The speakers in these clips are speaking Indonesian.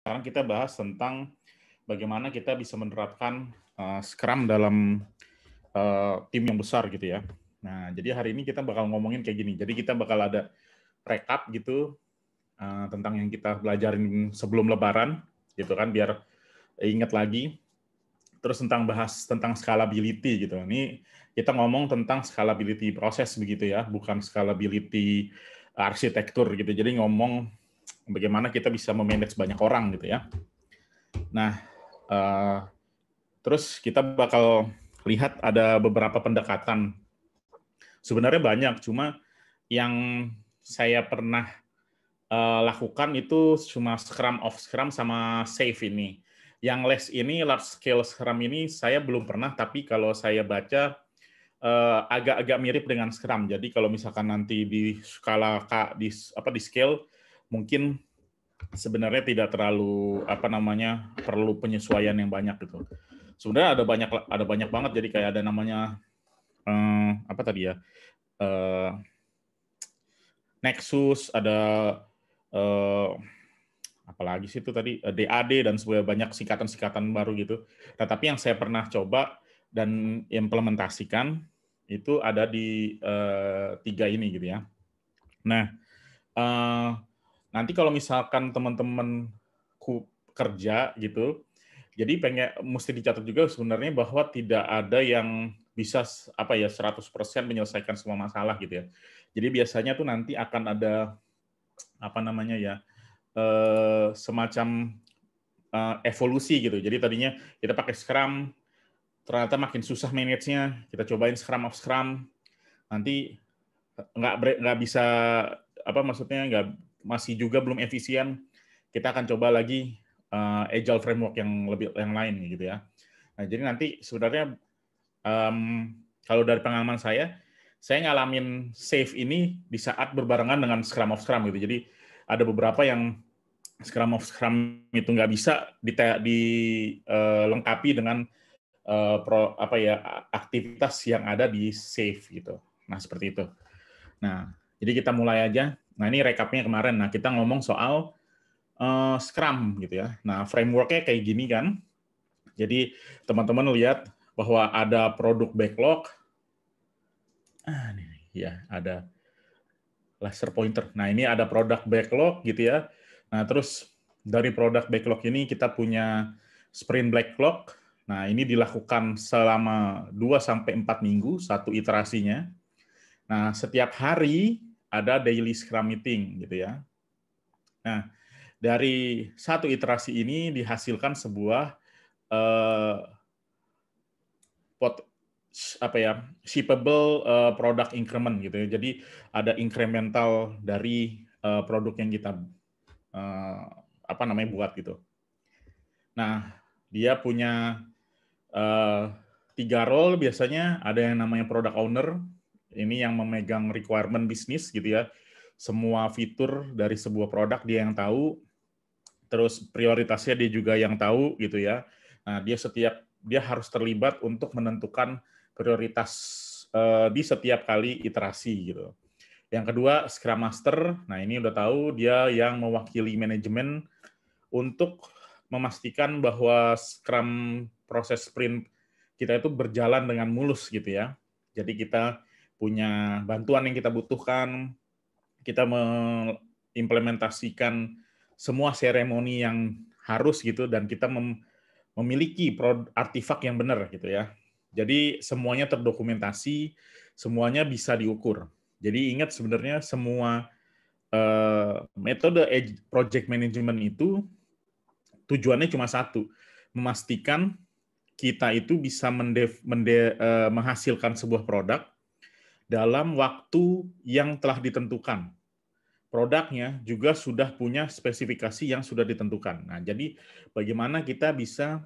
Sekarang kita bahas tentang bagaimana kita bisa menerapkan uh, Scrum dalam uh, tim yang besar gitu ya. Nah, jadi hari ini kita bakal ngomongin kayak gini. Jadi kita bakal ada rekap gitu uh, tentang yang kita belajarin sebelum Lebaran, gitu kan, biar ingat lagi. Terus tentang bahas tentang scalability gitu. Ini kita ngomong tentang scalability proses begitu ya, bukan scalability arsitektur gitu. Jadi ngomong bagaimana kita bisa memanage banyak orang gitu ya. Nah, uh, terus kita bakal lihat ada beberapa pendekatan. Sebenarnya banyak, cuma yang saya pernah uh, lakukan itu cuma Scrum of Scrum sama Safe ini. Yang less ini, large scale Scrum ini saya belum pernah, tapi kalau saya baca agak eh, agak-agak mirip dengan Scrum. Jadi kalau misalkan nanti di skala K, di apa di scale mungkin sebenarnya tidak terlalu apa namanya perlu penyesuaian yang banyak gitu. Sebenarnya ada banyak ada banyak banget jadi kayak ada namanya eh, apa tadi ya eh, Nexus ada eh, apalagi sih itu tadi DAD eh, dan sebagainya banyak sikatan-sikatan baru gitu. Tetapi yang saya pernah coba dan implementasikan itu ada di eh, tiga ini gitu ya. Nah, eh, nanti kalau misalkan teman-teman kerja gitu, jadi pengen mesti dicatat juga sebenarnya bahwa tidak ada yang bisa apa ya 100% menyelesaikan semua masalah gitu ya. Jadi biasanya tuh nanti akan ada apa namanya ya eh, semacam eh, evolusi gitu. Jadi tadinya kita pakai Scrum, ternyata makin susah manage-nya. Kita cobain Scrum of Scrum, nanti nggak nggak bisa apa maksudnya nggak masih juga belum efisien, kita akan coba lagi uh, agile framework yang lebih yang lain gitu ya. Nah, jadi nanti sebenarnya um, kalau dari pengalaman saya, saya ngalamin save ini di saat berbarengan dengan Scrum of Scrum gitu. Jadi ada beberapa yang Scrum of Scrum itu nggak bisa dilengkapi eh, uh, dengan uh, pro, apa ya aktivitas yang ada di Safe gitu. Nah seperti itu. Nah jadi kita mulai aja. Nah ini rekapnya kemarin. Nah kita ngomong soal uh, Scrum gitu ya. Nah frameworknya kayak gini kan. Jadi teman-teman lihat bahwa ada produk backlog. Ah, ini, ya ada laser pointer. Nah ini ada produk backlog gitu ya. Nah terus dari produk backlog ini kita punya sprint backlog. Nah, ini dilakukan selama 2 sampai 4 minggu satu iterasinya. Nah, setiap hari ada daily scrum meeting gitu ya. Nah, dari satu iterasi ini dihasilkan sebuah eh, pot, apa ya shippable uh, product increment gitu ya. Jadi ada incremental dari uh, produk yang kita uh, apa namanya buat gitu. Nah, dia punya uh, tiga role biasanya ada yang namanya product owner, ini yang memegang requirement bisnis gitu ya semua fitur dari sebuah produk dia yang tahu terus prioritasnya dia juga yang tahu gitu ya nah, dia setiap dia harus terlibat untuk menentukan prioritas uh, di setiap kali iterasi gitu yang kedua scrum master nah ini udah tahu dia yang mewakili manajemen untuk memastikan bahwa scrum proses sprint kita itu berjalan dengan mulus gitu ya jadi kita punya bantuan yang kita butuhkan, kita mengimplementasikan semua seremoni yang harus gitu dan kita mem memiliki artifak yang benar gitu ya. Jadi semuanya terdokumentasi, semuanya bisa diukur. Jadi ingat sebenarnya semua uh, metode project management itu tujuannya cuma satu, memastikan kita itu bisa mende, mende, uh, menghasilkan sebuah produk dalam waktu yang telah ditentukan. Produknya juga sudah punya spesifikasi yang sudah ditentukan. Nah, jadi bagaimana kita bisa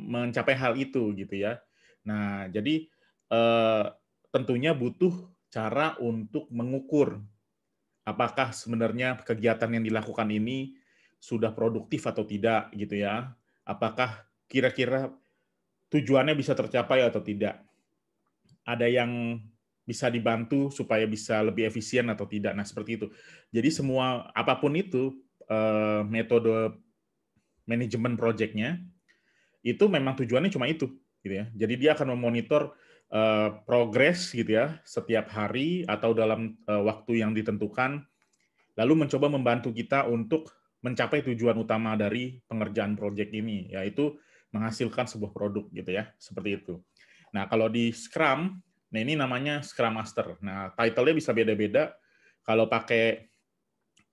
mencapai hal itu gitu ya. Nah, jadi eh, tentunya butuh cara untuk mengukur apakah sebenarnya kegiatan yang dilakukan ini sudah produktif atau tidak gitu ya. Apakah kira-kira tujuannya bisa tercapai atau tidak. Ada yang bisa dibantu supaya bisa lebih efisien atau tidak. Nah, seperti itu. Jadi semua apapun itu eh, metode manajemen proyeknya itu memang tujuannya cuma itu, gitu ya. Jadi dia akan memonitor eh, progres gitu ya setiap hari atau dalam eh, waktu yang ditentukan, lalu mencoba membantu kita untuk mencapai tujuan utama dari pengerjaan proyek ini, yaitu menghasilkan sebuah produk gitu ya, seperti itu. Nah, kalau di Scrum Nah, ini namanya Scrum Master. Nah, title-nya bisa beda-beda. Kalau pakai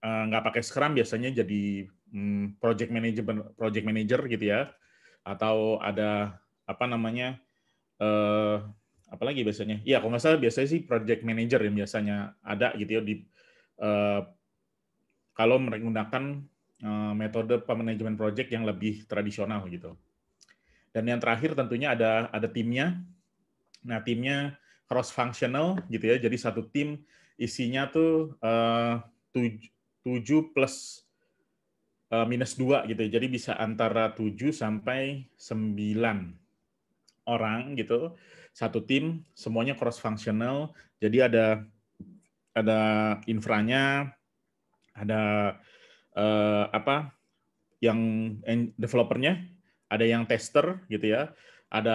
eh, nggak pakai Scrum biasanya jadi hmm, project manager project manager gitu ya. Atau ada apa namanya? eh apalagi biasanya? Iya, kalau nggak salah biasanya sih project manager yang biasanya ada gitu ya di eh, kalau menggunakan eh, metode pemanajemen project yang lebih tradisional gitu. Dan yang terakhir tentunya ada ada timnya. Nah, timnya cross functional gitu ya. Jadi satu tim isinya tuh eh, tujuh plus eh, minus dua gitu. Ya. Jadi bisa antara tujuh sampai sembilan orang gitu. Satu tim semuanya cross functional. Jadi ada ada infranya, ada uh, apa? yang developernya, ada yang tester gitu ya, ada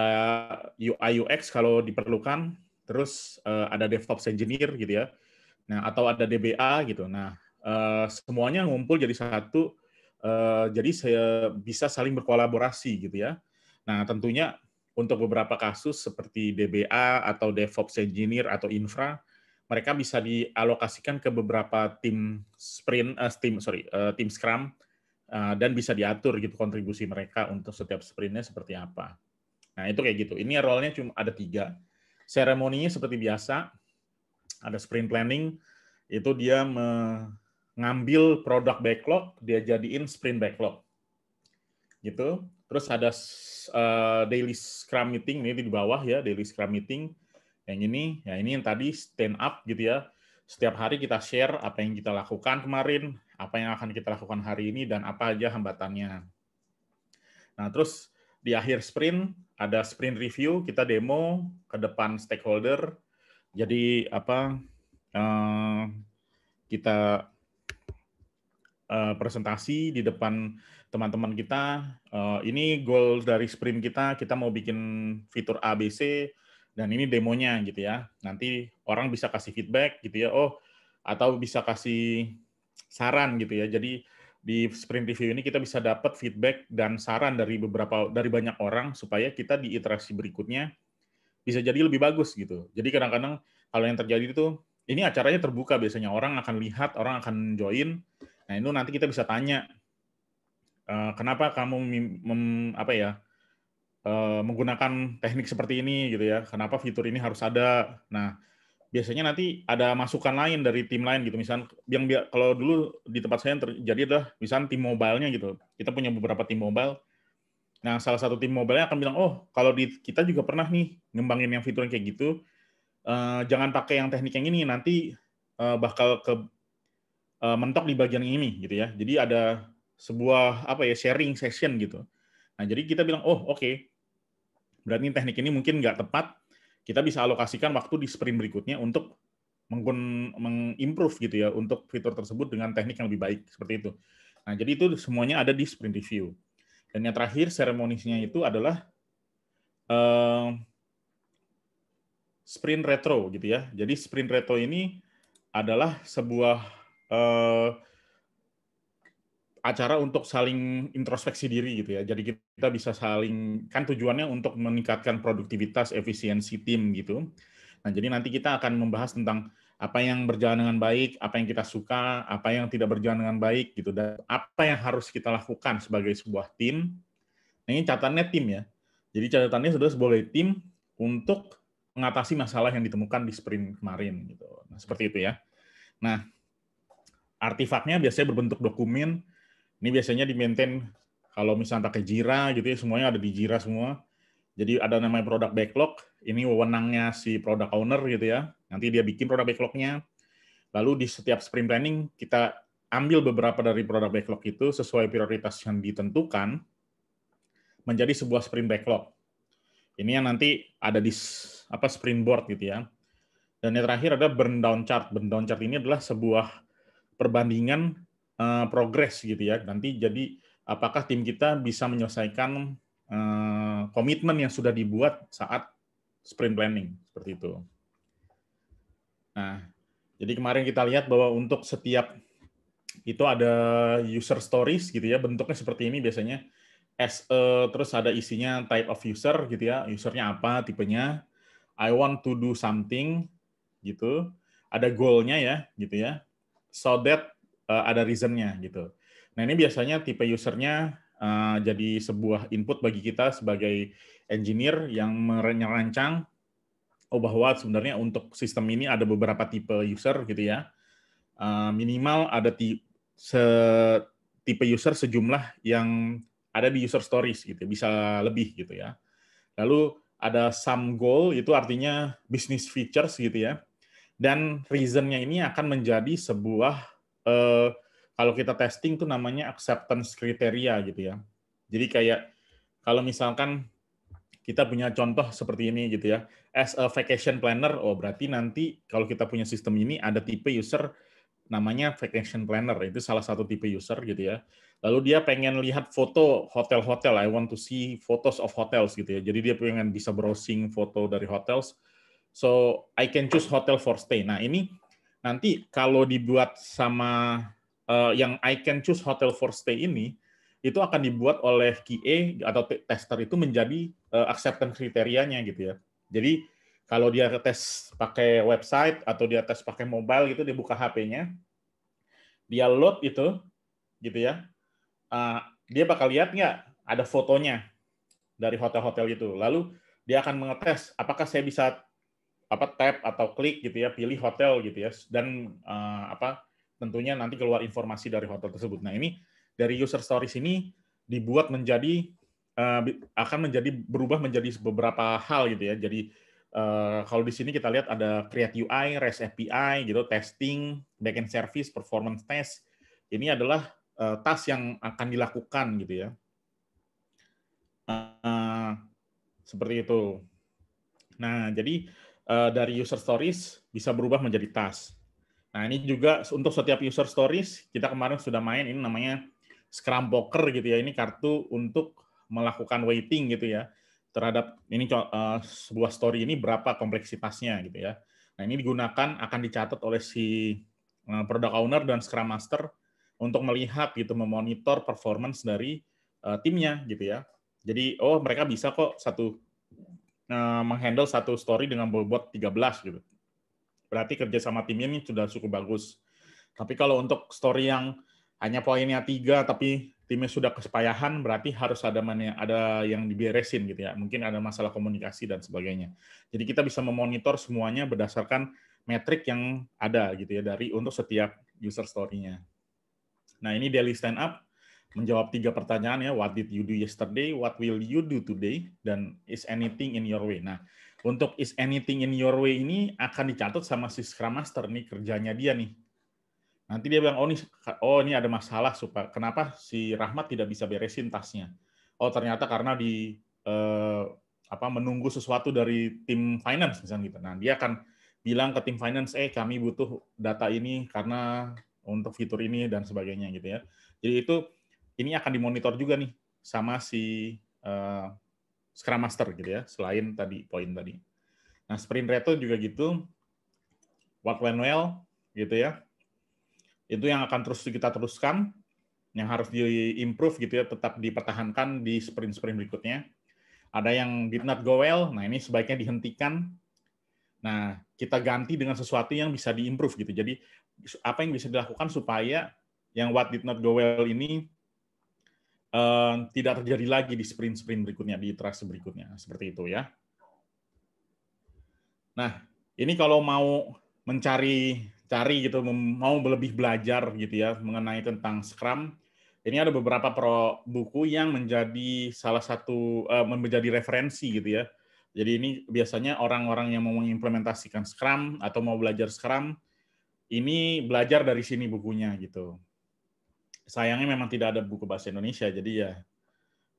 UI UX kalau diperlukan, terus uh, ada DevOps engineer gitu ya. Nah, atau ada DBA gitu. Nah, uh, semuanya ngumpul jadi satu uh, jadi saya bisa saling berkolaborasi gitu ya. Nah, tentunya untuk beberapa kasus seperti DBA atau DevOps engineer atau infra mereka bisa dialokasikan ke beberapa tim sprint uh, tim sorry uh, tim scrum dan bisa diatur gitu kontribusi mereka untuk setiap sprintnya seperti apa. Nah, itu kayak gitu. Ini role-nya cuma ada tiga seremoninya seperti biasa. Ada sprint planning, itu dia mengambil produk backlog, dia jadiin sprint backlog. Gitu. Terus ada uh, daily scrum meeting, ini di bawah ya, daily scrum meeting. Yang ini, ya ini yang tadi stand up gitu ya. Setiap hari kita share apa yang kita lakukan kemarin, apa yang akan kita lakukan hari ini, dan apa aja hambatannya. Nah, terus di akhir sprint ada sprint review, kita demo ke depan stakeholder. Jadi apa eh, kita eh, presentasi di depan teman-teman kita. Eh, ini goal dari sprint kita, kita mau bikin fitur ABC dan ini demonya gitu ya. Nanti orang bisa kasih feedback gitu ya. Oh, atau bisa kasih saran gitu ya. Jadi di sprint review ini kita bisa dapat feedback dan saran dari beberapa dari banyak orang supaya kita di iterasi berikutnya bisa jadi lebih bagus gitu. Jadi kadang-kadang kalau yang terjadi itu ini acaranya terbuka biasanya orang akan lihat, orang akan join. Nah, itu nanti kita bisa tanya eh, kenapa kamu mem, apa ya? Eh, menggunakan teknik seperti ini gitu ya. Kenapa fitur ini harus ada? Nah, biasanya nanti ada masukan lain dari tim lain gitu misal yang kalau dulu di tempat saya yang terjadi adalah misal tim mobile-nya gitu kita punya beberapa tim mobile nah salah satu tim mobile-nya akan bilang oh kalau di kita juga pernah nih ngembangin yang fitur yang kayak gitu uh, jangan pakai yang teknik yang ini nanti uh, bakal ke uh, mentok di bagian ini gitu ya jadi ada sebuah apa ya sharing session gitu nah jadi kita bilang oh oke okay. berarti teknik ini mungkin nggak tepat kita bisa alokasikan waktu di sprint berikutnya untuk mengimprove gitu ya untuk fitur tersebut dengan teknik yang lebih baik seperti itu. Nah, jadi itu semuanya ada di sprint review. Dan yang terakhir seremonisnya itu adalah uh, sprint retro gitu ya. Jadi sprint retro ini adalah sebuah uh, acara untuk saling introspeksi diri gitu ya. Jadi kita bisa saling kan tujuannya untuk meningkatkan produktivitas, efisiensi tim gitu. Nah, jadi nanti kita akan membahas tentang apa yang berjalan dengan baik, apa yang kita suka, apa yang tidak berjalan dengan baik gitu dan apa yang harus kita lakukan sebagai sebuah tim. Nah, ini catatannya tim ya. Jadi catatannya sudah sebagai tim untuk mengatasi masalah yang ditemukan di sprint kemarin gitu. Nah, seperti itu ya. Nah, artifaknya biasanya berbentuk dokumen ini biasanya di maintain kalau misalnya pakai Jira gitu ya, semuanya ada di Jira semua. Jadi ada namanya produk backlog, ini wewenangnya si product owner gitu ya. Nanti dia bikin produk backlognya. Lalu di setiap sprint planning kita ambil beberapa dari produk backlog itu sesuai prioritas yang ditentukan menjadi sebuah sprint backlog. Ini yang nanti ada di apa sprint board gitu ya. Dan yang terakhir ada burn down chart. Burn down chart ini adalah sebuah perbandingan Eh, progres gitu ya. Nanti jadi apakah tim kita bisa menyelesaikan eh, komitmen yang sudah dibuat saat sprint planning seperti itu. Nah, jadi kemarin kita lihat bahwa untuk setiap itu ada user stories gitu ya, bentuknya seperti ini biasanya. As a, terus ada isinya type of user gitu ya, usernya apa, tipenya. I want to do something gitu. Ada goalnya ya, gitu ya. So that uh, ada reasonnya gitu. Nah ini biasanya tipe usernya uh, jadi sebuah input bagi kita sebagai engineer yang merancang oh bahwa sebenarnya untuk sistem ini ada beberapa tipe user gitu ya. Uh, minimal ada tipe, tipe user sejumlah yang ada di user stories gitu, bisa lebih gitu ya. Lalu ada some goal itu artinya business features gitu ya. Dan reasonnya ini akan menjadi sebuah eh, kalau kita testing tuh namanya acceptance kriteria gitu ya. Jadi kayak kalau misalkan kita punya contoh seperti ini gitu ya. As a vacation planner, oh berarti nanti kalau kita punya sistem ini ada tipe user namanya vacation planner, itu salah satu tipe user gitu ya. Lalu dia pengen lihat foto hotel-hotel, I want to see photos of hotels gitu ya. Jadi dia pengen bisa browsing foto dari hotels. So I can choose hotel for stay. Nah ini nanti kalau dibuat sama uh, yang I can choose hotel for stay ini itu akan dibuat oleh QA atau tester itu menjadi uh, acceptance kriterianya gitu ya. Jadi kalau dia tes pakai website atau dia tes pakai mobile gitu dia buka HP-nya, dia load itu gitu ya. Uh, dia bakal lihat nggak ada fotonya dari hotel-hotel itu. Lalu dia akan mengetes apakah saya bisa apa tap atau klik gitu ya, pilih hotel gitu ya, dan uh, apa tentunya nanti keluar informasi dari hotel tersebut. Nah ini dari user stories ini dibuat menjadi uh, akan menjadi berubah menjadi beberapa hal gitu ya. Jadi Uh, kalau di sini kita lihat ada create UI, REST API, gitu, testing, backend service, performance test. Ini adalah uh, task yang akan dilakukan gitu ya. Uh, seperti itu. Nah, jadi Eh, dari user stories bisa berubah menjadi task. Nah, ini juga untuk setiap user stories, kita kemarin sudah main, ini namanya Scrum Poker gitu ya. Ini kartu untuk melakukan waiting gitu ya terhadap ini uh, sebuah story ini berapa kompleksitasnya gitu ya. Nah, ini digunakan akan dicatat oleh si eh, product owner dan Scrum Master untuk melihat gitu memonitor performance dari uh, timnya gitu ya. Jadi oh mereka bisa kok satu Eh, menghandle satu story dengan bobot 13 gitu. Berarti kerja sama timnya ini sudah cukup bagus. Tapi kalau untuk story yang hanya poinnya tiga tapi timnya sudah kesepayahan berarti harus ada mana ada yang diberesin gitu ya mungkin ada masalah komunikasi dan sebagainya jadi kita bisa memonitor semuanya berdasarkan metrik yang ada gitu ya dari untuk setiap user story-nya nah ini daily stand up menjawab tiga pertanyaan ya what did you do yesterday what will you do today dan is anything in your way nah untuk is anything in your way ini akan dicatat sama si scrum master nih kerjanya dia nih nanti dia bilang oh ini oh ini ada masalah supaya kenapa si rahmat tidak bisa beresin tasnya oh ternyata karena di eh, apa menunggu sesuatu dari tim finance misalnya gitu nah dia akan bilang ke tim finance eh kami butuh data ini karena untuk fitur ini dan sebagainya gitu ya jadi itu ini akan dimonitor juga nih sama si uh, Scrum Master gitu ya, selain tadi poin tadi. Nah, sprint rate juga gitu. What went well gitu ya. Itu yang akan terus kita teruskan, yang harus diimprove, gitu ya, tetap dipertahankan di sprint-sprint berikutnya. Ada yang did not go well, nah ini sebaiknya dihentikan. Nah, kita ganti dengan sesuatu yang bisa diimprove gitu. Jadi apa yang bisa dilakukan supaya yang what did not go well ini Ehm, tidak terjadi lagi di sprint-sprint berikutnya, di iterasi berikutnya. Seperti itu ya. Nah, ini kalau mau mencari cari gitu mau lebih belajar gitu ya mengenai tentang Scrum ini ada beberapa pro buku yang menjadi salah satu uh, menjadi referensi gitu ya. Jadi ini biasanya orang-orang yang mau mengimplementasikan Scrum atau mau belajar Scrum ini belajar dari sini bukunya gitu sayangnya memang tidak ada buku bahasa Indonesia jadi ya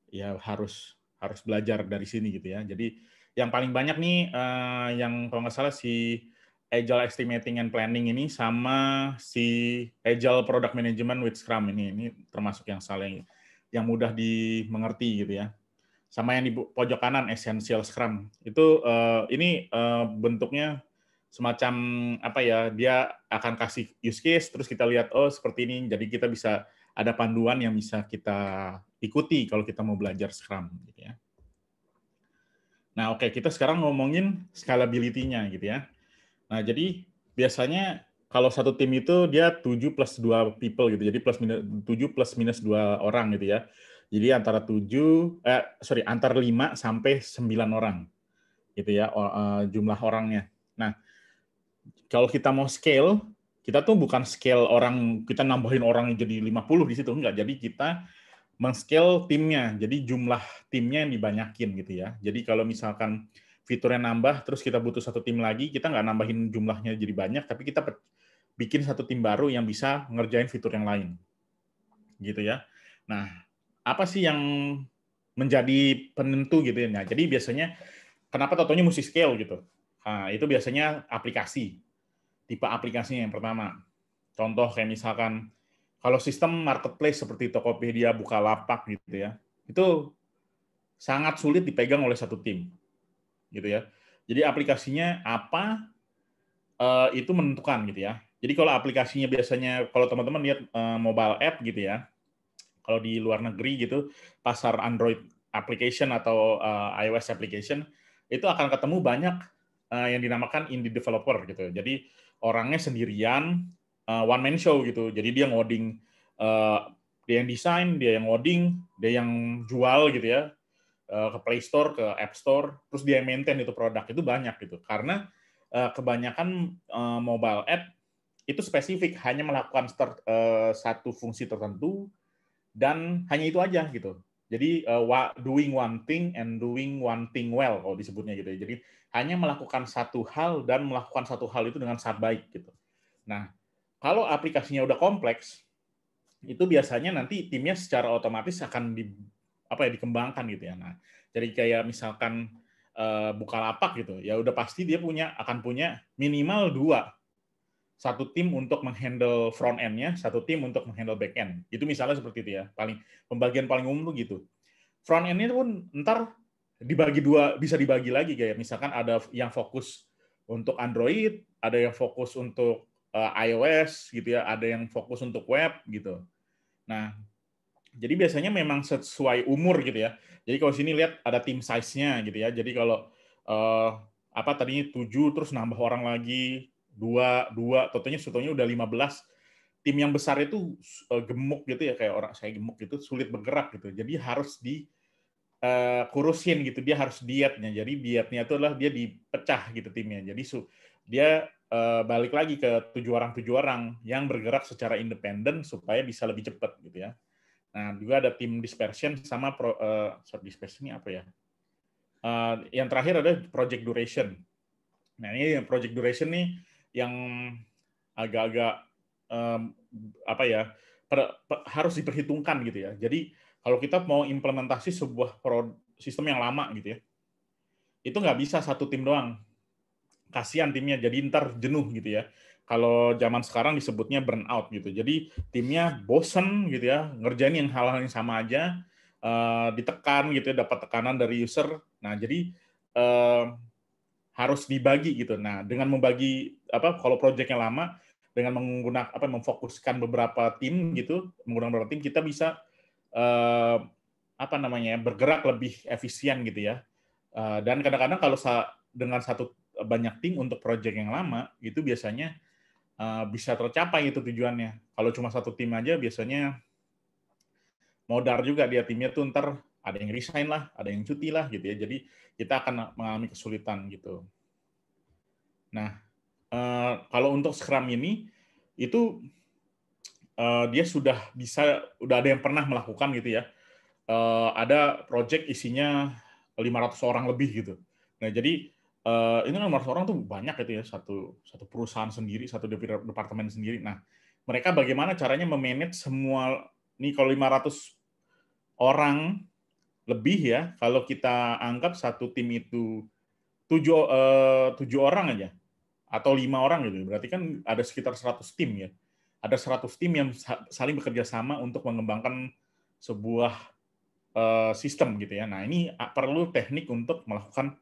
ya harus harus belajar dari sini gitu ya jadi yang paling banyak nih uh, yang kalau nggak salah si Agile Estimating and Planning ini sama si Agile Product Management with Scrum ini ini termasuk yang saling yang mudah dimengerti gitu ya sama yang di pojok kanan Essential Scrum itu uh, ini uh, bentuknya semacam apa ya dia akan kasih use case terus kita lihat oh seperti ini jadi kita bisa ada panduan yang bisa kita ikuti kalau kita mau belajar Scrum gitu ya. Nah, oke okay, kita sekarang ngomongin scalability-nya gitu ya. Nah, jadi biasanya kalau satu tim itu dia 7 plus 2 people gitu. Jadi plus minus 7 plus minus 2 orang gitu ya. Jadi antara 7 eh sorry, antara 5 sampai 9 orang. Gitu ya eh, jumlah orangnya kalau kita mau scale, kita tuh bukan scale orang kita nambahin orang jadi 50 di situ enggak. Jadi kita men-scale timnya. Jadi jumlah timnya yang dibanyakin gitu ya. Jadi kalau misalkan fiturnya nambah terus kita butuh satu tim lagi, kita nggak nambahin jumlahnya jadi banyak tapi kita bikin satu tim baru yang bisa ngerjain fitur yang lain. Gitu ya. Nah, apa sih yang menjadi penentu gitu ya. Nah, jadi biasanya kenapa totonya mesti scale gitu. Nah, itu biasanya aplikasi tipe aplikasinya yang pertama. Contoh kayak misalkan kalau sistem marketplace seperti Tokopedia, Bukalapak gitu ya, itu sangat sulit dipegang oleh satu tim, gitu ya. Jadi aplikasinya apa eh, itu menentukan gitu ya. Jadi kalau aplikasinya biasanya kalau teman-teman lihat eh, mobile app gitu ya, kalau di luar negeri gitu pasar Android application atau eh, iOS application itu akan ketemu banyak uh, yang dinamakan indie developer gitu. Jadi orangnya sendirian uh, one man show gitu. Jadi dia ngoding uh, dia yang desain, dia yang ngoding, dia yang jual gitu ya uh, ke Play Store, ke App Store, terus dia yang maintain itu produk itu banyak gitu. Karena uh, kebanyakan uh, mobile app itu spesifik hanya melakukan start, uh, satu fungsi tertentu dan hanya itu aja gitu. Jadi uh, doing one thing and doing one thing well kalau disebutnya gitu ya. Jadi hanya melakukan satu hal dan melakukan satu hal itu dengan sangat baik gitu. Nah, kalau aplikasinya udah kompleks, itu biasanya nanti timnya secara otomatis akan di apa ya dikembangkan gitu ya. Nah, jadi kayak misalkan uh, lapak gitu, ya udah pasti dia punya akan punya minimal dua satu tim untuk menghandle front end-nya, satu tim untuk menghandle back end. Itu misalnya seperti itu ya. Paling pembagian paling umum tuh gitu. Front end-nya pun ntar dibagi dua, bisa dibagi lagi kayak misalkan ada yang fokus untuk Android, ada yang fokus untuk uh, iOS gitu ya, ada yang fokus untuk web gitu. Nah, jadi biasanya memang sesuai umur gitu ya. Jadi kalau sini lihat ada tim size-nya gitu ya. Jadi kalau uh, apa tadinya 7 terus nambah orang lagi, dua dua totalnya totalnya udah 15 tim yang besar itu eh, gemuk gitu ya kayak orang saya gemuk gitu sulit bergerak gitu jadi harus di uh, kurusin gitu dia harus dietnya jadi dietnya itu adalah dia dipecah gitu timnya jadi su dia uh, balik lagi ke tujuh orang tujuh orang yang bergerak secara independen supaya bisa lebih cepat gitu ya nah juga ada tim dispersion sama pro, uh, sorry, dispersion ini apa ya uh, yang terakhir ada project duration nah ini project duration nih yang agak-agak um, apa ya per, per, harus diperhitungkan gitu ya. Jadi kalau kita mau implementasi sebuah pro, sistem yang lama gitu ya, itu nggak bisa satu tim doang. Kasihan timnya, jadi ntar jenuh gitu ya. Kalau zaman sekarang disebutnya burnout gitu. Jadi timnya bosen gitu ya, ngerjain yang hal-hal yang sama aja, uh, ditekan gitu ya, dapat tekanan dari user. Nah jadi harus dibagi gitu. Nah, dengan membagi apa kalau proyeknya lama dengan menggunakan apa memfokuskan beberapa tim gitu, menggunakan beberapa tim kita bisa eh, apa namanya ya, bergerak lebih efisien gitu ya. Eh, dan kadang-kadang kalau sa dengan satu banyak tim untuk proyek yang lama itu biasanya eh, bisa tercapai itu tujuannya. Kalau cuma satu tim aja biasanya modar juga dia timnya tuh ntar ada yang resign lah, ada yang cuti lah gitu ya. Jadi kita akan mengalami kesulitan gitu. Nah, eh, kalau untuk Scrum ini itu eh, dia sudah bisa, udah ada yang pernah melakukan gitu ya. Eh, ada project isinya 500 orang lebih gitu. Nah, jadi ini kan 500 orang tuh banyak gitu ya, satu satu perusahaan sendiri, satu departemen sendiri. Nah, mereka bagaimana caranya memanage semua nih kalau 500 orang lebih ya kalau kita anggap satu tim itu tujuh eh, tujuh orang aja atau lima orang gitu berarti kan ada sekitar 100 tim ya ada 100 tim yang saling bekerja sama untuk mengembangkan sebuah uh, sistem gitu ya nah ini ah, perlu teknik untuk melakukan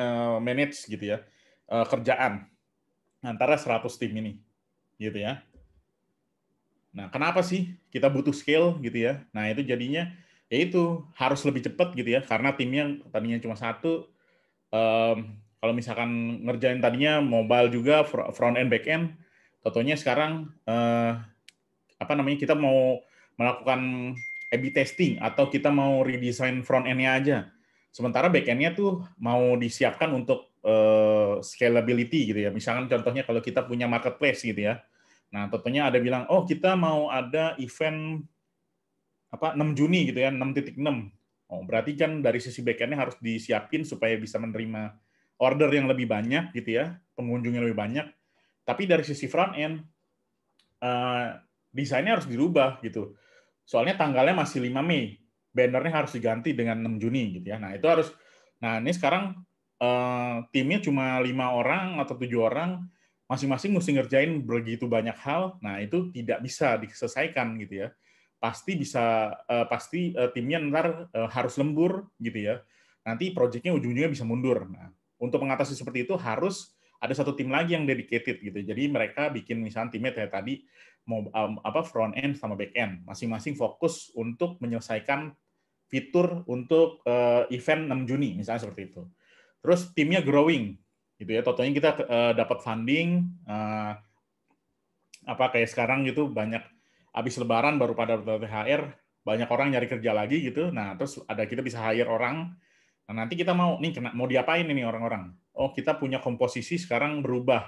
uh, manage gitu ya uh, kerjaan antara 100 tim ini gitu ya nah kenapa sih kita butuh scale gitu ya nah itu jadinya ya itu harus lebih cepat gitu ya karena timnya tadinya cuma satu um, kalau misalkan ngerjain tadinya mobile juga front end back end tentunya sekarang uh, apa namanya kita mau melakukan A/B testing atau kita mau redesign front end-nya aja sementara back end-nya tuh mau disiapkan untuk uh, scalability gitu ya misalkan contohnya kalau kita punya marketplace gitu ya nah tentunya ada bilang oh kita mau ada event apa 6 Juni gitu ya 6.6 oh berarti kan dari sisi backendnya harus disiapin supaya bisa menerima order yang lebih banyak gitu ya pengunjungnya lebih banyak tapi dari sisi front end uh, desainnya harus dirubah gitu soalnya tanggalnya masih 5 Mei bannernya harus diganti dengan 6 Juni gitu ya nah itu harus nah ini sekarang uh, timnya cuma lima orang atau tujuh orang masing-masing mesti ngerjain begitu banyak hal nah itu tidak bisa diselesaikan gitu ya pasti bisa uh, pasti uh, timnya ntar uh, harus lembur gitu ya. Nanti proyeknya ujung-ujungnya bisa mundur. Nah, untuk mengatasi seperti itu harus ada satu tim lagi yang dedicated gitu. Jadi mereka bikin misalnya timnya kayak tadi mau um, apa front end sama back end, masing-masing fokus untuk menyelesaikan fitur untuk uh, event 6 Juni misalnya seperti itu. Terus timnya growing gitu ya. Totalnya kita uh, dapat funding uh, apa kayak sekarang gitu banyak habis lebaran baru pada THR banyak orang nyari kerja lagi gitu nah terus ada kita bisa hire orang nah nanti kita mau nih kena mau diapain ini orang-orang oh kita punya komposisi sekarang berubah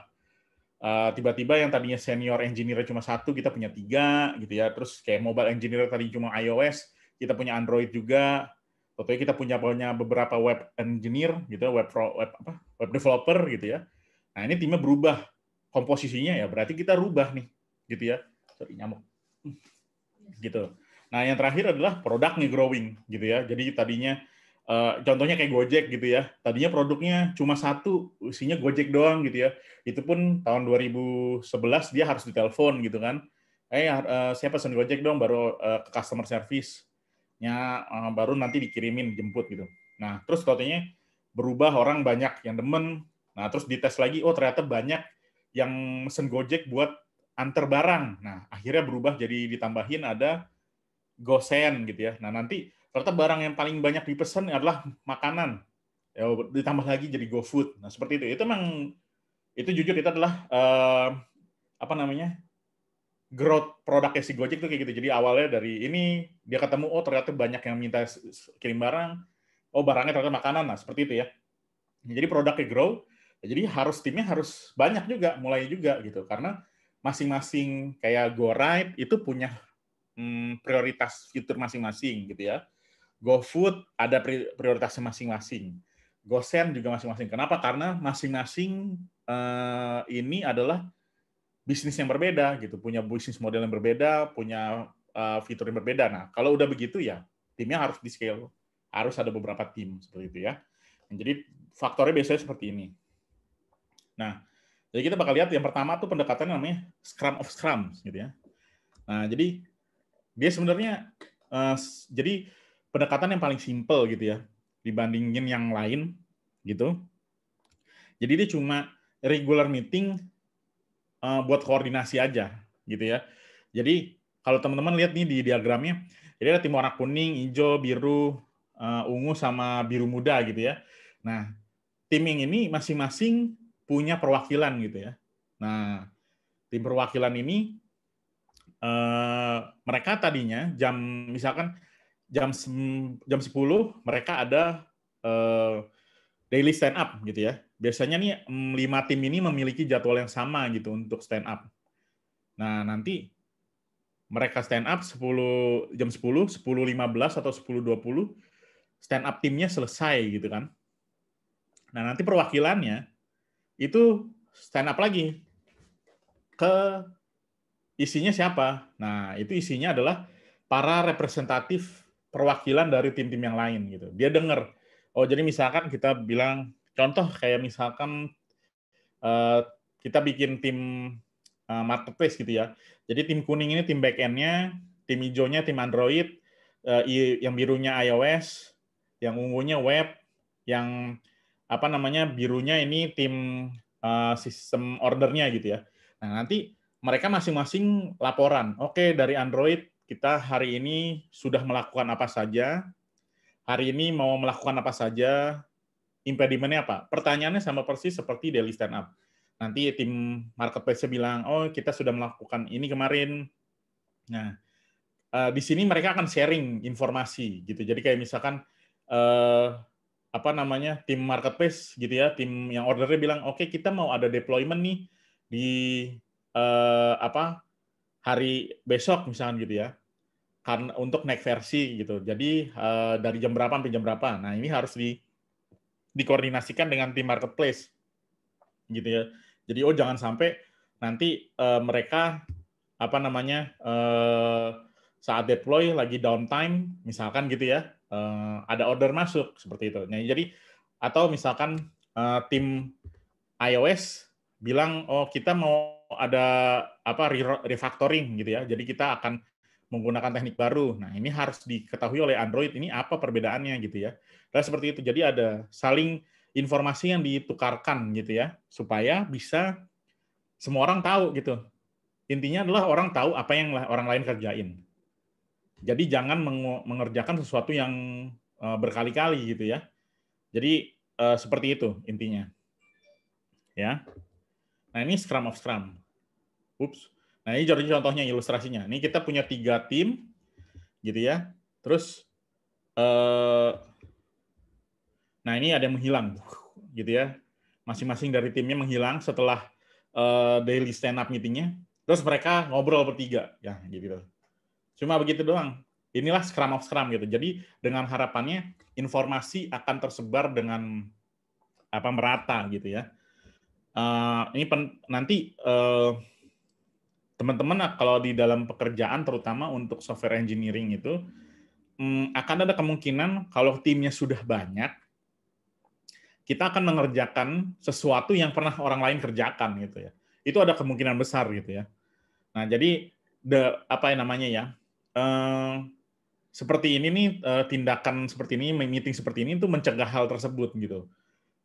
eh, tiba-tiba uh, yang tadinya senior engineer cuma satu kita punya tiga gitu ya terus kayak mobile engineer tadi cuma iOS kita punya Android juga tentunya kita punya punya beberapa web engineer gitu ya, web pro, web apa web developer gitu ya nah ini timnya berubah komposisinya ya berarti kita rubah nih gitu ya sorry nyamuk gitu. Nah, yang terakhir adalah produknya growing gitu ya. Jadi tadinya eh, contohnya kayak Gojek gitu ya. Tadinya produknya cuma satu, isinya Gojek doang gitu ya. Itu pun tahun 2011 dia harus ditelepon gitu kan. Eh uh, eh, saya pesan Gojek dong baru eh, ke customer service-nya baru nanti dikirimin jemput gitu. Nah, terus katanya berubah orang banyak yang demen. Nah, terus dites lagi, oh ternyata banyak yang mesen Gojek buat antar barang. Nah, akhirnya berubah jadi ditambahin ada gosen gitu ya. Nah, nanti ternyata barang yang paling banyak dipesan adalah makanan. Ya, ditambah lagi jadi GoFood. Nah, seperti itu. Itu memang itu jujur itu adalah eh, apa namanya? growth produknya si Gojek tuh kayak gitu. Jadi awalnya dari ini dia ketemu oh ternyata banyak yang minta kirim barang. Oh, barangnya ternyata makanan. Nah, seperti itu ya. Jadi produknya grow. Jadi harus timnya harus banyak juga mulai juga gitu karena masing-masing kayak GoRide itu punya hmm, prioritas fitur masing-masing gitu ya. GoFood ada prioritasnya masing-masing. GoSend juga masing-masing. Kenapa? Karena masing-masing uh, ini adalah bisnis yang berbeda gitu, punya bisnis model yang berbeda, punya uh, fitur yang berbeda. Nah, kalau udah begitu ya timnya harus di scale, harus ada beberapa tim seperti itu ya. Jadi faktornya biasanya seperti ini. Nah, jadi kita bakal lihat yang pertama tuh pendekatan namanya Scrum of Scrums gitu ya. Nah, jadi dia sebenarnya uh, jadi pendekatan yang paling simple gitu ya dibandingin yang lain gitu. Jadi dia cuma regular meeting uh, buat koordinasi aja gitu ya. Jadi kalau teman-teman lihat nih di diagramnya, jadi ada tim warna kuning, hijau, biru, uh, ungu sama biru muda gitu ya. Nah, tim yang ini masing-masing punya perwakilan gitu ya. Nah, tim perwakilan ini eh, mereka tadinya jam misalkan jam jam 10 mereka ada eh, daily stand up gitu ya. Biasanya nih mm, lima tim ini memiliki jadwal yang sama gitu untuk stand up. Nah, nanti mereka stand up 10 jam 10, 10.15 atau 10.20 stand up timnya selesai gitu kan. Nah, nanti perwakilannya itu stand up lagi ke isinya siapa. Nah, itu isinya adalah para representatif perwakilan dari tim-tim yang lain gitu. Dia dengar. Oh, jadi misalkan kita bilang contoh kayak misalkan uh, kita bikin tim uh, marketplace gitu ya. Jadi tim kuning ini tim back end-nya, tim hijaunya tim Android, uh, yang birunya iOS, yang ungunya web, yang apa namanya birunya ini tim uh, sistem ordernya gitu ya. Nah nanti mereka masing-masing laporan. Oke dari Android kita hari ini sudah melakukan apa saja, hari ini mau melakukan apa saja, impedimennya apa? Pertanyaannya sama persis seperti daily stand up. Nanti tim marketplace bilang, oh kita sudah melakukan ini kemarin. Nah, eh, di sini mereka akan sharing informasi gitu. Jadi kayak misalkan eh, apa namanya tim marketplace gitu ya tim yang ordernya bilang oke okay, kita mau ada deployment nih di eh, apa hari besok misalnya gitu ya karena untuk naik versi gitu jadi eh, dari jam berapa sampai jam berapa nah ini harus di dikoordinasikan dengan tim marketplace gitu ya jadi oh jangan sampai nanti eh, mereka apa namanya eh, saat deploy lagi downtime misalkan gitu ya uh, ada order masuk seperti itu. Nah, jadi atau misalkan uh, tim iOS bilang oh kita mau ada apa refactoring gitu ya. Jadi kita akan menggunakan teknik baru. Nah, ini harus diketahui oleh Android ini apa perbedaannya gitu ya. Nah, seperti itu. Jadi ada saling informasi yang ditukarkan gitu ya supaya bisa semua orang tahu gitu. Intinya adalah orang tahu apa yang orang lain kerjain. Jadi jangan mengerjakan sesuatu yang eh, berkali-kali gitu ya. Jadi eh, seperti itu intinya. Ya. Nah, ini Scrum of Scrum. Ups. Nah, ini contohnya ilustrasinya. Ini kita punya tiga tim gitu ya. Terus eh, nah ini ada yang menghilang gitu ya. Masing-masing dari timnya menghilang setelah daily stand up meetingnya. Terus mereka ngobrol bertiga ya gitu. Cuma begitu doang. Inilah scrum of scrum gitu. Jadi dengan harapannya informasi akan tersebar dengan apa merata gitu ya. Uh, ini pen, nanti teman eh, teman-teman kalau di dalam pekerjaan terutama untuk software engineering itu um, akan ada kemungkinan kalau timnya sudah banyak kita akan mengerjakan sesuatu yang pernah orang lain kerjakan gitu ya. Itu ada kemungkinan besar gitu ya. Nah, jadi the apa yang namanya ya? Eh, seperti ini nih uh, tindakan seperti ini meeting seperti ini itu mencegah hal tersebut gitu.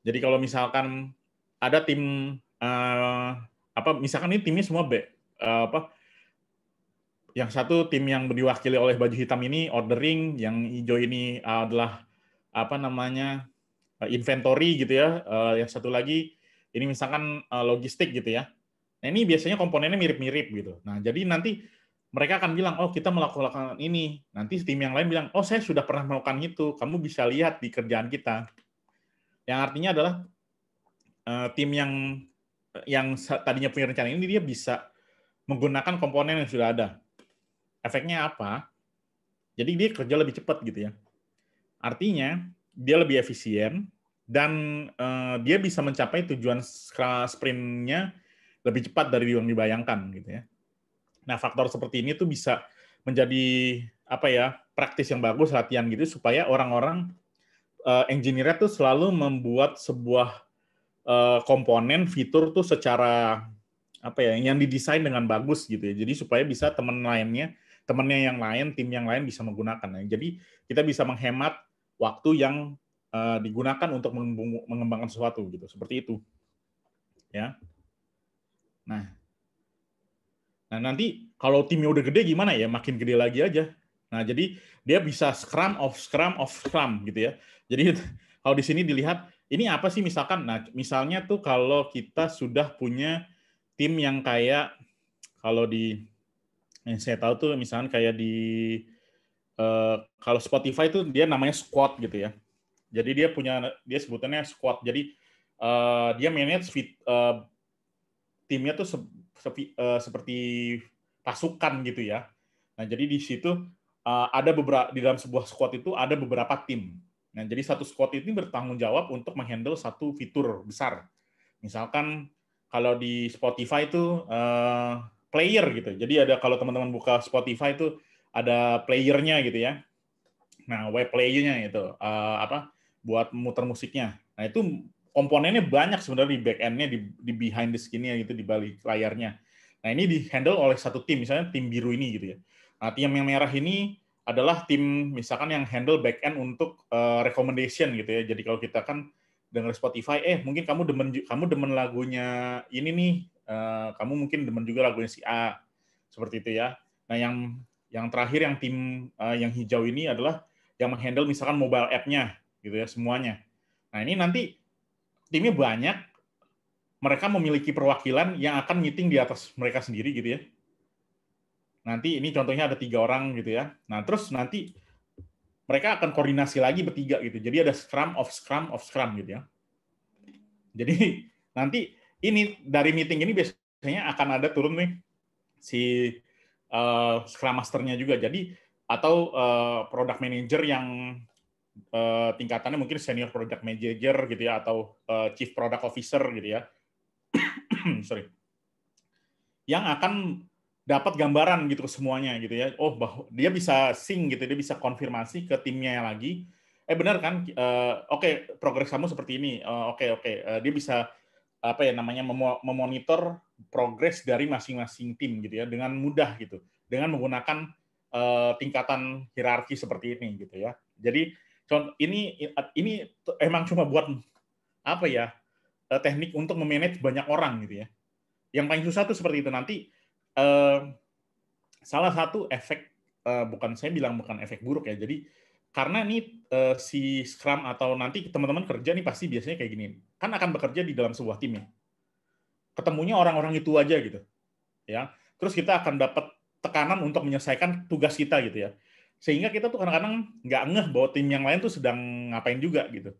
Jadi kalau misalkan ada tim uh, apa misalkan ini timnya semua B uh, apa yang satu tim yang diwakili oleh baju hitam ini ordering, yang hijau ini adalah apa namanya uh, inventory gitu ya. Uh, yang satu lagi ini misalkan uh, logistik gitu ya. Nah, ini biasanya komponennya mirip-mirip gitu. Nah, jadi nanti mereka akan bilang, oh kita melakukan ini. Nanti tim yang lain bilang, oh saya sudah pernah melakukan itu. Kamu bisa lihat di kerjaan kita. Yang artinya adalah uh, tim yang yang tadinya punya rencana ini dia bisa menggunakan komponen yang sudah ada. Efeknya apa? Jadi dia kerja lebih cepat gitu ya. Artinya dia lebih efisien dan uh, dia bisa mencapai tujuan sprintnya lebih cepat dari yang dibayangkan gitu ya. Nah, faktor seperti ini tuh bisa menjadi apa ya praktis yang bagus latihan gitu supaya orang-orang uh, eh, engineer tuh selalu membuat sebuah uh, komponen fitur tuh secara apa ya yang didesain dengan bagus gitu ya. Jadi supaya bisa teman lainnya, temannya yang lain, tim yang lain bisa menggunakan. Nah, jadi kita bisa menghemat waktu yang uh, digunakan untuk mengembangkan sesuatu gitu. Seperti itu. Ya. Nah, Nah nanti kalau timnya udah gede gimana ya? Makin gede lagi aja. Nah jadi dia bisa scrum of scrum of scrum gitu ya. Jadi kalau di sini dilihat ini apa sih misalkan? Nah misalnya tuh kalau kita sudah punya tim yang kayak kalau di yang saya tahu tuh misalkan kayak di uh, kalau Spotify tuh dia namanya squad gitu ya. Jadi dia punya dia sebutannya squad. Jadi eh, dia manage fit, eh, timnya tuh Eh, seperti pasukan gitu ya. Nah, jadi di situ eh, ada beberapa di dalam sebuah squad itu ada beberapa tim. Nah, jadi satu squad ini bertanggung jawab untuk menghandle satu fitur besar. Misalkan kalau di Spotify itu eh, player gitu. Jadi ada kalau teman-teman buka Spotify itu ada playernya gitu ya. Nah, web playernya itu apa? Buat muter musiknya. Nah, itu komponennya banyak sebenarnya di back end-nya, di, di behind the skin-nya gitu di balik layarnya. Nah ini di handle oleh satu tim misalnya tim biru ini gitu ya. Nah tim yang merah ini adalah tim misalkan yang handle back end untuk uh, recommendation gitu ya. Jadi kalau kita kan dengar Spotify, eh mungkin kamu demen kamu demen lagunya ini nih, uh, kamu mungkin demen juga lagunya si A seperti itu ya. Nah yang yang terakhir yang tim uh, yang hijau ini adalah yang menghandle misalkan mobile app-nya gitu ya semuanya. Nah ini nanti timnya banyak, mereka memiliki perwakilan yang akan meeting di atas mereka sendiri gitu ya. Nanti ini contohnya ada tiga orang gitu ya. Nah terus nanti mereka akan koordinasi lagi bertiga gitu. Jadi ada scrum of scrum of scrum gitu ya. Jadi nanti ini dari meeting ini biasanya akan ada turun nih si uh, scrum masternya juga. Jadi atau uh, product manager yang Eh, tingkatannya mungkin senior product manager gitu ya atau eh, chief product officer gitu ya sorry yang akan dapat gambaran gitu ke semuanya gitu ya oh bahwa dia bisa sing gitu dia bisa konfirmasi ke timnya lagi eh benar kan eh, oke okay, progres kamu seperti ini oke uh, oke okay, dia bisa apa ya namanya memonitor progres dari masing-masing tim gitu ya dengan mudah gitu dengan menggunakan tingkatan hierarki seperti ini gitu ya jadi ini ini emang cuma buat apa ya eh, teknik untuk memanage banyak orang gitu ya. Yang paling susah tuh seperti itu nanti eh, salah satu efek eh, bukan saya bilang bukan efek buruk ya. Jadi karena ini si Scrum atau nanti teman-teman kerja nih pasti biasanya kayak gini. Kan akan bekerja di dalam sebuah tim ya. Ketemunya orang-orang itu aja gitu. Ya. Terus kita akan dapat tekanan untuk menyelesaikan tugas kita gitu ya sehingga kita tuh kadang-kadang nggak ngeh bahwa tim yang lain tuh sedang ngapain juga gitu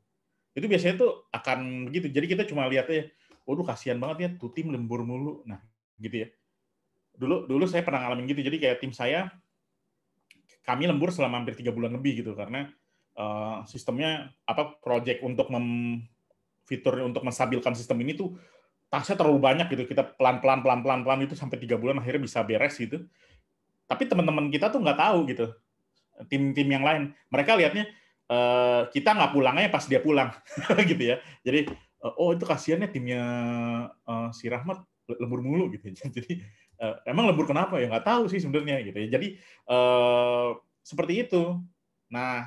itu biasanya tuh akan begitu jadi kita cuma lihat ya waduh kasihan banget ya tuh tim lembur mulu nah gitu ya dulu dulu saya pernah ngalamin gitu jadi kayak tim saya kami lembur selama hampir tiga bulan lebih gitu karena uh, sistemnya apa project untuk mem fitur untuk menstabilkan sistem ini tuh tasnya terlalu banyak gitu kita pelan pelan pelan pelan pelan itu sampai tiga bulan akhirnya bisa beres gitu tapi teman-teman kita tuh nggak tahu gitu tim-tim yang lain. Mereka lihatnya eh, kita nggak pulangnya pas dia pulang, gitu ya. Jadi eh, oh itu kasihannya timnya eh, si Rahmat lembur mulu gitu. Ya. Jadi emang lembur kenapa ya nggak tahu sih sebenarnya gitu ya. Jadi seperti itu. Nah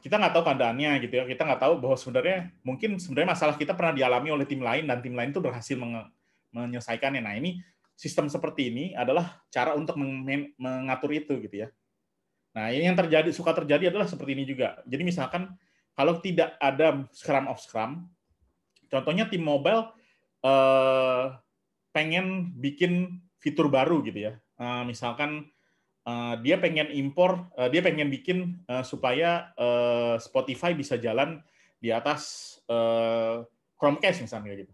kita nggak tahu keadaannya gitu ya. Kita nggak tahu bahwa sebenarnya mungkin sebenarnya masalah kita pernah dialami oleh tim lain dan tim lain itu berhasil menge- menyelesaikannya. Nah ini sistem seperti ini adalah cara untuk mengatur itu gitu ya. Nah, ini yang terjadi suka terjadi adalah seperti ini juga. Jadi misalkan kalau tidak ada scrum of scrum, contohnya tim mobile eh, pengen bikin fitur baru gitu ya. Eh, misalkan eh, dia pengen impor, eh, dia pengen bikin eh, supaya eh, Spotify bisa jalan di atas eh, Chromecast misalnya gitu.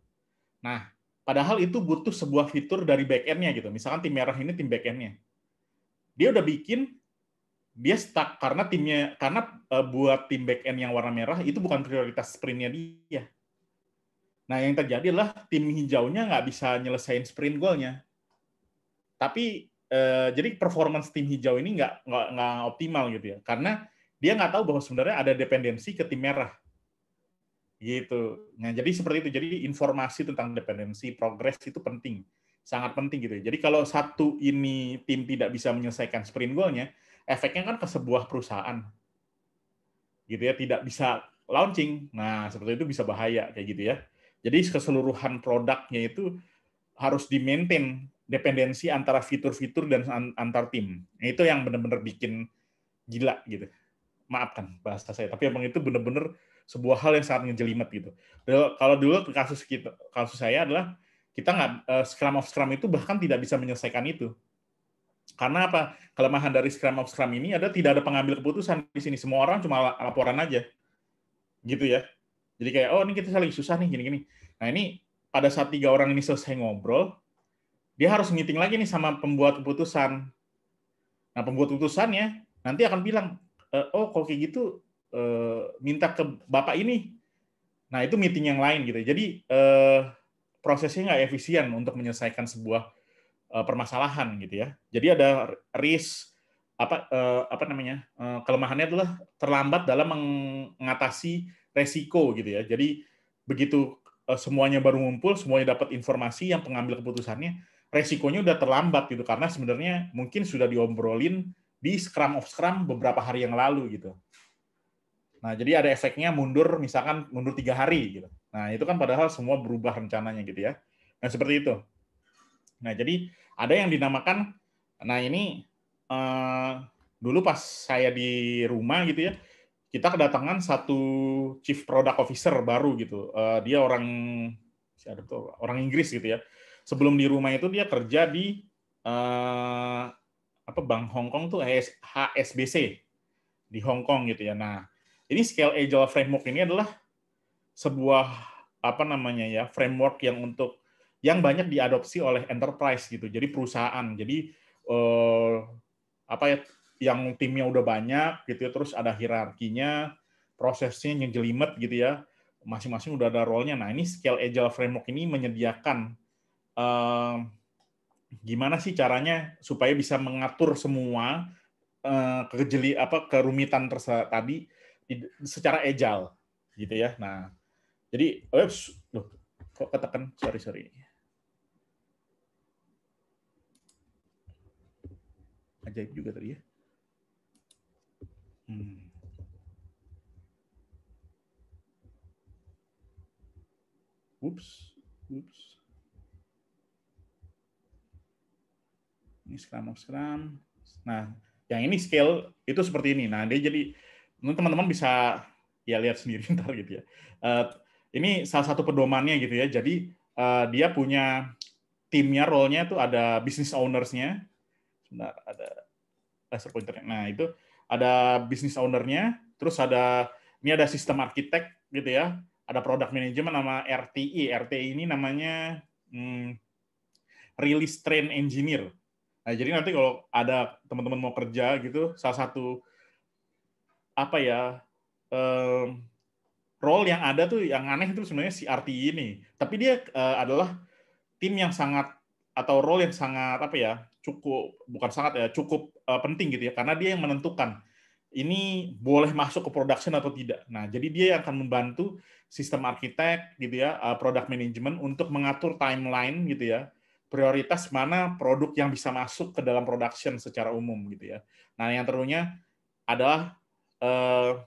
Nah, padahal itu butuh sebuah fitur dari backend-nya gitu. Misalkan tim merah ini tim backend-nya. Dia udah bikin dia stuck karena timnya karena eh, buat tim back end yang warna merah itu bukan prioritas sprintnya dia. Nah yang terjadi adalah tim hijaunya nggak bisa nyelesain sprint golnya. Tapi eh, jadi performance tim hijau ini nggak nggak optimal gitu ya karena dia nggak tahu bahwa sebenarnya ada dependensi ke tim merah gitu. Nah jadi seperti itu jadi informasi tentang dependensi progres itu penting sangat penting gitu ya. Jadi kalau satu ini tim tidak bisa menyelesaikan sprint golnya, efeknya kan ke sebuah perusahaan gitu ya tidak bisa launching nah seperti itu bisa bahaya kayak gitu ya jadi keseluruhan produknya itu harus di maintain dependensi antara fitur-fitur dan antar tim nah, itu yang benar-benar bikin gila gitu maafkan bahasa saya tapi emang itu benar-benar sebuah hal yang sangat ngejelimet gitu kalau dulu kasus kita kasus saya adalah kita nggak uh, scrum of scrum itu bahkan tidak bisa menyelesaikan itu karena apa? Kelemahan dari Scrum of Scrum ini ada tidak ada pengambil keputusan di sini. Semua orang cuma laporan aja. Gitu ya. Jadi kayak, oh ini kita saling susah nih, gini-gini. Nah ini pada saat tiga orang ini selesai ngobrol, dia harus meeting lagi nih sama pembuat keputusan. Nah pembuat keputusannya nanti akan bilang, e, oh kok kayak gitu e, minta ke bapak ini. Nah itu meeting yang lain gitu. Jadi e, prosesnya nggak efisien untuk menyelesaikan sebuah Eh, permasalahan gitu ya. Jadi ada risk apa eh, apa namanya? Eh, kelemahannya adalah terlambat dalam mengatasi resiko gitu ya. Jadi begitu semuanya baru ngumpul, semuanya dapat informasi yang pengambil keputusannya resikonya udah terlambat gitu karena sebenarnya mungkin sudah diobrolin di scrum of scrum beberapa hari yang lalu gitu. Nah, jadi ada efeknya mundur, misalkan mundur tiga hari gitu. Nah, itu kan padahal semua berubah rencananya gitu ya. Nah, seperti itu. Nah, jadi ada yang dinamakan nah ini uh, dulu pas saya di rumah gitu ya, kita kedatangan satu chief product officer baru gitu. Uh, dia orang siapa tuh, orang Inggris gitu ya. Sebelum di rumah itu dia kerja di uh, apa Bank Hong Kong tuh HSBC di Hong Kong gitu ya. Nah, ini Scale Agile Framework ini adalah sebuah apa namanya ya framework yang untuk yang banyak diadopsi oleh enterprise gitu. Jadi perusahaan. Jadi eh, apa ya yang timnya udah banyak gitu ya, terus ada hierarkinya, prosesnya nyejelimet gitu ya. Masing-masing udah ada role-nya. Nah, ini Scale Agile Framework ini menyediakan eh, gimana sih caranya supaya bisa mengatur semua eh, kejeli apa kerumitan tadi secara agile gitu ya. Nah, jadi, ups, loh, kok ketekan? Sorry, sorry. ajaib juga tadi ya. Hmm. Ups, ups. Ini scrum of scrum. Nah, yang ini scale itu seperti ini. Nah, dia jadi teman-teman bisa ya lihat sendiri ntar gitu ya. Uh, ini salah satu pedomannya gitu ya. Jadi uh, dia punya timnya, role-nya itu ada business owners-nya, benar ada laser pointer. Nah itu ada bisnis ownernya, terus ada ini ada sistem arsitek gitu ya, ada product management nama RTI. RTI ini namanya hmm, release train engineer. Nah jadi nanti kalau ada teman-teman mau kerja gitu, salah satu apa ya um, role yang ada tuh yang aneh itu sebenarnya si RTI ini, tapi dia uh, adalah tim yang sangat atau role yang sangat apa ya cukup bukan sangat ya cukup uh, penting gitu ya karena dia yang menentukan ini boleh masuk ke production atau tidak. Nah, jadi dia yang akan membantu sistem arsitek gitu ya, uh, product management untuk mengatur timeline gitu ya, prioritas mana produk yang bisa masuk ke dalam production secara umum gitu ya. Nah, yang terusnya adalah uh,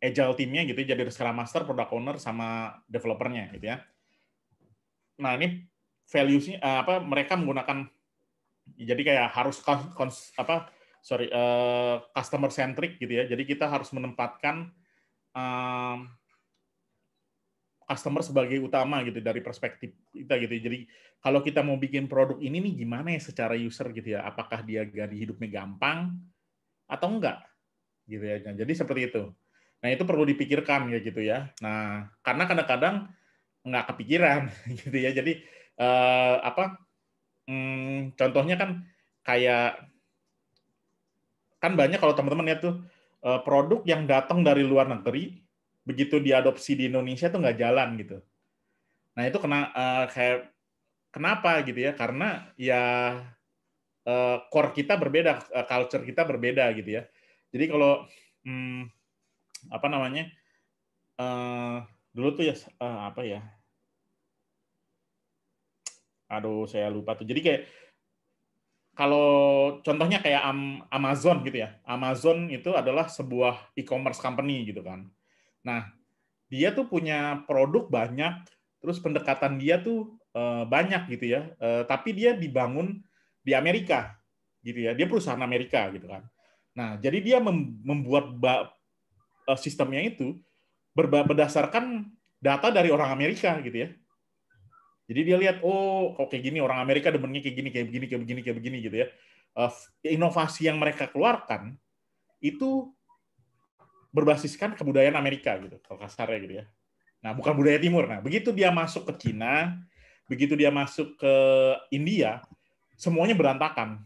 agile timnya gitu ya, jadi Scrum Master, Product Owner sama developernya gitu ya. Nah, ini values-nya apa mereka menggunakan jadi kayak harus kons, apa sorry uh, customer centric gitu ya. Jadi kita harus menempatkan uh, customer sebagai utama gitu dari perspektif kita gitu. Jadi kalau kita mau bikin produk ini nih gimana ya secara user gitu ya? Apakah dia gak hidupnya gampang atau enggak gitu ya? Jadi seperti itu. Nah itu perlu dipikirkan ya gitu ya. Nah karena kadang-kadang nggak kepikiran gitu ya. Jadi uh, apa hmm, contohnya kan kayak kan banyak kalau teman-teman lihat tuh eh, produk yang datang dari luar negeri begitu diadopsi di Indonesia tuh nggak jalan gitu. Nah itu kena eh, kayak kenapa gitu ya? Karena ya eh, core kita berbeda, culture kita berbeda gitu ya. Jadi kalau hmm, apa namanya uh, dulu tuh ya uh, apa ya aduh saya lupa tuh. Jadi kayak kalau contohnya kayak Amazon gitu ya. Amazon itu adalah sebuah e-commerce company gitu kan. Nah, dia tuh punya produk banyak, terus pendekatan dia tuh eh, banyak gitu ya. Eh, tapi dia dibangun di Amerika gitu ya. Dia perusahaan Amerika gitu kan. Nah, jadi dia membuat eh, sistemnya itu berdasarkan data dari orang Amerika gitu ya. Jadi dia lihat, oh kok kayak gini, orang Amerika demennya kayak gini, kayak begini, kayak begini, kayak begini gitu ya. Eh, inovasi yang mereka keluarkan itu berbasiskan kebudayaan Amerika gitu, kalau kasarnya gitu ya. Nah, bukan budaya timur. Nah, begitu dia masuk ke Cina, begitu dia masuk ke India, semuanya berantakan.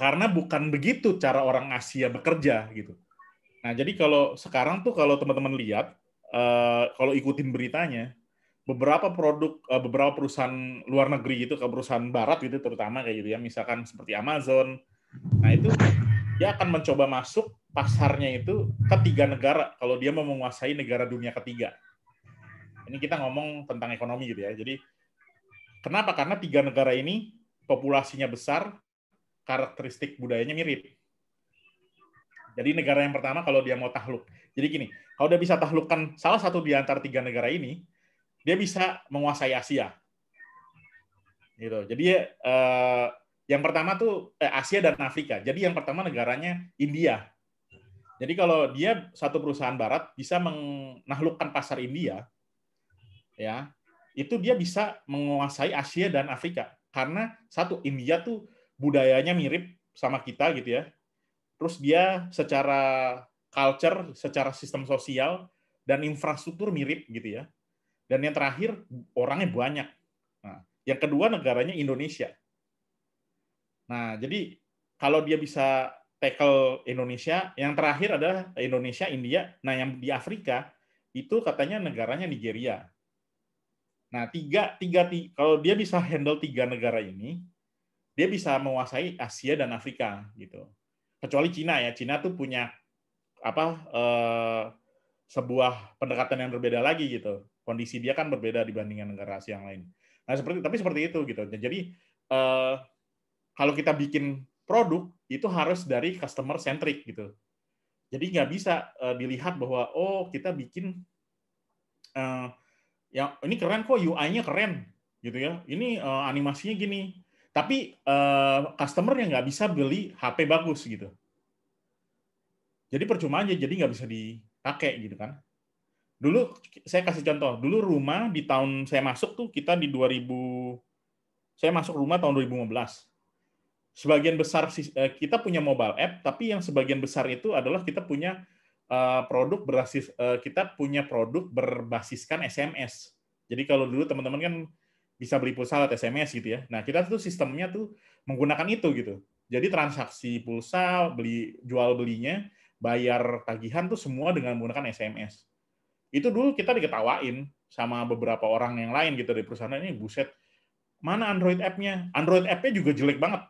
Karena bukan begitu cara orang Asia bekerja gitu. Nah, jadi kalau sekarang tuh kalau teman-teman lihat, eh, kalau ikutin beritanya, beberapa produk eh, beberapa perusahaan luar negeri gitu ke perusahaan barat gitu terutama kayak gitu ya misalkan seperti Amazon nah itu dia akan mencoba masuk pasarnya itu ketiga negara kalau dia mau menguasai negara dunia ketiga ini kita ngomong tentang ekonomi gitu ya jadi kenapa karena tiga negara ini populasinya besar karakteristik budayanya mirip jadi negara yang pertama kalau dia mau takluk jadi gini kalau dia bisa taklukkan salah satu di antara tiga negara ini dia bisa menguasai Asia. Gitu. Jadi eh, yang pertama tuh eh, Asia dan Afrika. Jadi yang pertama negaranya India. Jadi kalau dia satu perusahaan barat bisa menaklukkan pasar India, ya itu dia bisa menguasai Asia dan Afrika karena satu India tuh budayanya mirip sama kita gitu ya. Terus dia secara culture, secara sistem sosial dan infrastruktur mirip gitu ya. Dan yang terakhir, orangnya banyak. Nah, yang kedua negaranya Indonesia. Nah, jadi kalau dia bisa tackle Indonesia, yang terakhir adalah Indonesia, India. Nah, yang di Afrika itu katanya negaranya Nigeria. Nah, tiga, tiga, tiga kalau dia bisa handle tiga negara ini, dia bisa menguasai Asia dan Afrika gitu. Kecuali Cina ya, Cina tuh punya apa eh, sebuah pendekatan yang berbeda lagi gitu kondisi dia kan berbeda dibandingkan negara Asia yang lain. Nah seperti tapi seperti itu gitu. Jadi eh, kalau kita bikin produk itu harus dari customer centric gitu. Jadi nggak bisa eh, dilihat bahwa oh kita bikin eh, yang ini keren kok UI-nya keren gitu ya. Ini eh, animasinya gini. Tapi eh, customer yang nggak bisa beli HP bagus gitu. Jadi percuma aja, jadi nggak bisa dipakai gitu kan dulu saya kasih contoh dulu rumah di tahun saya masuk tuh kita di 2000 saya masuk rumah tahun 2015 sebagian besar eh, kita punya mobile app tapi yang sebagian besar itu adalah kita punya eh, produk berbasis eh, kita punya produk berbasiskan SMS jadi kalau dulu teman-teman kan bisa beli pulsa lewat SMS gitu ya nah kita tuh sistemnya tuh menggunakan itu gitu jadi transaksi pulsa beli jual belinya bayar tagihan tuh semua dengan menggunakan SMS itu dulu kita diketawain sama beberapa orang yang lain gitu di perusahaan ini buset mana Android app-nya Android app-nya juga jelek banget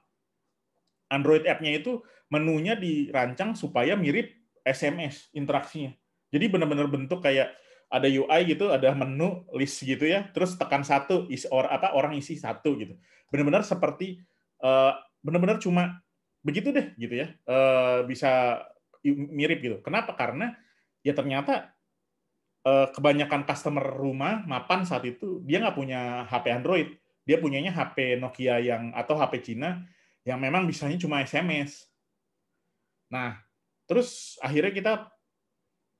Android app-nya itu menunya dirancang supaya mirip SMS interaksinya jadi benar-benar bentuk kayak ada UI gitu, ada menu list gitu ya, terus tekan satu is or apa orang isi satu gitu. Benar-benar seperti uh, eh, benar-benar cuma begitu deh gitu ya. Uh, bisa mirip gitu. Kenapa? Karena ya ternyata Eh, kebanyakan customer rumah mapan saat itu dia nggak punya HP Android, dia punyanya HP Nokia yang atau HP Cina yang memang bisanya cuma SMS. Nah, terus akhirnya kita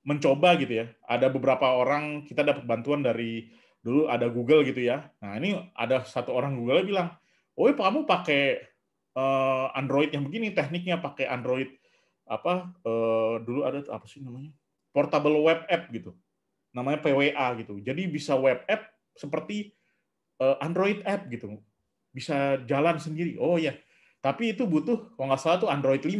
mencoba gitu ya. Ada beberapa orang kita dapat bantuan dari dulu ada Google gitu ya. Nah, ini ada satu orang Google bilang, "Oi, kamu pakai eh, Android yang begini tekniknya pakai Android apa eh, dulu ada apa sih namanya? Portable web app gitu." namanya PWA gitu. Jadi bisa web app seperti eh, Android app gitu. Bisa jalan sendiri. Oh ya. Tapi itu butuh kalau nggak salah tuh Android 5.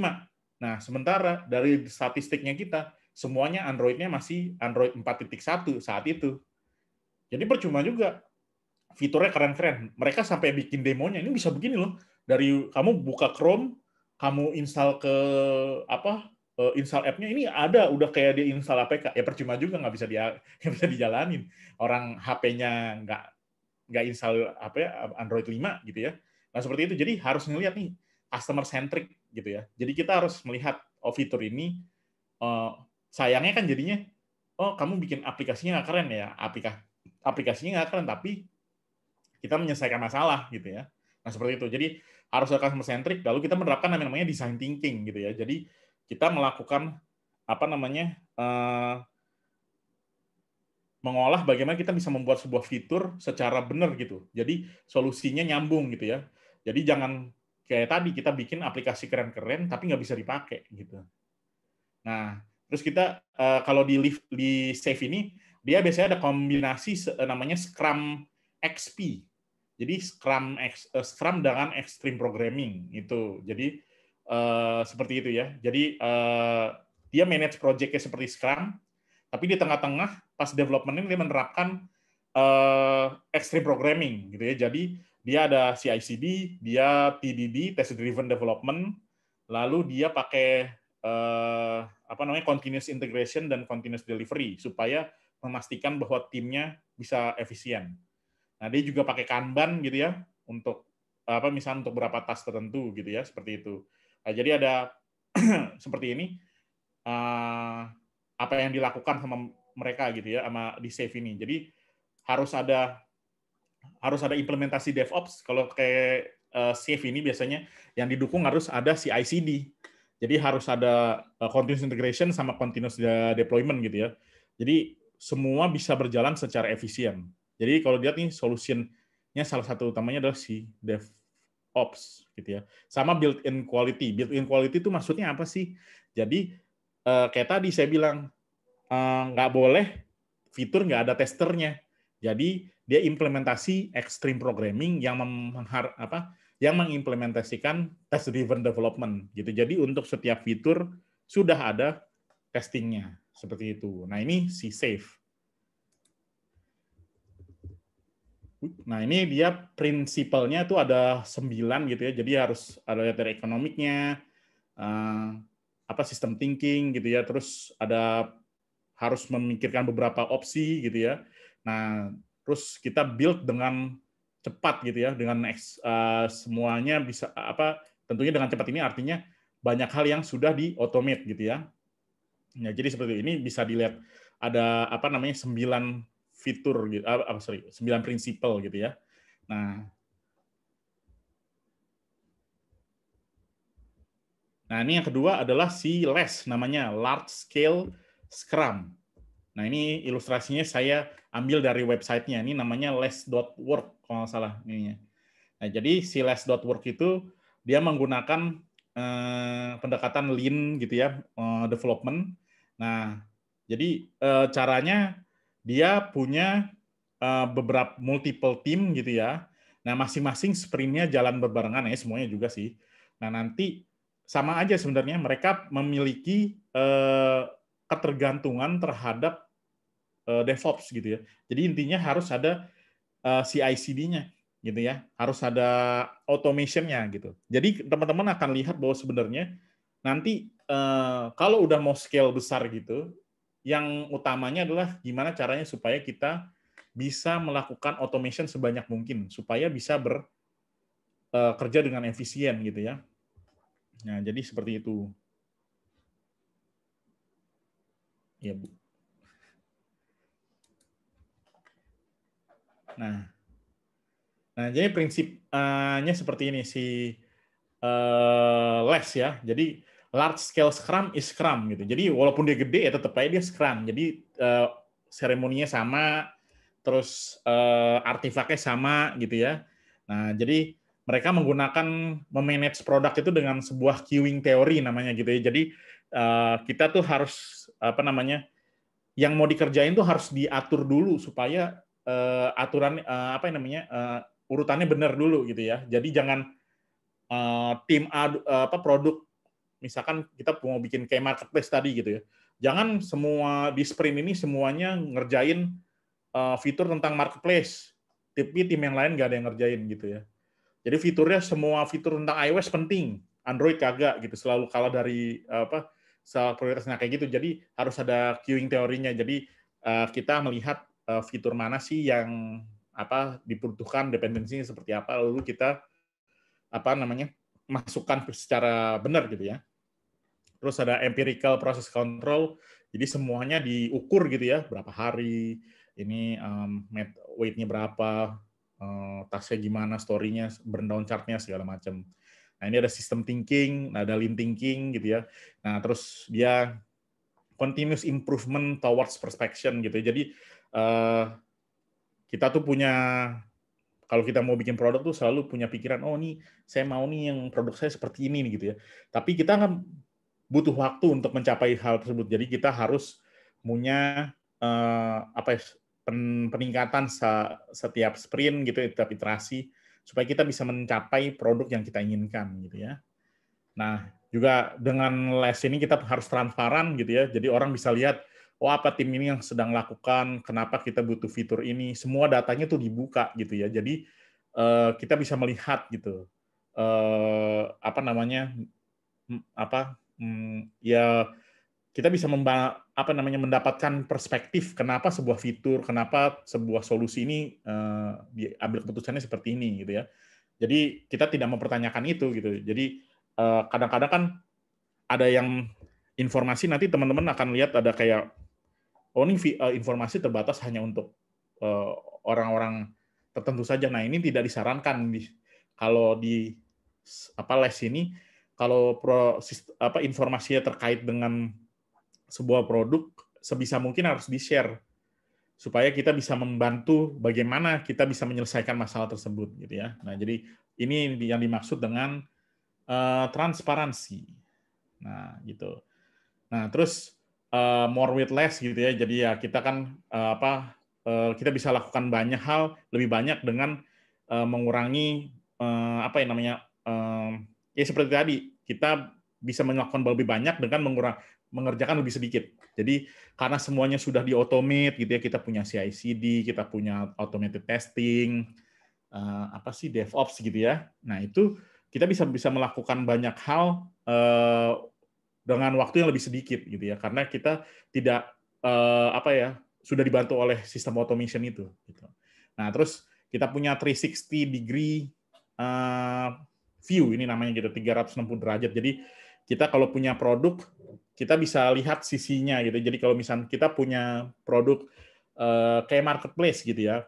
Nah, sementara dari statistiknya kita semuanya Androidnya masih Android 4.1 saat itu. Jadi percuma juga fiturnya keren-keren. Mereka sampai bikin demonya ini bisa begini loh. Dari kamu buka Chrome, kamu install ke apa uh, install app-nya ini ada udah kayak dia install APK ya percuma juga nggak bisa dia nggak bisa dijalanin orang HP-nya nggak nggak install apa ya, Android 5 gitu ya nah seperti itu jadi harus ngelihat nih customer centric gitu ya jadi kita harus melihat oh fitur ini uh, sayangnya kan jadinya oh kamu bikin aplikasinya nggak keren ya aplikasi aplikasinya nggak keren tapi kita menyelesaikan masalah gitu ya nah seperti itu jadi harus customer centric lalu kita menerapkan namanya design thinking gitu ya jadi kita melakukan apa namanya eh, mengolah bagaimana kita bisa membuat sebuah fitur secara benar gitu. Jadi solusinya nyambung gitu ya. Jadi jangan kayak tadi kita bikin aplikasi keren-keren tapi nggak bisa dipakai gitu. Nah terus kita eh, kalau di lift di save ini dia biasanya ada kombinasi eh, namanya Scrum XP. Jadi Scrum Scrum dengan Extreme Programming itu. Jadi Eh, seperti itu ya. Jadi eh, dia manage projectnya seperti Scrum, tapi di tengah-tengah pas development ini dia menerapkan eh, extreme programming gitu ya. Jadi dia ada CI/CD, dia TDD (Test Driven Development), lalu dia pakai apa namanya continuous integration dan continuous delivery supaya memastikan bahwa timnya bisa efisien. Nah dia juga pakai Kanban gitu ya untuk apa misalnya untuk berapa tas tertentu gitu ya seperti itu. Nah, jadi ada seperti ini uh, apa yang dilakukan sama mereka gitu ya sama di save ini. Jadi harus ada harus ada implementasi DevOps. Kalau kayak uh, save ini biasanya yang didukung harus ada CI/CD. Jadi harus ada uh, continuous integration sama continuous deployment gitu ya. Jadi semua bisa berjalan secara efisien. Jadi kalau dilihat nih solusinya salah satu utamanya adalah si dev ops gitu ya. Sama built-in quality. Built-in quality itu maksudnya apa sih? Jadi uh, kayak tadi saya bilang uh, nggak boleh fitur nggak ada testernya. Jadi dia implementasi extreme programming yang menghar apa yang mengimplementasikan test driven development gitu. Jadi untuk setiap fitur sudah ada testingnya seperti itu. Nah ini si safe. Nah ini dia prinsipalnya itu ada sembilan gitu ya. Jadi harus ada dari ekonomiknya, eh, apa sistem thinking gitu ya. Terus ada harus memikirkan beberapa opsi gitu ya. Nah terus kita build dengan cepat gitu ya dengan uh, semuanya bisa apa tentunya dengan cepat ini artinya banyak hal yang sudah di automate gitu ya. Nah, jadi seperti ini bisa dilihat ada apa namanya sembilan fitur gitu apa sorry sembilan prinsipal gitu ya nah nah ini yang kedua adalah si less namanya large scale scrum nah ini ilustrasinya saya ambil dari websitenya ini namanya less. work kalau nggak salah ininya nah jadi si work itu dia menggunakan eh, pendekatan lean gitu ya eh, development nah jadi eh, caranya dia punya eh, beberapa multiple team gitu ya. Nah, masing-masing sprintnya jalan berbarengan ya semuanya juga sih. Nah, nanti sama aja sebenarnya mereka memiliki eh, ketergantungan terhadap eh, DevOps gitu ya. Jadi intinya harus ada CI/CD-nya gitu ya, harus ada automation-nya gitu. Jadi teman-teman akan lihat bahwa sebenarnya nanti kalau udah mau scale besar gitu, yang utamanya adalah gimana caranya supaya kita bisa melakukan automation sebanyak mungkin supaya bisa bekerja eh, dengan efisien gitu ya. Nah, jadi seperti itu. Ya, Bu. Nah. Nah, jadi prinsipnya eh, seperti ini si uh, eh, les ya. Jadi large scale scrum is scrum gitu. Jadi walaupun dia gede ya tetap aja dia scrum. Jadi uh, eh, seremoninya sama, terus uh, artefaknya sama gitu ya. Nah, jadi mereka menggunakan memanage produk itu dengan sebuah queuing teori namanya gitu ya. Jadi uh, kita tuh harus apa namanya? yang mau dikerjain tuh harus diatur dulu supaya uh, aturan uh, apa namanya? Uh, urutannya benar dulu gitu ya. Jadi jangan uh, tim uh, apa produk misalkan kita mau bikin kayak marketplace tadi gitu ya. Jangan semua di sprint ini semuanya ngerjain eh, fitur tentang marketplace. Tapi tim yang lain nggak ada yang ngerjain gitu ya. Jadi fiturnya semua fitur tentang iOS penting, Android kagak gitu. Selalu kalah dari eh, apa? prioritasnya kayak gitu. Jadi harus ada queuing teorinya. Jadi eh, kita melihat fitur mana sih yang apa dibutuhkan dependensinya seperti apa lalu kita apa namanya masukkan secara benar gitu ya terus ada empirical process control. Jadi semuanya diukur gitu ya, berapa hari, ini um, weight-nya berapa, uh, eh, tasnya gimana, story-nya, burn down chart-nya, segala macam. Nah, ini ada sistem thinking, nah, ada lean thinking gitu ya. Nah, terus dia continuous improvement towards perfection gitu. ya. Jadi uh, kita tuh punya kalau kita mau bikin produk tuh selalu punya pikiran oh ini saya mau nih yang produk saya seperti ini nih gitu ya tapi kita nggak butuh waktu untuk mencapai hal tersebut. Jadi kita harus punya eh, apa ya, peningkatan setiap sprint gitu, setiap iterasi supaya kita bisa mencapai produk yang kita inginkan gitu ya. Nah, juga dengan les ini kita harus transparan gitu ya. Jadi orang bisa lihat oh apa tim ini yang sedang lakukan, kenapa kita butuh fitur ini, semua datanya tuh dibuka gitu ya. Jadi eh, kita bisa melihat gitu eh, apa namanya apa hmm, ya kita bisa memba apa namanya mendapatkan perspektif kenapa sebuah fitur, kenapa sebuah solusi ini eh, diambil keputusannya seperti ini gitu ya. Jadi kita tidak mempertanyakan itu gitu. Jadi kadang eh, kadang-kadang kan ada yang informasi nanti teman-teman akan lihat ada kayak oh ini eh, informasi terbatas hanya untuk orang eh, orang-orang tertentu saja. Nah, ini tidak disarankan di kalau di apa les ini kalau pro, apa informasinya terkait dengan sebuah produk sebisa mungkin harus di-share supaya kita bisa membantu bagaimana kita bisa menyelesaikan masalah tersebut gitu ya. Nah, jadi ini yang dimaksud dengan uh, transparansi. Nah, gitu. Nah, terus uh, more with less gitu ya. Jadi ya kita kan uh, apa uh, kita bisa lakukan banyak hal lebih banyak dengan uh, mengurangi uh, apa yang namanya uh, ya seperti tadi kita bisa melakukan lebih banyak dengan mengurang mengerjakan lebih sedikit. Jadi karena semuanya sudah diotomate gitu ya, kita punya CI/CD, kita punya automated testing, eh, apa sih DevOps gitu ya. Nah itu kita bisa bisa melakukan banyak hal eh, dengan waktu yang lebih sedikit gitu ya, karena kita tidak uh, apa ya sudah dibantu oleh sistem automation itu. Gitu. Nah terus kita punya 360 degree view ini namanya gitu 360 derajat. Jadi kita kalau punya produk kita bisa lihat sisinya gitu. Jadi kalau misalnya kita punya produk eh, kayak marketplace gitu ya,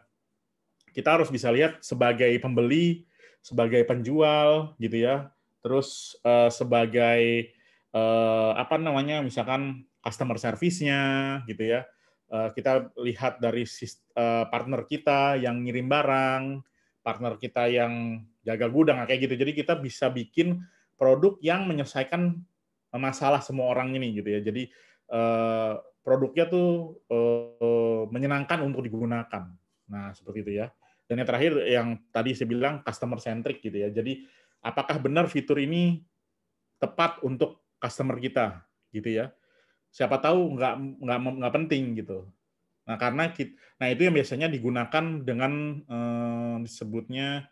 kita harus bisa lihat sebagai pembeli, sebagai penjual gitu ya, terus eh, sebagai eh, apa namanya misalkan customer service-nya gitu ya. Eh, kita lihat dari eh, partner kita yang ngirim barang, partner kita yang jaga gudang kayak gitu. Jadi kita bisa bikin produk yang menyelesaikan masalah semua orang ini gitu ya. Jadi eh, produknya tuh eh, menyenangkan untuk digunakan. Nah seperti itu ya. Dan yang terakhir yang tadi saya bilang customer centric gitu ya. Jadi apakah benar fitur ini tepat untuk customer kita gitu ya? Siapa tahu nggak nggak nggak penting gitu. Nah, karena kita, nah itu yang biasanya digunakan dengan eh, disebutnya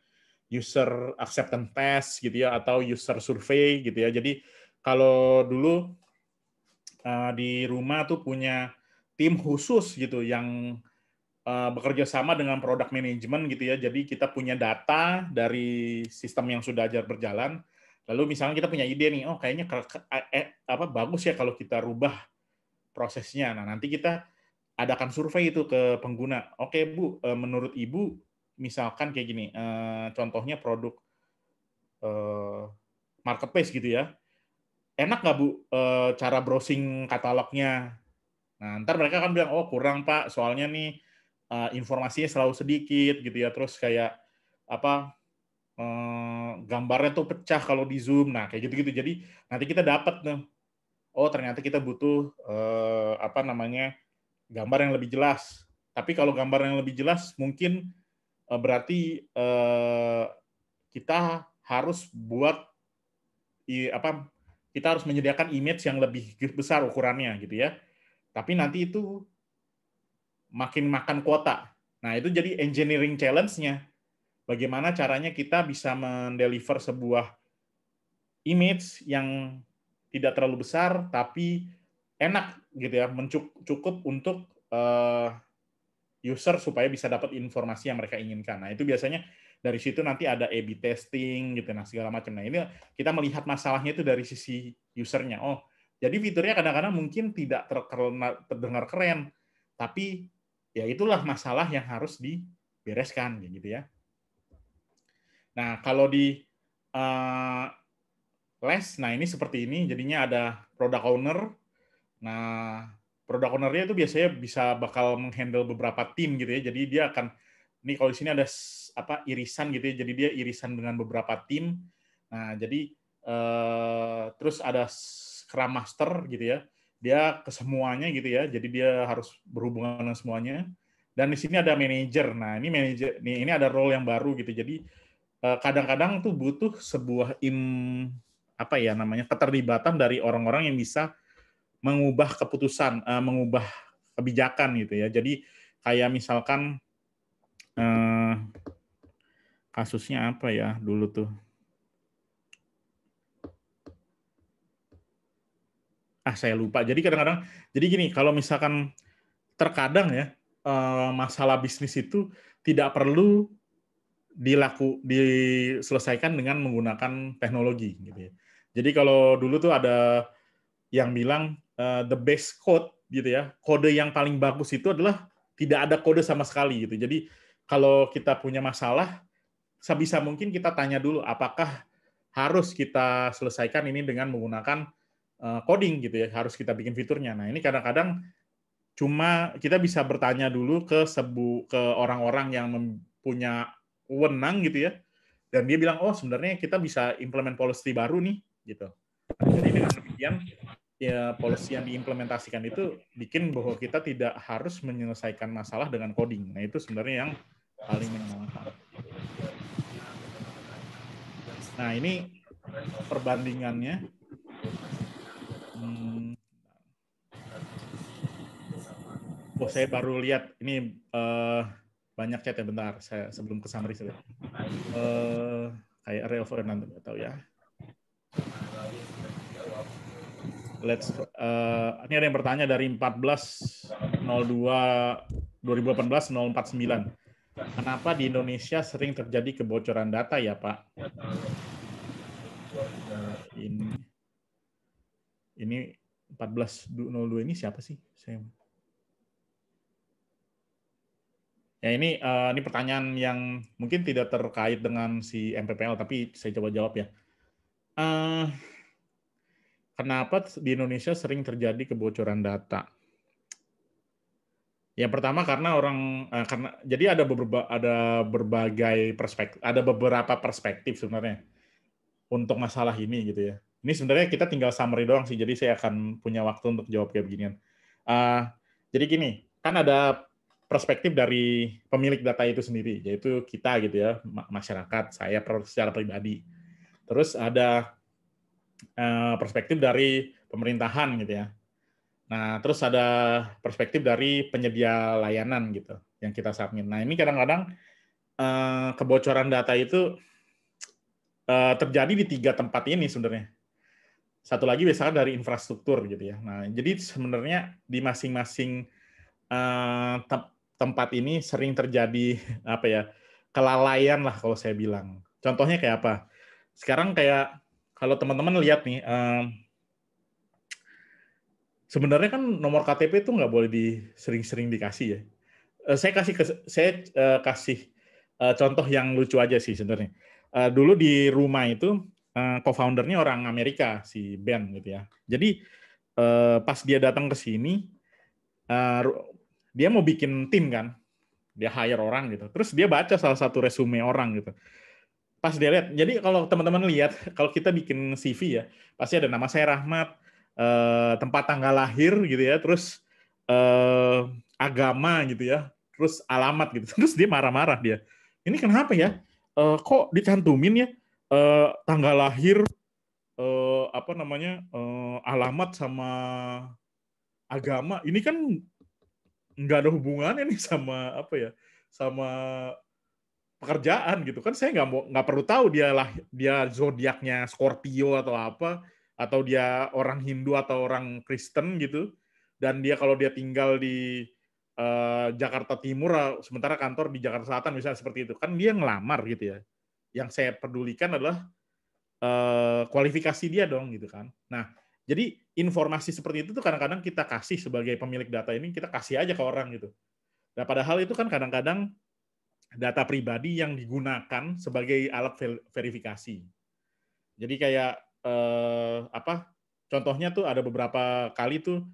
user acceptance test gitu ya atau user survey gitu ya. Jadi kalau dulu eh, di rumah tuh punya tim khusus gitu yang eh, bekerja sama dengan product management gitu ya. Jadi kita punya data dari sistem yang sudah ajar berjalan. Lalu misalnya kita punya ide nih, oh kayaknya eh, apa bagus ya kalau kita rubah prosesnya. Nah, nanti kita adakan survei itu ke pengguna. Oke Bu, e, menurut Ibu misalkan kayak gini, e, contohnya produk e, marketplace gitu ya, enak nggak Bu cara browsing katalognya? Nah ntar mereka akan bilang, oh kurang Pak, soalnya nih informasinya selalu sedikit gitu ya, terus kayak apa gambarnya tuh pecah kalau di zoom, nah kayak gitu-gitu. Jadi nanti kita dapat nih, oh ternyata kita butuh apa namanya gambar yang lebih jelas. Tapi kalau gambar yang lebih jelas mungkin eh, berarti eh, kita harus buat apa kita harus menyediakan image yang lebih besar ukurannya gitu ya. Tapi nanti itu makin makan kuota. Nah, itu jadi engineering challenge-nya. Bagaimana caranya kita bisa mendeliver sebuah image yang tidak terlalu besar tapi enak gitu ya mencukup untuk eh, user supaya bisa dapat informasi yang mereka inginkan. Nah itu biasanya dari situ nanti ada A/B testing gitu nah segala macam. Nah ini kita melihat masalahnya itu dari sisi usernya. Oh jadi fiturnya kadang-kadang mungkin tidak terdengar keren, tapi ya itulah masalah yang harus dibereskan gitu ya. Nah kalau di uh, les, nah ini seperti ini, jadinya ada product owner, Nah, product owner-nya itu biasanya bisa bakal menghandle beberapa tim gitu ya. Jadi dia akan nih kalau di sini ada apa irisan gitu ya. Jadi dia irisan dengan beberapa tim. Nah, jadi eh, terus ada Scrum Master gitu ya. Dia ke semuanya gitu ya. Jadi dia harus berhubungan dengan semuanya. Dan di sini ada manajer. Nah, ini manajer nih ini ada role yang baru gitu. Jadi eh, kadang-kadang tuh butuh sebuah im apa ya namanya keterlibatan dari orang-orang yang bisa mengubah keputusan, uh, mengubah kebijakan gitu ya. Jadi kayak misalkan uh, kasusnya apa ya dulu tuh? Ah saya lupa. Jadi kadang-kadang, jadi gini kalau misalkan terkadang ya eh, masalah bisnis itu tidak perlu dilaku diselesaikan dengan menggunakan teknologi gitu ya. Jadi kalau dulu tuh ada yang bilang Eh, the best code gitu ya kode yang paling bagus itu adalah tidak ada kode sama sekali gitu jadi kalau kita punya masalah sebisa mungkin kita tanya dulu apakah harus kita selesaikan ini dengan menggunakan eh, coding gitu ya harus kita bikin fiturnya nah ini kadang-kadang cuma kita bisa bertanya dulu ke sebu ke orang-orang yang punya wewenang gitu ya dan dia bilang oh sebenarnya kita bisa implement policy baru nih gitu nah, jadi dengan demikian ya policy yang diimplementasikan itu bikin bahwa kita tidak harus menyelesaikan masalah dengan coding. Nah itu sebenarnya yang paling menyenangkan. Nah ini perbandingannya. Hmm. Oh saya baru lihat ini uh, banyak chat ya bentar. Saya sebelum ke summary saya. Uh, kayak nanti tahu ya. Let's uh, ini ada yang bertanya dari 1402 2018 049. Kenapa di Indonesia sering terjadi kebocoran data ya, Pak? Ini ini 1402 ini siapa sih? Saya Ya ini eh, ini pertanyaan yang mungkin tidak terkait dengan si MPPL tapi saya coba jawab ya. Eh, kenapa di Indonesia sering terjadi kebocoran data? Yang pertama karena orang eh, karena jadi ada beberapa ada berbagai perspektif, ada beberapa perspektif sebenarnya untuk masalah ini gitu ya. Ini sebenarnya kita tinggal summary doang sih, jadi saya akan punya waktu untuk jawab kayak beginian. Uh, jadi gini, kan ada perspektif dari pemilik data itu sendiri, yaitu kita gitu ya, masyarakat, saya secara pribadi. Terus ada Eh, perspektif dari pemerintahan gitu ya. Nah, terus ada perspektif dari penyedia layanan gitu yang kita submit. Nah, ini kadang-kadang eh, kebocoran data itu eh, terjadi di tiga tempat ini sebenarnya. Satu lagi biasanya dari infrastruktur gitu ya. Nah, jadi sebenarnya di masing-masing tempat ini sering terjadi apa ya kelalaian lah kalau saya bilang. Contohnya kayak apa? Sekarang kayak kalau teman-teman lihat nih, sebenarnya kan nomor KTP itu nggak boleh disering sering-sering dikasih ya. Eh, saya kasih ke, saya eh, kasih eh, contoh yang lucu aja sih sebenarnya. dulu di rumah itu uh, co-foundernya orang Amerika si Ben gitu ya. Jadi pas dia datang ke sini, dia mau bikin tim kan, dia hire orang gitu. Terus dia baca salah satu resume orang gitu pas dia lihat Jadi kalau teman-teman lihat, kalau kita bikin CV ya, pasti ada nama saya Rahmat, eh, tempat tanggal lahir gitu ya, terus eh, agama gitu ya, terus alamat gitu. Terus dia marah-marah dia. Ini kenapa ya? Eh, kok dicantumin ya eh, tanggal lahir, eh, apa namanya, eh, alamat sama agama? Ini kan nggak ada hubungannya nih sama apa ya? sama pekerjaan gitu kan saya nggak mau nggak perlu tahu dia lah dia zodiaknya Scorpio atau apa atau dia orang Hindu atau orang Kristen gitu dan dia kalau dia tinggal di uh, Jakarta Timur sementara kantor di Jakarta Selatan misalnya seperti itu kan dia ngelamar gitu ya yang saya pedulikan adalah uh, kualifikasi dia dong gitu kan nah jadi informasi seperti itu tuh kadang-kadang kita kasih sebagai pemilik data ini kita kasih aja ke orang gitu nah padahal itu kan kadang-kadang data pribadi yang digunakan sebagai alat verifikasi. Jadi kayak eh, apa? Contohnya tuh ada beberapa kali tuh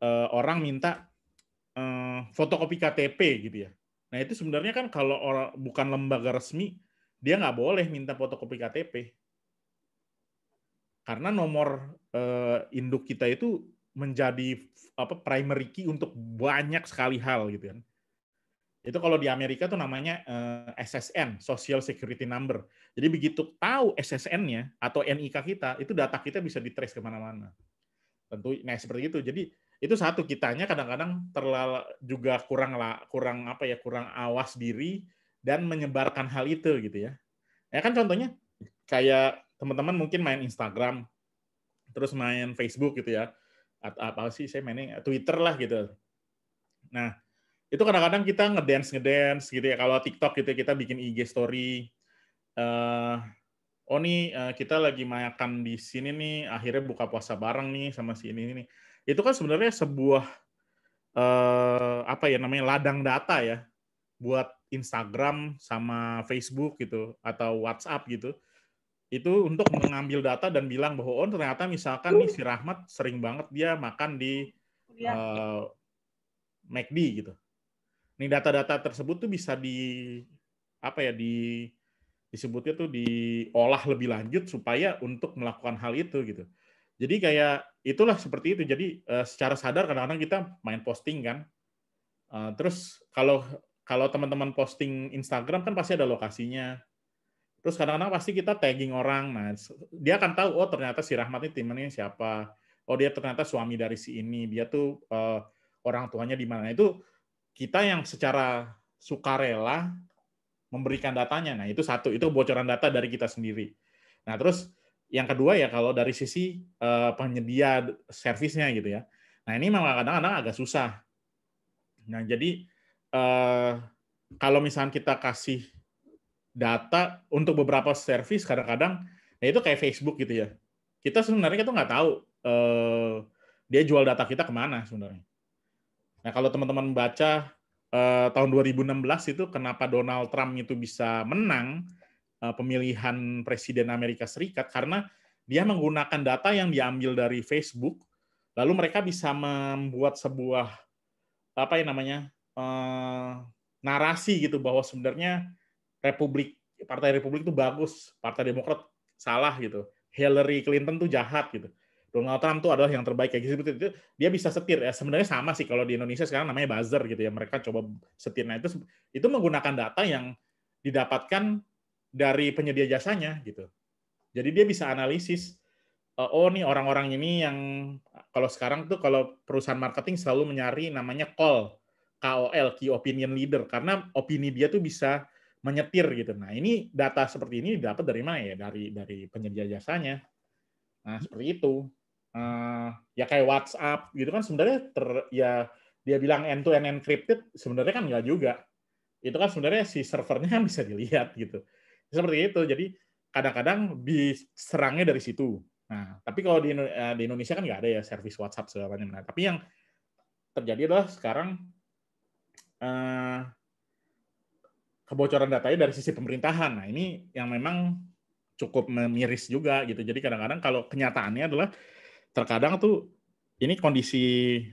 eh, orang minta eh, fotokopi KTP gitu ya. Nah itu sebenarnya kan kalau orang bukan lembaga resmi dia nggak boleh minta fotokopi KTP karena nomor eh, induk kita itu menjadi apa primary key untuk banyak sekali hal gitu kan. Ya itu kalau di Amerika tuh namanya eh, SSN, Social Security Number. Jadi begitu tahu SSN-nya atau NIK kita, itu data kita bisa ditrace kemana-mana. Tentu, nah seperti itu. Jadi itu satu kitanya kadang-kadang terlalu juga kurang lah, kurang apa ya, kurang awas diri dan menyebarkan hal itu gitu ya. Ya kan contohnya kayak teman-teman mungkin main Instagram, terus main Facebook gitu ya, atau apa sih saya mainnya Twitter lah gitu. Nah itu kadang-kadang kita ngedance ngedance gitu ya kalau TikTok gitu ya, kita bikin IG story uh, oh nih uh, kita lagi makan di sini nih akhirnya buka puasa bareng nih sama si ini nih itu kan sebenarnya sebuah uh, apa ya namanya ladang data ya buat Instagram sama Facebook gitu atau WhatsApp gitu itu untuk mengambil data dan bilang bahwa oh ternyata misalkan nih si Rahmat sering banget dia makan di uh, McD gitu ini data-data tersebut tuh bisa di apa ya di disebutnya tuh diolah lebih lanjut supaya untuk melakukan hal itu gitu. Jadi kayak itulah seperti itu. Jadi uh, secara sadar kadang-kadang kita main posting kan. Uh, terus kalau kalau teman-teman posting Instagram kan pasti ada lokasinya. Terus kadang-kadang pasti kita tagging orang. Nah, dia akan tahu oh ternyata si Rahmat ini temannya siapa. Oh dia ternyata suami dari si ini. Dia tuh uh, orang tuanya di mana. Nah, itu kita yang secara sukarela memberikan datanya. Nah, itu satu, itu bocoran data dari kita sendiri. Nah, terus yang kedua ya kalau dari sisi uh, penyedia servisnya gitu ya. Nah, ini memang kadang-kadang agak susah. Nah, jadi uh, kalau misalnya kita kasih data untuk beberapa servis kadang-kadang nah itu kayak Facebook gitu ya. Kita sebenarnya kita nggak tahu uh, dia jual data kita kemana sebenarnya. Nah, kalau teman-teman baca uh, tahun 2016 itu kenapa Donald Trump itu bisa menang uh, pemilihan presiden Amerika Serikat karena dia menggunakan data yang diambil dari Facebook, lalu mereka bisa membuat sebuah apa ya namanya uh, narasi gitu bahwa sebenarnya Republik Partai Republik itu bagus, Partai Demokrat salah gitu, Hillary Clinton tuh jahat gitu. Donald Trump tuh adalah yang terbaik kayak gitu itu gitu. dia bisa setir ya sebenarnya sama sih kalau di Indonesia sekarang namanya buzzer gitu ya mereka coba setir nah itu itu menggunakan data yang didapatkan dari penyedia jasanya gitu jadi dia bisa analisis eh, oh nih orang-orang ini yang kalau sekarang tuh kalau perusahaan marketing selalu mencari namanya call KOL key opinion leader karena opini dia tuh bisa menyetir gitu. Nah, ini data seperti ini dapat dari mana ya? Dari dari penyedia jasanya. Nah, seperti itu uh, ya kayak WhatsApp gitu kan sebenarnya ter ya dia bilang end to end encrypted sebenarnya kan nggak juga itu kan sebenarnya si servernya kan bisa dilihat gitu seperti itu jadi kadang-kadang diserangnya dari situ nah tapi kalau di, eh, di Indonesia kan nggak ada ya service WhatsApp segalanya nah, tapi yang terjadi adalah sekarang uh, kebocoran datanya dari sisi pemerintahan nah ini yang memang cukup miris juga gitu jadi kadang-kadang kalau kenyataannya adalah terkadang tuh ini kondisi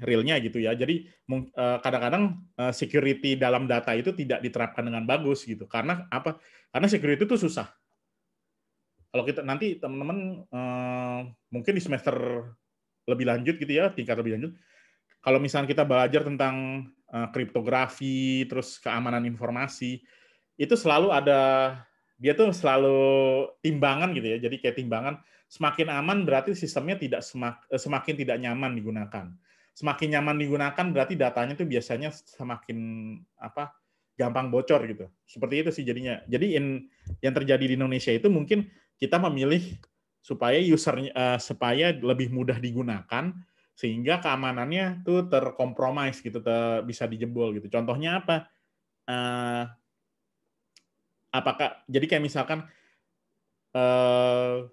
realnya gitu ya. Jadi eh, kadang-kadang eh, security dalam data itu tidak diterapkan dengan bagus gitu. Karena apa? Karena security itu susah. Kalau kita nanti teman-teman eh, mungkin di semester lebih lanjut gitu ya, tingkat lebih lanjut. Kalau misalnya kita belajar tentang kriptografi, terus keamanan informasi, itu selalu ada dia tuh selalu timbangan gitu ya. Jadi kayak timbangan semakin aman berarti sistemnya tidak semak, eh, semakin tidak nyaman digunakan. Semakin nyaman digunakan berarti datanya tuh biasanya semakin apa gampang bocor gitu. Seperti itu sih jadinya. Jadi in, yang terjadi di Indonesia itu mungkin kita memilih supaya usernya uh, supaya lebih mudah digunakan sehingga keamanannya tuh terkompromis gitu ter, bisa dijebol gitu. Contohnya apa? Uh, apakah jadi kayak misalkan uh,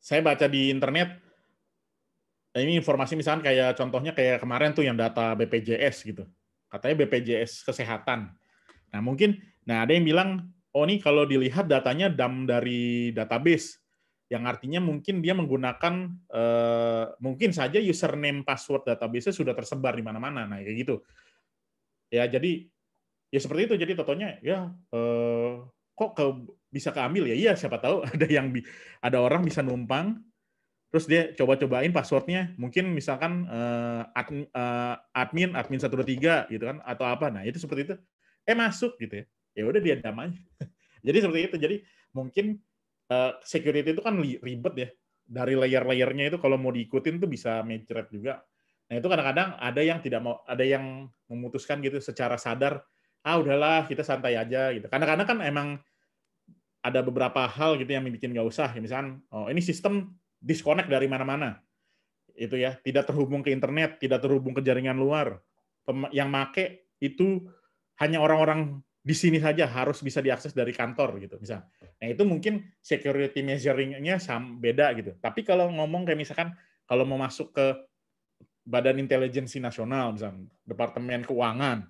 saya baca di internet ini informasi misalkan kayak contohnya kayak kemarin tuh yang data BPJS gitu katanya BPJS kesehatan nah mungkin nah ada yang bilang oh ini kalau dilihat datanya dam dari database yang artinya mungkin dia menggunakan eh, mungkin saja username password database sudah tersebar di mana-mana nah kayak gitu ya jadi ya seperti itu jadi totonya ya eh, kok ke, bisa keambil ya iya siapa tahu ada yang bi, ada orang bisa numpang terus dia coba-cobain passwordnya mungkin misalkan eh, admin, eh, admin admin satu dua tiga gitu kan atau apa nah itu seperti itu eh masuk gitu ya ya udah dia damai jadi seperti itu jadi mungkin eh, security itu kan ribet ya dari layer-layernya itu kalau mau diikutin tuh bisa mencret juga. Nah itu kadang-kadang ada yang tidak mau, ada yang memutuskan gitu secara sadar ah udahlah kita santai aja gitu. Karena karena kan emang ada beberapa hal gitu yang bikin nggak usah. Ya, misalkan, oh ini sistem disconnect dari mana-mana. Itu ya, tidak terhubung ke internet, tidak terhubung ke jaringan luar. Yang make itu hanya orang-orang di sini saja harus bisa diakses dari kantor gitu misal. Nah itu mungkin security measuringnya sama beda gitu. Tapi kalau ngomong kayak misalkan kalau mau masuk ke Badan Intelijensi Nasional misal Departemen Keuangan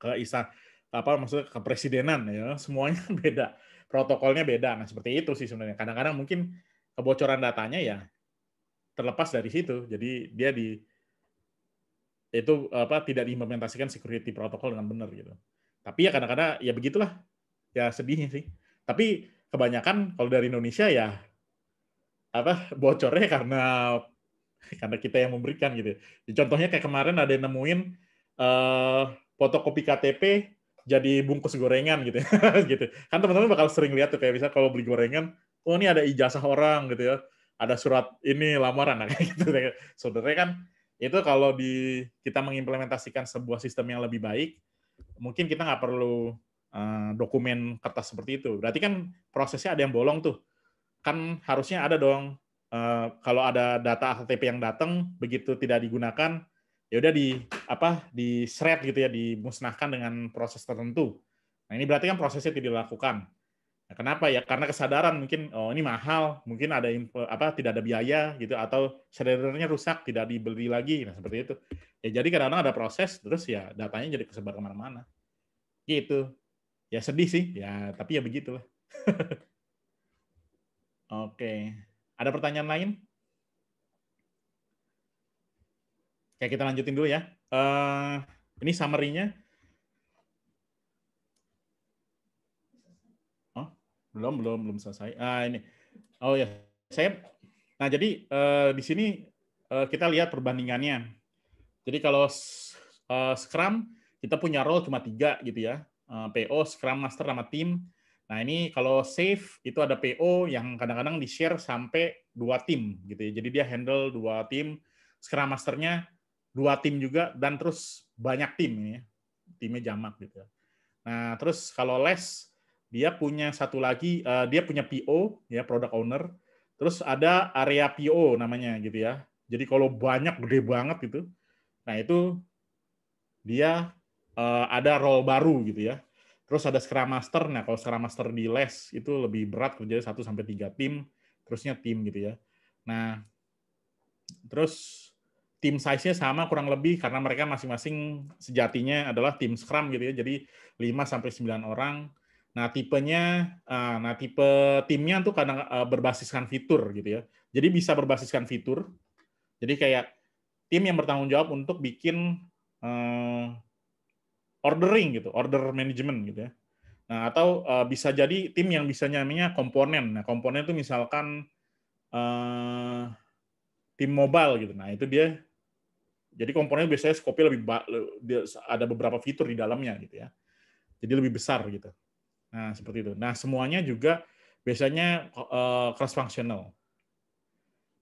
ke isa apa maksudnya kepresidenan ya semuanya beda protokolnya beda nah seperti itu sih sebenarnya kadang-kadang mungkin kebocoran datanya ya terlepas dari situ jadi dia di itu apa tidak diimplementasikan security protokol dengan benar gitu tapi ya kadang-kadang ya begitulah ya sedihnya sih tapi kebanyakan kalau dari Indonesia ya apa bocornya karena karena kita yang memberikan gitu. Contohnya kayak kemarin ada yang nemuin uh, fotokopi KTP jadi bungkus gorengan gitu ya, gitu. Kan teman-teman bakal sering lihat tuh kayak bisa kalau beli gorengan, oh ini ada ijazah orang gitu ya. Ada surat ini lamaran nah, gitu. Saudara kan itu kalau di kita mengimplementasikan sebuah sistem yang lebih baik, mungkin kita nggak perlu uh, dokumen kertas seperti itu. Berarti kan prosesnya ada yang bolong tuh. Kan harusnya ada dong uh, kalau ada data KTP yang datang begitu tidak digunakan ya udah di apa di shred gitu ya dimusnahkan dengan proses tertentu nah ini berarti kan prosesnya tidak dilakukan nah, kenapa ya karena kesadaran mungkin oh ini mahal mungkin ada apa tidak ada biaya gitu atau shreddernya rusak tidak dibeli lagi nah seperti itu ya jadi kadang-kadang ada proses terus ya datanya jadi kesebar kemana-mana gitu ya sedih sih ya tapi ya begitulah oke ada pertanyaan lain Kayak kita lanjutin dulu ya. Uh, ini summary-nya. Oh, belum, belum, belum selesai. Ah, ini. Oh ya, saya. Nah, jadi uh, di sini uh, kita lihat perbandingannya. Jadi kalau uh, Scrum kita punya role cuma tiga gitu ya. Uh, PO, Scrum Master sama tim. Nah, ini kalau safe itu ada PO yang kadang-kadang di-share sampai dua tim gitu ya. Jadi dia handle dua tim. Scrum Master-nya dua tim juga dan terus banyak tim ini ya. timnya jamak gitu ya. nah terus kalau les dia punya satu lagi uh, dia punya PO ya product owner terus ada area PO namanya gitu ya jadi kalau banyak gede banget gitu nah itu dia uh, ada role baru gitu ya terus ada scrum master nah kalau scrum master di les itu lebih berat kerjanya satu sampai tiga tim terusnya tim gitu ya nah terus tim size-nya sama kurang lebih karena mereka masing-masing sejatinya adalah tim scrum gitu ya. Jadi 5 sampai 9 orang. Nah, tipenya ah, nah tipe timnya tuh kadang ah, berbasiskan fitur gitu ya. Jadi bisa berbasiskan fitur. Jadi kayak tim yang bertanggung jawab untuk bikin uh, ordering gitu, order management gitu ya. Nah, atau eh, bisa jadi tim yang bisa nyaminya komponen. Nah, komponen itu misalkan uh, tim mobile gitu. Nah, itu dia jadi komponen biasanya skopnya lebih ada beberapa fitur di dalamnya gitu ya. Jadi lebih besar gitu. Nah, seperti itu. Nah, semuanya juga biasanya eh, cross functional.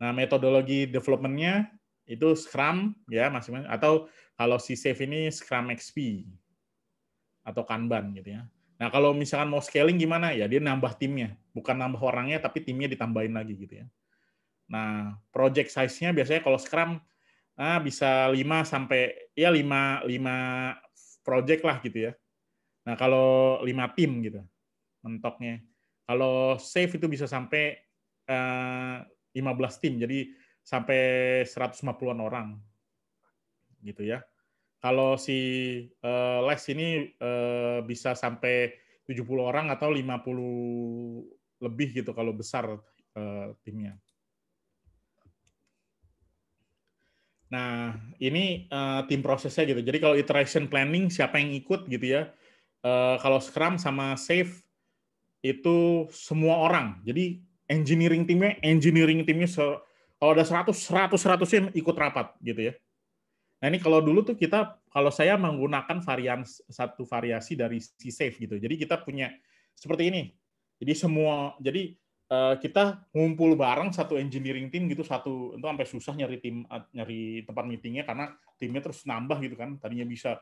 Nah, metodologi developmentnya itu Scrum ya masing atau kalau si Safe ini Scrum XP atau Kanban gitu ya. Nah, kalau misalkan mau scaling gimana? Ya dia nambah timnya, bukan nambah orangnya tapi timnya ditambahin lagi gitu ya. Nah, project size-nya biasanya kalau Scrum nah bisa 5 sampai ya 5 5 project lah gitu ya. Nah, kalau 5 tim gitu mentoknya. Kalau save itu bisa sampai uh, eh, 15 tim. Jadi sampai 150-an orang. Gitu ya. Kalau si uh, Les ini uh, bisa sampai 70 orang atau 50 lebih gitu kalau besar uh, timnya Nah, ini uh, tim prosesnya gitu. Jadi kalau iteration planning siapa yang ikut gitu ya. Uh, kalau Scrum sama Safe itu semua orang. Jadi engineering timnya, engineering timnya kalau ada 100 100 100 yang ikut rapat gitu ya. Nah, ini kalau dulu tuh kita kalau saya menggunakan varian satu variasi dari si Safe gitu. Jadi kita punya seperti ini. Jadi semua jadi Eh, kita ngumpul bareng satu engineering team gitu satu itu sampai susah nyari tim eh, nyari tempat meetingnya karena timnya terus nambah gitu kan tadinya bisa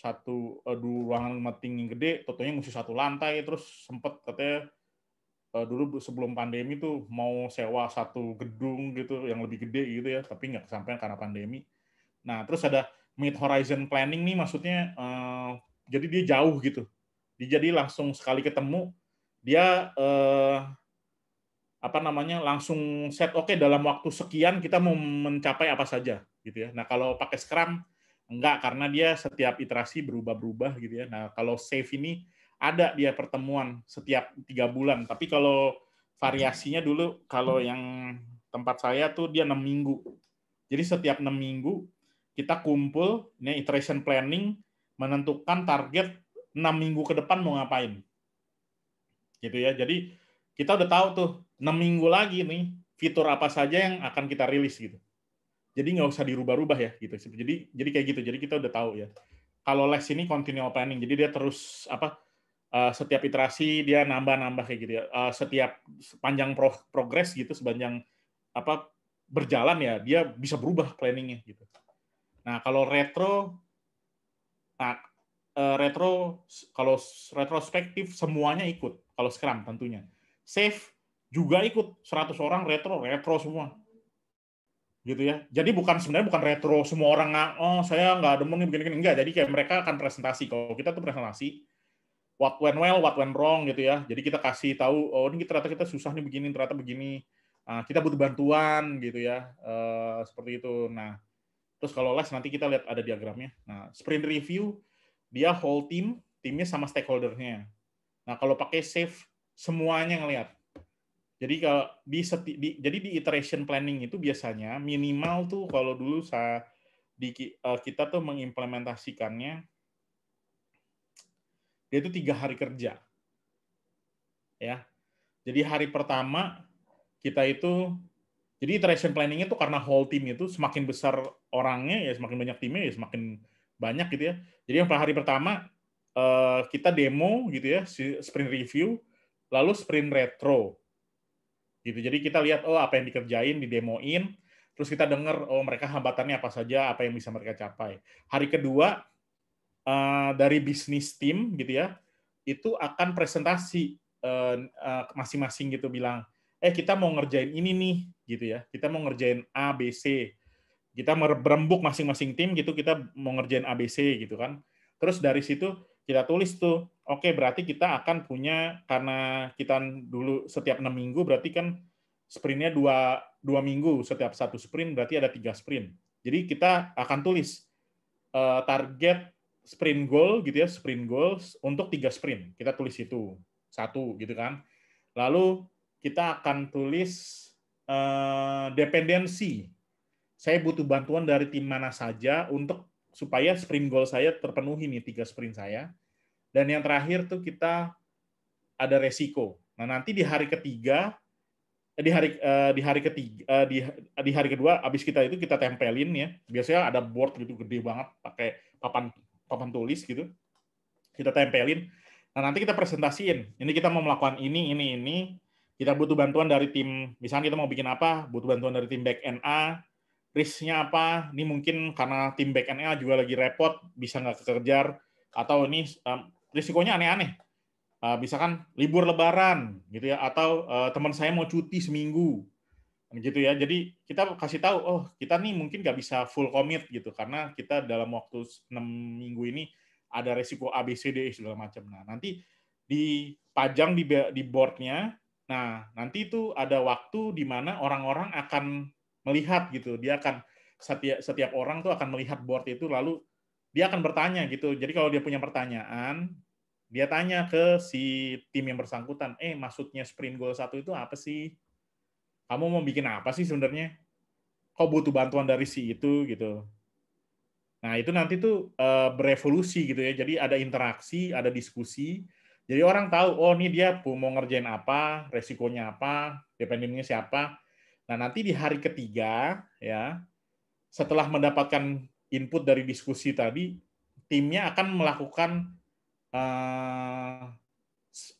satu dua ruangan meeting yang gede totonya mesti satu lantai terus sempet katanya eh, dulu sebelum pandemi tuh mau sewa satu gedung gitu yang lebih gede gitu ya tapi nggak kesampaian karena pandemi nah terus ada mid horizon planning nih maksudnya uh, jadi dia jauh gitu dia jadi langsung sekali ketemu dia uh, apa namanya langsung set oke okay, dalam waktu sekian kita mau mencapai apa saja gitu ya. Nah kalau pakai Scrum enggak karena dia setiap iterasi berubah-berubah gitu ya. Nah kalau save ini ada dia pertemuan setiap tiga bulan. Tapi kalau variasinya dulu kalau yang tempat saya tuh dia enam minggu. Jadi setiap enam minggu kita kumpul ini iteration planning menentukan target enam minggu ke depan mau ngapain gitu ya. Jadi kita udah tahu tuh 6 minggu lagi nih fitur apa saja yang akan kita rilis gitu. Jadi nggak usah dirubah-rubah ya gitu. Jadi jadi kayak gitu. Jadi kita udah tahu ya. Kalau Lex ini continual planning, jadi dia terus apa eh, setiap iterasi dia nambah-nambah kayak gitu ya. Eh, setiap panjang pro progres gitu sepanjang apa berjalan ya dia bisa berubah planningnya gitu. Nah kalau retro, nah, eh, retro kalau retrospektif semuanya ikut kalau Scrum tentunya. Save juga ikut 100 orang retro, retro semua. Gitu ya. Jadi bukan sebenarnya bukan retro semua orang nggak oh saya nggak demen nih begini enggak. Jadi kayak mereka akan presentasi. Kalau kita tuh presentasi what went well, what went wrong gitu ya. Jadi kita kasih tahu oh ini ternyata kita susah nih begini, ternyata begini. Nah, kita butuh bantuan gitu ya. Uh, seperti itu. Nah, terus kalau les nanti kita lihat ada diagramnya. Nah, sprint review dia whole team, timnya sama stakeholdernya. Nah, kalau pakai safe semuanya ngelihat jadi kalau di, seti, di jadi di iteration planning itu biasanya minimal tuh kalau dulu saya di eh, kita tuh mengimplementasikannya dia itu tiga hari kerja ya jadi hari pertama kita itu jadi iteration planning itu karena whole team itu semakin besar orangnya ya semakin banyak timnya ya semakin banyak gitu ya jadi yang hari pertama eh, kita demo gitu ya sprint review lalu sprint retro gitu. Jadi kita lihat oh apa yang dikerjain, didemoin, terus kita dengar oh mereka hambatannya apa saja, apa yang bisa mereka capai. Hari kedua eh, dari bisnis tim gitu ya, itu akan presentasi eh, eh, masing-masing gitu bilang, eh kita mau ngerjain ini nih gitu ya, kita mau ngerjain A, B, C. Kita berembuk masing-masing tim gitu, kita mau ngerjain A, B, C gitu kan. Terus dari situ kita tulis tuh Oke, berarti kita akan punya karena kita dulu setiap enam minggu berarti kan sprintnya dua dua minggu setiap satu sprint berarti ada tiga sprint. Jadi kita akan tulis uh, target sprint goal gitu ya sprint goals untuk tiga sprint kita tulis itu satu gitu kan. Lalu kita akan tulis uh, dependensi. Saya butuh bantuan dari tim mana saja untuk supaya sprint goal saya terpenuhi nih tiga sprint saya dan yang terakhir tuh kita ada resiko. Nah, nanti di hari ketiga eh, di hari eh, di hari ketiga eh, di di hari kedua abis kita itu kita tempelin ya biasanya ada board gitu gede banget pakai papan papan tulis gitu kita tempelin nah nanti kita presentasiin ini kita mau melakukan ini ini ini kita butuh bantuan dari tim misalnya kita mau bikin apa butuh bantuan dari tim back end A risknya apa ini mungkin karena tim back end A juga lagi repot bisa nggak kekejar atau ini risikonya aneh-aneh. Uh, misalkan libur lebaran gitu ya atau uh, teman saya mau cuti seminggu gitu ya jadi kita kasih tahu oh kita nih mungkin nggak bisa full commit gitu karena kita dalam waktu 6 minggu ini ada resiko ABCD e, segala macam nah nanti dipajang di di boardnya nah nanti itu ada waktu di mana orang-orang akan melihat gitu dia akan setiap setiap orang tuh akan melihat board itu lalu dia akan bertanya gitu jadi kalau dia punya pertanyaan dia tanya ke si tim yang bersangkutan, eh maksudnya sprint goal satu itu apa sih? Kamu mau bikin apa sih sebenarnya? kau butuh bantuan dari si itu gitu? Nah itu nanti tuh uh, berevolusi gitu ya. Jadi ada interaksi, ada diskusi. Jadi orang tahu, oh ini dia mau ngerjain apa, resikonya apa, dependennya siapa. Nah nanti di hari ketiga ya, setelah mendapatkan input dari diskusi tadi, timnya akan melakukan uh,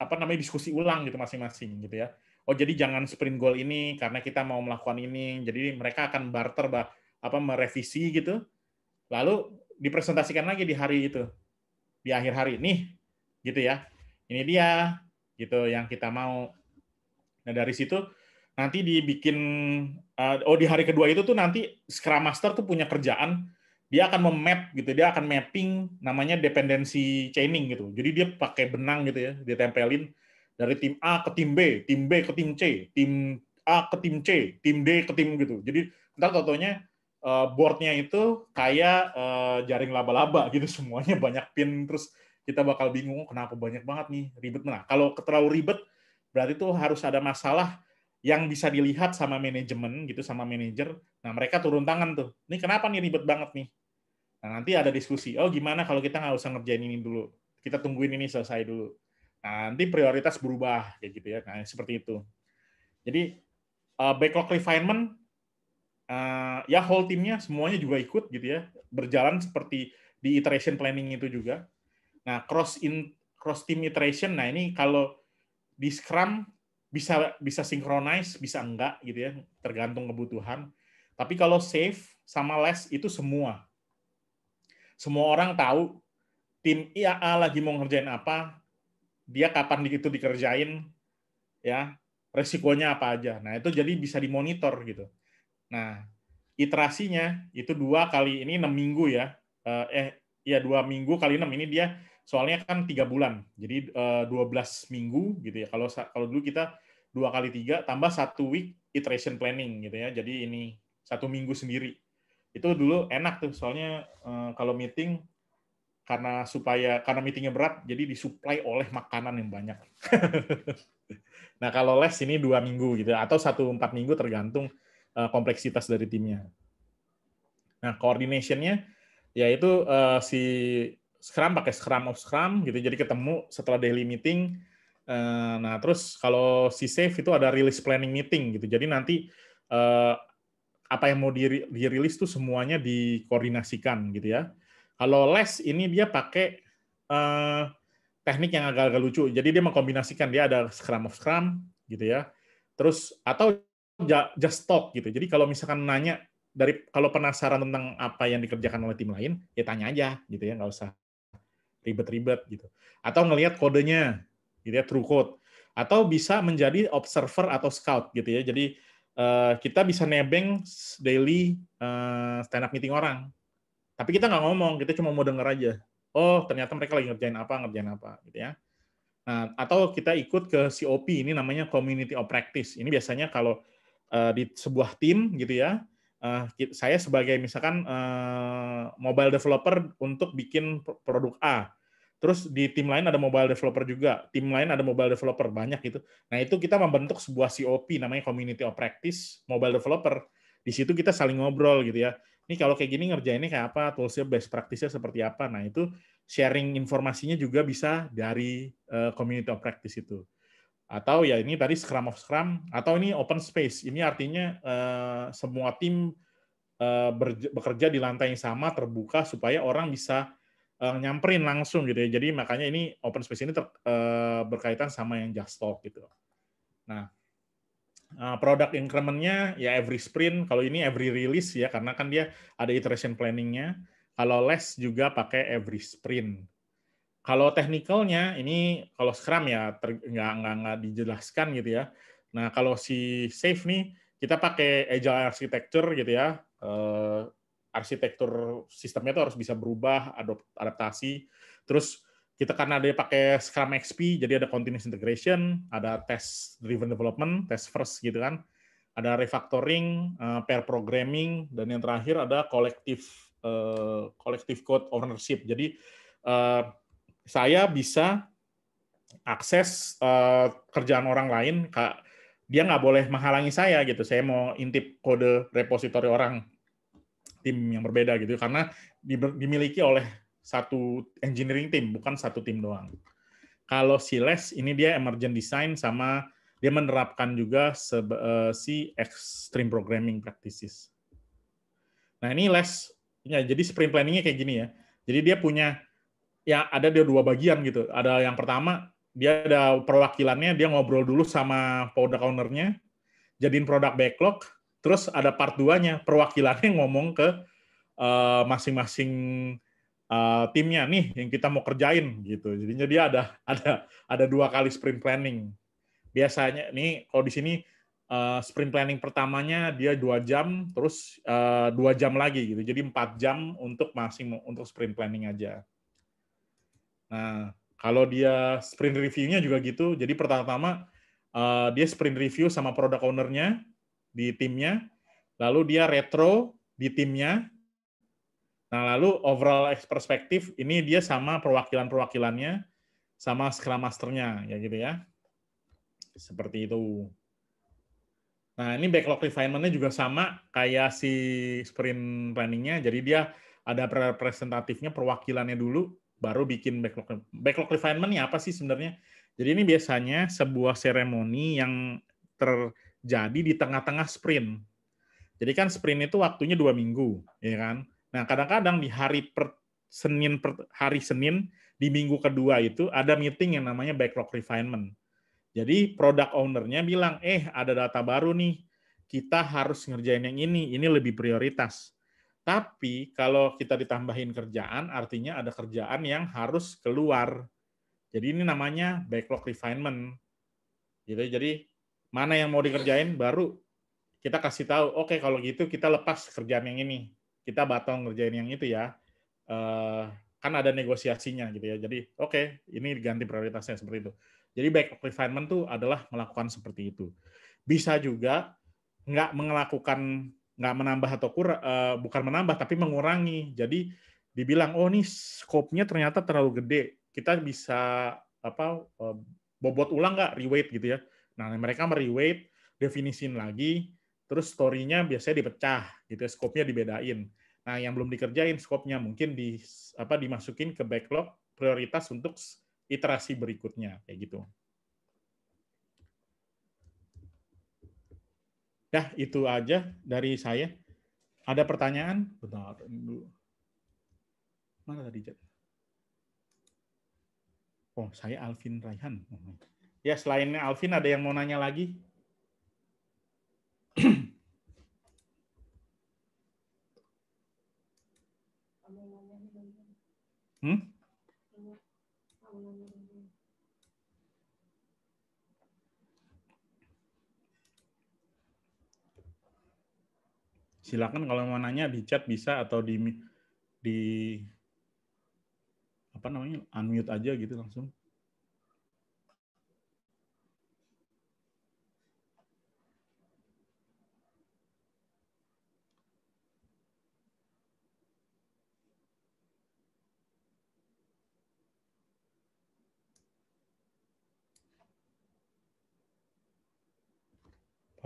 apa namanya diskusi ulang gitu masing-masing gitu ya. Oh jadi jangan sprint goal ini karena kita mau melakukan ini. Jadi mereka akan barter bah, apa merevisi gitu. Lalu dipresentasikan lagi di hari itu. Di akhir hari ini gitu ya. Ini dia gitu yang kita mau. Nah dari situ nanti dibikin uh, oh di hari kedua itu tuh nanti Scrum Master tuh punya kerjaan dia akan memap gitu, dia akan mapping namanya dependensi chaining gitu. Jadi dia pakai benang gitu ya, ditempelin dari tim A ke tim B, tim B ke tim C, tim A ke tim C, tim D ke tim gitu. Jadi ntar totonya eh, boardnya itu kayak eh, jaring laba-laba gitu semuanya banyak pin terus kita bakal bingung oh, kenapa banyak banget nih ribet nah kalau terlalu ribet berarti tuh harus ada masalah yang bisa dilihat sama manajemen gitu sama manajer nah mereka turun tangan tuh ini kenapa nih ribet banget nih Nah, nanti ada diskusi, oh gimana kalau kita nggak usah ngerjain ini dulu, kita tungguin ini selesai dulu. Nah, nanti prioritas berubah, kayak gitu ya, nah, seperti itu. Jadi, uh, backlog refinement, uh, ya whole timnya semuanya juga ikut gitu ya, berjalan seperti di iteration planning itu juga. Nah, cross in cross team iteration, nah ini kalau di Scrum bisa bisa synchronize, bisa enggak gitu ya, tergantung kebutuhan. Tapi kalau save sama less itu semua semua orang tahu tim IAA lagi mau ngerjain apa, dia kapan itu dikerjain, ya resikonya apa aja. Nah itu jadi bisa dimonitor gitu. Nah iterasinya itu dua kali ini enam minggu ya, eh ya dua minggu kali enam ini dia soalnya kan tiga bulan, jadi eh, dua belas minggu gitu ya. Kalau kalau dulu kita dua kali tiga tambah satu week iteration planning gitu ya. Jadi ini satu minggu sendiri itu dulu enak tuh soalnya uh, kalau meeting karena supaya karena meetingnya berat jadi disuplai oleh makanan yang banyak. nah kalau les ini dua minggu gitu atau satu empat minggu tergantung uh, kompleksitas dari timnya. Nah coordinationnya yaitu uh, eh, si Scrum pakai Scrum of Scrum gitu jadi ketemu setelah daily meeting. Uh, nah terus kalau si Safe itu ada release planning meeting gitu jadi nanti uh, apa yang mau dirilis tuh semuanya dikoordinasikan gitu ya. Kalau les ini dia pakai uh, teknik yang agak-agak lucu. Jadi dia mengkombinasikan dia ada scrum of scrum gitu ya. Terus atau just talk gitu. Jadi kalau misalkan nanya dari kalau penasaran tentang apa yang dikerjakan oleh tim lain, ya tanya aja gitu ya, nggak usah ribet-ribet gitu. Atau ngelihat kodenya gitu ya, true code. Atau bisa menjadi observer atau scout gitu ya. Jadi Eh, kita bisa nebeng daily uh, eh, stand up meeting orang. Tapi kita nggak ngomong, kita cuma mau denger aja. Oh, ternyata mereka lagi ngerjain apa, ngerjain apa, gitu ya. Nah, atau kita ikut ke COP ini namanya Community of Practice. Ini biasanya kalau uh, di sebuah tim gitu ya, uh, saya sebagai misalkan uh, mobile developer untuk bikin produk A. Terus di tim lain ada mobile developer juga, tim lain ada mobile developer banyak gitu. Nah itu kita membentuk sebuah COP namanya Community of Practice Mobile Developer. Di situ kita saling ngobrol gitu ya. Ini kalau kayak gini ngerjainnya kayak apa, toolsnya best practice-nya seperti apa. Nah itu sharing informasinya juga bisa dari uh, Community of Practice itu. Atau ya ini tadi Scrum of Scrum, atau ini open space. Ini artinya uh, semua tim uh, bekerja di lantai yang sama, terbuka supaya orang bisa uh, nyamperin langsung gitu ya. Jadi makanya ini open space ini ter, uh, berkaitan sama yang just talk gitu. Nah, uh, produk incrementnya ya every sprint. Kalau ini every release ya karena kan dia ada iteration planningnya. Kalau less juga pakai every sprint. Kalau technicalnya ini kalau Scrum ya nggak nggak nggak dijelaskan gitu ya. Nah kalau si Safe nih kita pakai agile architecture gitu ya. Uh, arsitektur sistemnya itu harus bisa berubah, adaptasi. Terus kita karena dia pakai Scrum XP, jadi ada continuous integration, ada test driven development, test first gitu kan, ada refactoring, eh, pair programming, dan yang terakhir ada collective eh, collective code ownership. Jadi eh, saya bisa akses kerjaan orang lain, dia nggak boleh menghalangi saya gitu. Saya mau intip kode repositori orang, tim yang berbeda gitu karena dimiliki oleh satu engineering team bukan satu tim doang. Kalau si Les ini dia emergent design sama dia menerapkan juga eh, si extreme programming practices. Nah ini Les ya jadi sprint planningnya kayak gini ya. Jadi dia punya ya ada dia dua bagian gitu. Ada yang pertama dia ada perwakilannya dia ngobrol dulu sama product ownernya, jadiin produk backlog, Terus ada part 2-nya, perwakilannya ngomong ke eh, masing-masing uh, uh, timnya nih yang kita mau kerjain gitu. Jadinya dia ada ada ada dua kali sprint planning. Biasanya nih kalau di sini uh, sprint planning pertamanya dia dua jam, terus uh, dua jam lagi gitu. Jadi empat jam untuk masing untuk sprint planning aja. Nah, kalau dia sprint reviewnya juga gitu. Jadi pertama-tama uh, dia sprint review sama product ownernya, di timnya, lalu dia retro di timnya. Nah, lalu overall perspektif ini dia sama perwakilan-perwakilannya sama Scrum Master-nya ya gitu ya. Seperti itu. Nah, ini backlog refinement-nya juga sama kayak si sprint planning-nya. Jadi dia ada representatifnya perwakilannya dulu baru bikin backlog backlog refinement-nya apa sih sebenarnya? Jadi ini biasanya sebuah seremoni yang ter jadi di tengah-tengah sprint. Jadi kan sprint itu waktunya dua minggu, ya kan? Nah kadang-kadang di hari per, Senin per, hari Senin di minggu kedua itu ada meeting yang namanya backlog refinement. Jadi product ownernya bilang, eh ada data baru nih, kita harus ngerjain yang ini, ini lebih prioritas. Tapi kalau kita ditambahin kerjaan, artinya ada kerjaan yang harus keluar. Jadi ini namanya backlog refinement. Gitu. jadi mana yang mau dikerjain baru kita kasih tahu oke okay, kalau gitu kita lepas kerjaan yang ini kita batong ngerjain yang itu ya uh, kan ada negosiasinya gitu ya jadi oke okay, ini diganti prioritasnya seperti itu jadi back of refinement tuh adalah melakukan seperti itu bisa juga nggak melakukan nggak menambah atau kurang eh, bukan menambah tapi mengurangi jadi dibilang oh ini scope-nya ternyata terlalu gede kita bisa apa uh, bobot ulang nggak reweight gitu ya Nah, mereka mereweight, definisin lagi, terus story-nya biasanya dipecah gitu, ya, skopnya dibedain. Nah, yang belum dikerjain skopnya mungkin di apa dimasukin ke backlog prioritas untuk iterasi berikutnya kayak gitu. Dah, itu aja dari saya. Ada pertanyaan? Bentar dulu. Mana tadi, Oh, saya Alvin Raihan. Oh, Ya, selain Alvin ada yang mau nanya lagi? Hmm? Silakan kalau mau nanya di chat bisa atau di di apa namanya unmute aja gitu langsung.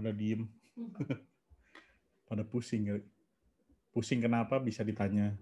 pada diem, hmm. pada pusing. Pusing kenapa bisa ditanya.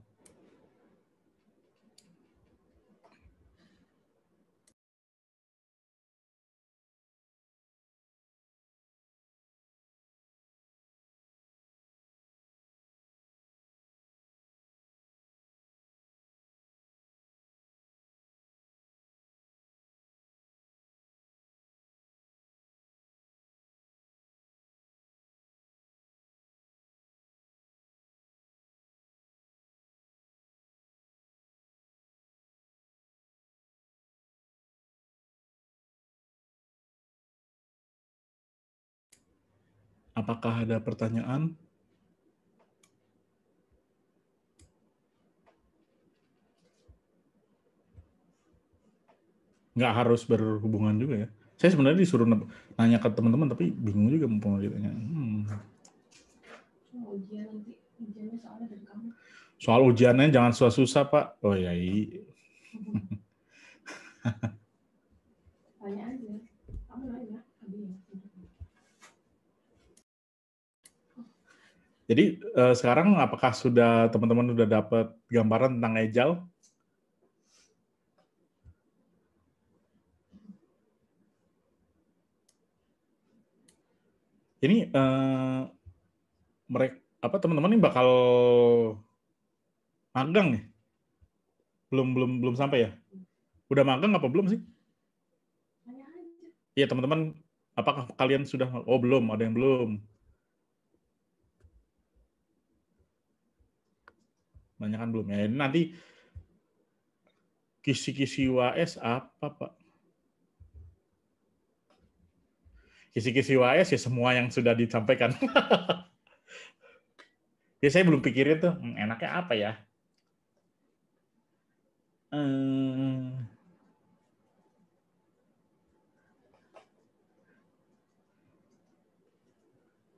Apakah ada pertanyaan? Nggak harus berhubungan juga ya. Saya sebenarnya disuruh nanya ke teman-teman, tapi bingung juga mumpung ditanya. Hmm. Ujian Soal ujiannya jangan susah-susah, Pak. Oh ya, aja. Jadi uh, sekarang apakah sudah teman-teman sudah dapat gambaran tentang agile? Ini uh, eh, mereka apa teman-teman ini bakal magang nih? Ya? Belum belum belum sampai ya? Udah magang apa belum sih? Iya teman-teman, apakah kalian sudah? Oh belum, ada yang belum. Banyak kan belum. Ya, nanti kisi-kisi UAS apa, Pak? Kisi-kisi UAS ya semua yang sudah disampaikan. ya saya belum pikirin tuh, hmm, enaknya apa ya? Eh,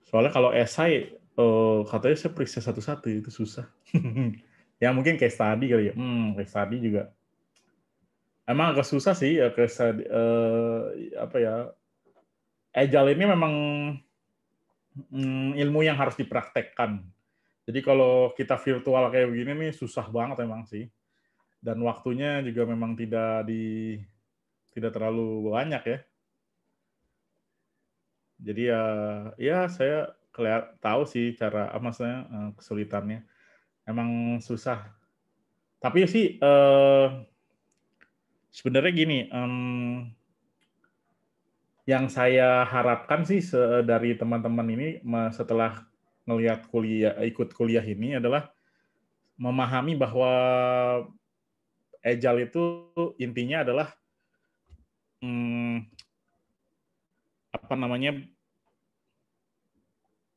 soalnya kalau esai, oh, katanya saya periksa satu-satu, itu susah. ya mungkin case study kali ya hmm case study juga emang agak susah sih ya case study, eh, apa ya agile ini memang hmm, ilmu yang harus dipraktekkan jadi kalau kita virtual kayak begini nih susah banget emang sih dan waktunya juga memang tidak di tidak terlalu banyak ya jadi ya ya saya tahu sih cara apa ah, maksudnya eh, kesulitannya emang susah. Tapi sih uh, sebenarnya gini, um, yang saya harapkan sih dari teman-teman ini setelah melihat kuliah ikut kuliah ini adalah memahami bahwa agile itu intinya adalah hmm, apa namanya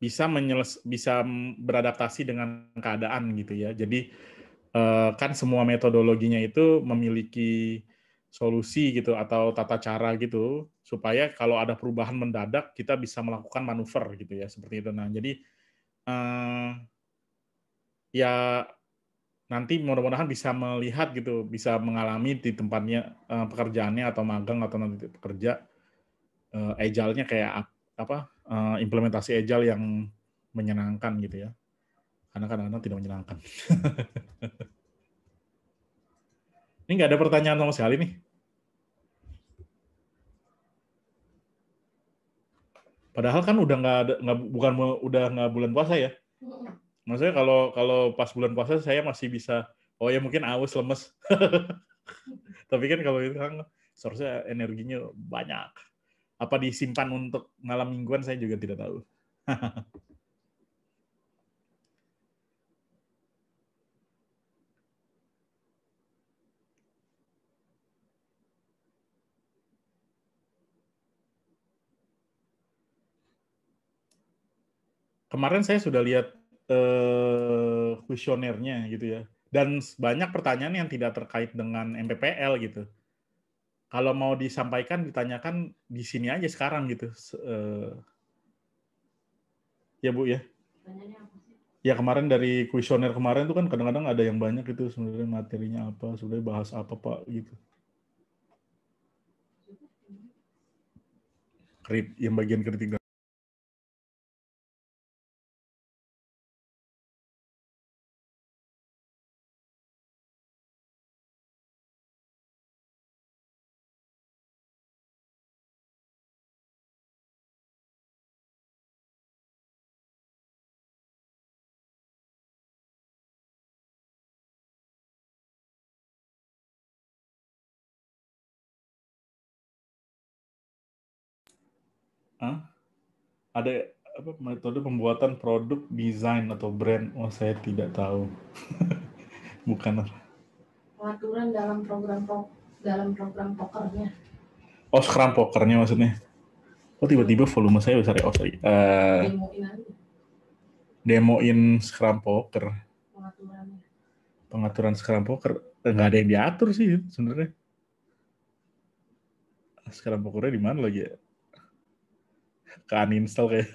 bisa menyeles bisa beradaptasi dengan keadaan gitu ya. Jadi eh, kan semua metodologinya itu memiliki solusi gitu atau tata cara gitu supaya kalau ada perubahan mendadak kita bisa melakukan manuver gitu ya seperti itu. Nah jadi eh, ya nanti mudah-mudahan bisa melihat gitu bisa mengalami di tempatnya eh, pekerjaannya atau magang atau nanti pekerja agile-nya kayak apa Eh, implementasi agile yang menyenangkan gitu ya. Karena kadang-kadang tidak menyenangkan. ini nggak ada pertanyaan sama sekali nih. Padahal kan udah nggak ada, nggak bukan udah nggak bulan puasa ya. Maksudnya kalau kalau pas bulan puasa saya masih bisa, oh ya mungkin aus lemes. Tapi kan kalau itu kan seharusnya energinya banyak. Apa disimpan untuk malam mingguan saya juga tidak tahu. Kemarin saya sudah lihat eh, kuesionernya uh, gitu ya dan banyak pertanyaan yang tidak terkait dengan MPPL gitu kalau mau disampaikan ditanyakan di sini aja sekarang gitu eh, ya bu ya ya kemarin dari kuesioner kemarin tuh kan kadang-kadang ada yang banyak itu sebenarnya materinya apa sebenarnya bahas apa pak gitu yang bagian kritik Hah? Ada apa metode pembuatan produk desain atau brand? Oh, saya tidak tahu. Bukan pengaturan dalam program pok dalam program pokernya. Oh, scrum pokernya maksudnya. Oh, tiba-tiba volume saya besar ya. Oh, sorry. Uh, demoin aja. Demoin scrum poker. Pengaturannya. Pengaturan scrum poker eh, nggak ada yang diatur sih sebenarnya. Scrum pokernya di mana lagi ya? ke uninstall kayak.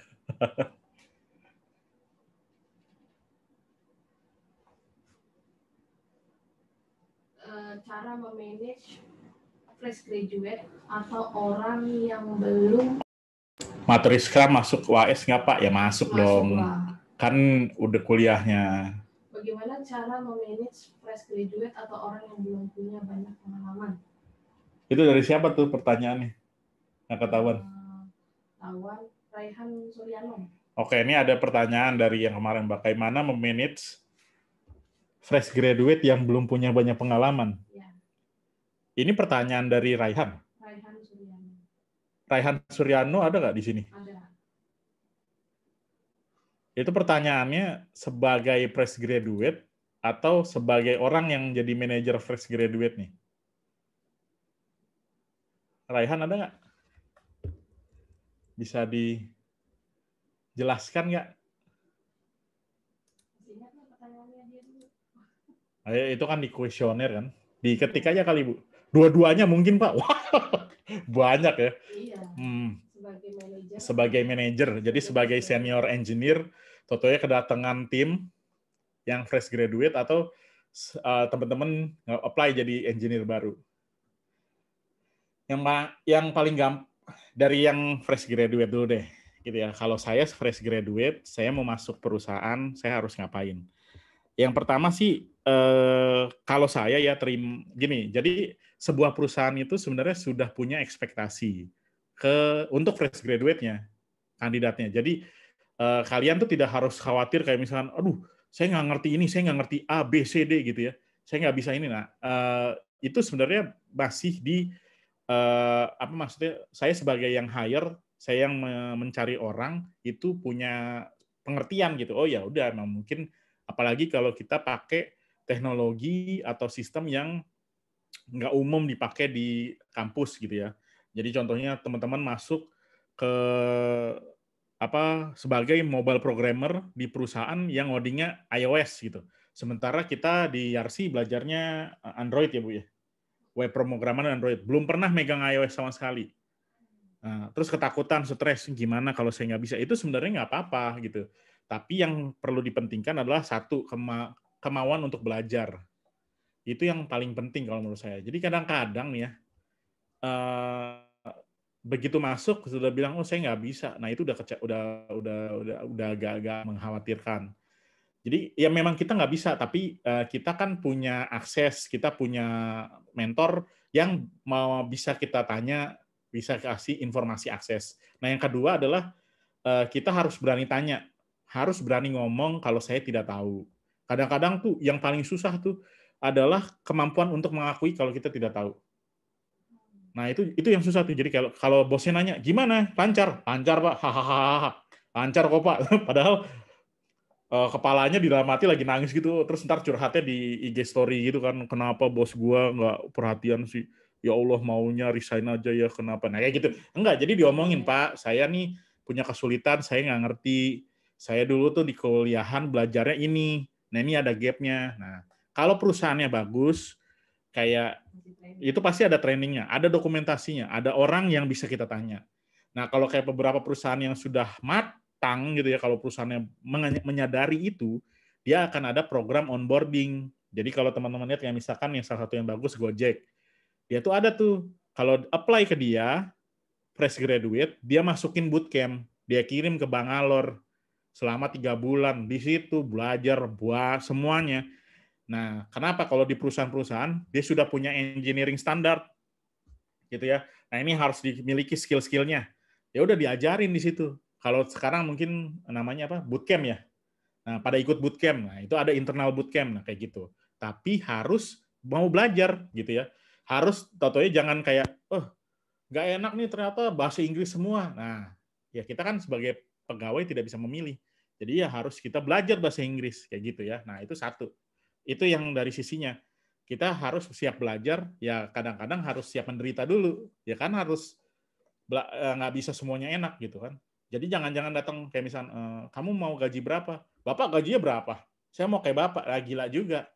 Eh, cara memanage fresh graduate atau orang yang belum materi Scrum masuk WS nggak Pak? Ya masuk, masuk dong. Lah. Kan udah kuliahnya. Bagaimana cara memanage fresh graduate atau orang yang belum punya banyak pengalaman? Itu dari siapa tuh pertanyaannya? Nggak ketahuan. uh, lawan Raihan Suryano. Oke, ini ada pertanyaan dari yang kemarin, bagaimana memanage fresh graduate yang belum punya banyak pengalaman? Iya. Ini pertanyaan dari Raihan. Raihan Suryano. Raihan Suryano ada nggak di sini? Ada. Itu pertanyaannya sebagai fresh graduate atau sebagai orang yang jadi manajer fresh graduate nih? Raihan ada nggak? Bisa dijelaskan nggak? Ayo, itu kan di kuesioner kan? di Diketik aja kali, Bu. Dua-duanya mungkin, Pak. Wah, banyak ya. Iya. Hmm. Sebagai manager Jadi sebagai senior engineer, tentunya kedatangan tim yang fresh graduate atau uh, teman-teman apply jadi engineer baru. Yang yang paling gampang dari yang fresh graduate dulu deh gitu ya kalau saya fresh graduate saya mau masuk perusahaan saya harus ngapain yang pertama sih eh, kalau saya ya terima gini jadi sebuah perusahaan itu sebenarnya sudah punya ekspektasi ke untuk fresh graduate-nya kandidatnya jadi eh, kalian tuh tidak harus khawatir kayak misalnya, aduh saya nggak ngerti ini saya nggak ngerti a b c d gitu ya saya nggak bisa ini nah eh, itu sebenarnya masih di eh, apa maksudnya saya sebagai yang hire saya yang mencari orang itu punya pengertian gitu oh ya udah nah mungkin apalagi kalau kita pakai teknologi atau sistem yang nggak umum dipakai di kampus gitu ya jadi contohnya teman-teman masuk ke apa sebagai mobile programmer di perusahaan yang codingnya iOS gitu sementara kita di Yarsi belajarnya eh, Android ya bu ya web programan Android. Belum pernah megang iOS sama sekali. Nah, terus ketakutan, stres, gimana kalau saya nggak bisa? Itu sebenarnya nggak apa-apa gitu. Tapi yang perlu dipentingkan adalah satu kema kemauan untuk belajar. Itu yang paling penting kalau menurut saya. Jadi kadang-kadang ya, uh, begitu masuk sudah bilang oh saya nggak bisa. Nah itu udah udah udah udah udah agak-agak mengkhawatirkan. Jadi ya memang kita nggak bisa, tapi uh, kita kan punya akses, kita punya mentor yang mau bisa kita tanya, bisa kasih informasi akses. Nah yang kedua adalah uh, kita harus berani tanya, harus berani ngomong kalau saya tidak tahu. Kadang-kadang tuh yang paling susah tuh adalah kemampuan untuk mengakui kalau kita tidak tahu. Nah itu itu yang susah tuh. Jadi kalau kalau bosnya nanya gimana lancar, lancar pak, hahaha, lancar kok pak. Padahal Eh, kepalanya di dalam hati lagi nangis gitu terus ntar curhatnya di IG story gitu kan kenapa bos gua nggak perhatian sih ya Allah maunya resign aja ya kenapa nah kayak gitu enggak jadi diomongin pak saya nih punya kesulitan saya nggak ngerti saya dulu tuh di kuliahan belajarnya ini nah ini ada gapnya nah kalau perusahaannya bagus kayak itu pasti ada trainingnya ada dokumentasinya ada orang yang bisa kita tanya nah kalau kayak beberapa perusahaan yang sudah mat Tang gitu ya kalau perusahaannya menyadari itu dia akan ada program onboarding jadi kalau teman-teman lihat yang misalkan yang salah satu yang bagus Gojek dia ya tuh ada tuh kalau apply ke dia fresh graduate dia masukin bootcamp dia kirim ke Bangalore selama tiga bulan di situ belajar buah semuanya nah kenapa kalau di perusahaan-perusahaan dia sudah punya engineering standar gitu ya nah ini harus dimiliki skill-skillnya ya udah diajarin di situ kalau sekarang mungkin namanya apa bootcamp ya nah pada ikut bootcamp nah itu ada internal bootcamp nah kayak gitu tapi harus mau belajar gitu ya harus totonya jangan kayak oh nggak enak nih ternyata bahasa Inggris semua nah ya kita kan sebagai pegawai tidak bisa memilih jadi ya harus kita belajar bahasa Inggris kayak gitu ya nah itu satu itu yang dari sisinya kita harus siap belajar ya kadang-kadang harus siap menderita dulu ya kan harus eh, nggak bisa semuanya enak gitu kan jadi jangan-jangan datang kayak misal e, kamu mau gaji berapa? Bapak gajinya berapa? Saya mau kayak bapak. Lah gila juga.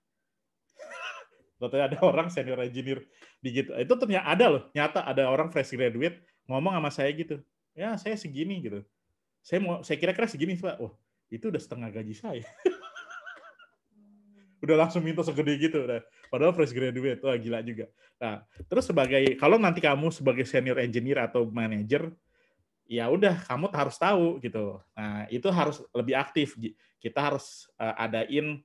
Ternyata ada orang senior engineer digital. Itu ternyata ada loh, nyata ada orang fresh graduate ngomong sama saya gitu. Ya, saya segini gitu. Saya mau saya kira-kira segini, Pak. Wah, itu udah setengah gaji saya. udah langsung minta segede gitu udah. Padahal fresh graduate, wah gila juga. Nah, terus sebagai kalau nanti kamu sebagai senior engineer atau manager ya udah kamu harus tahu gitu. Nah, itu harus lebih aktif. Kita harus uh, adain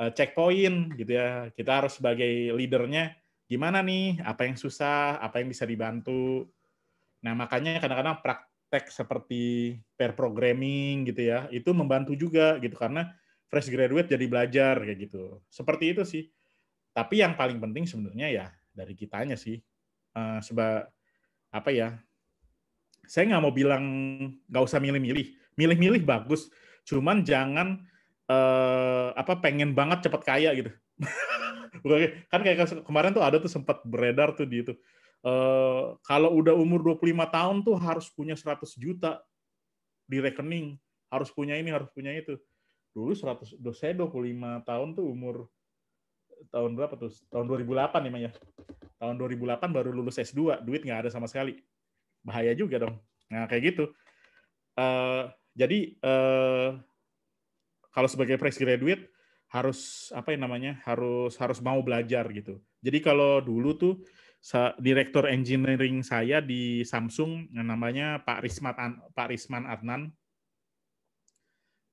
uh, checkpoint gitu ya. Kita harus sebagai leadernya gimana nih, apa yang susah, apa yang bisa dibantu. Nah, makanya kadang-kadang praktek seperti pair programming gitu ya, itu membantu juga gitu karena fresh graduate jadi belajar kayak gitu. Seperti itu sih. Tapi yang paling penting sebenarnya ya dari kitanya sih. Uh, eh, sebab apa ya saya nggak mau bilang nggak usah milih-milih. Milih-milih bagus, cuman jangan eh, apa pengen banget cepat kaya gitu. kan kayak kemarin tuh ada tuh sempat beredar tuh di itu. Eh, kalau udah umur 25 tahun tuh harus punya 100 juta di rekening, harus punya ini, harus punya itu. Dulu 100 saya 25 tahun tuh umur tahun berapa tuh? Tahun 2008 ya, Maya. Tahun 2008 baru lulus S2, duit nggak ada sama sekali bahaya juga dong. Nah kayak gitu. Uh, jadi uh, kalau sebagai fresh graduate harus apa ya namanya harus harus mau belajar gitu. Jadi kalau dulu tuh direktur engineering saya di Samsung yang namanya Pak Rismat Pak Risman Adnan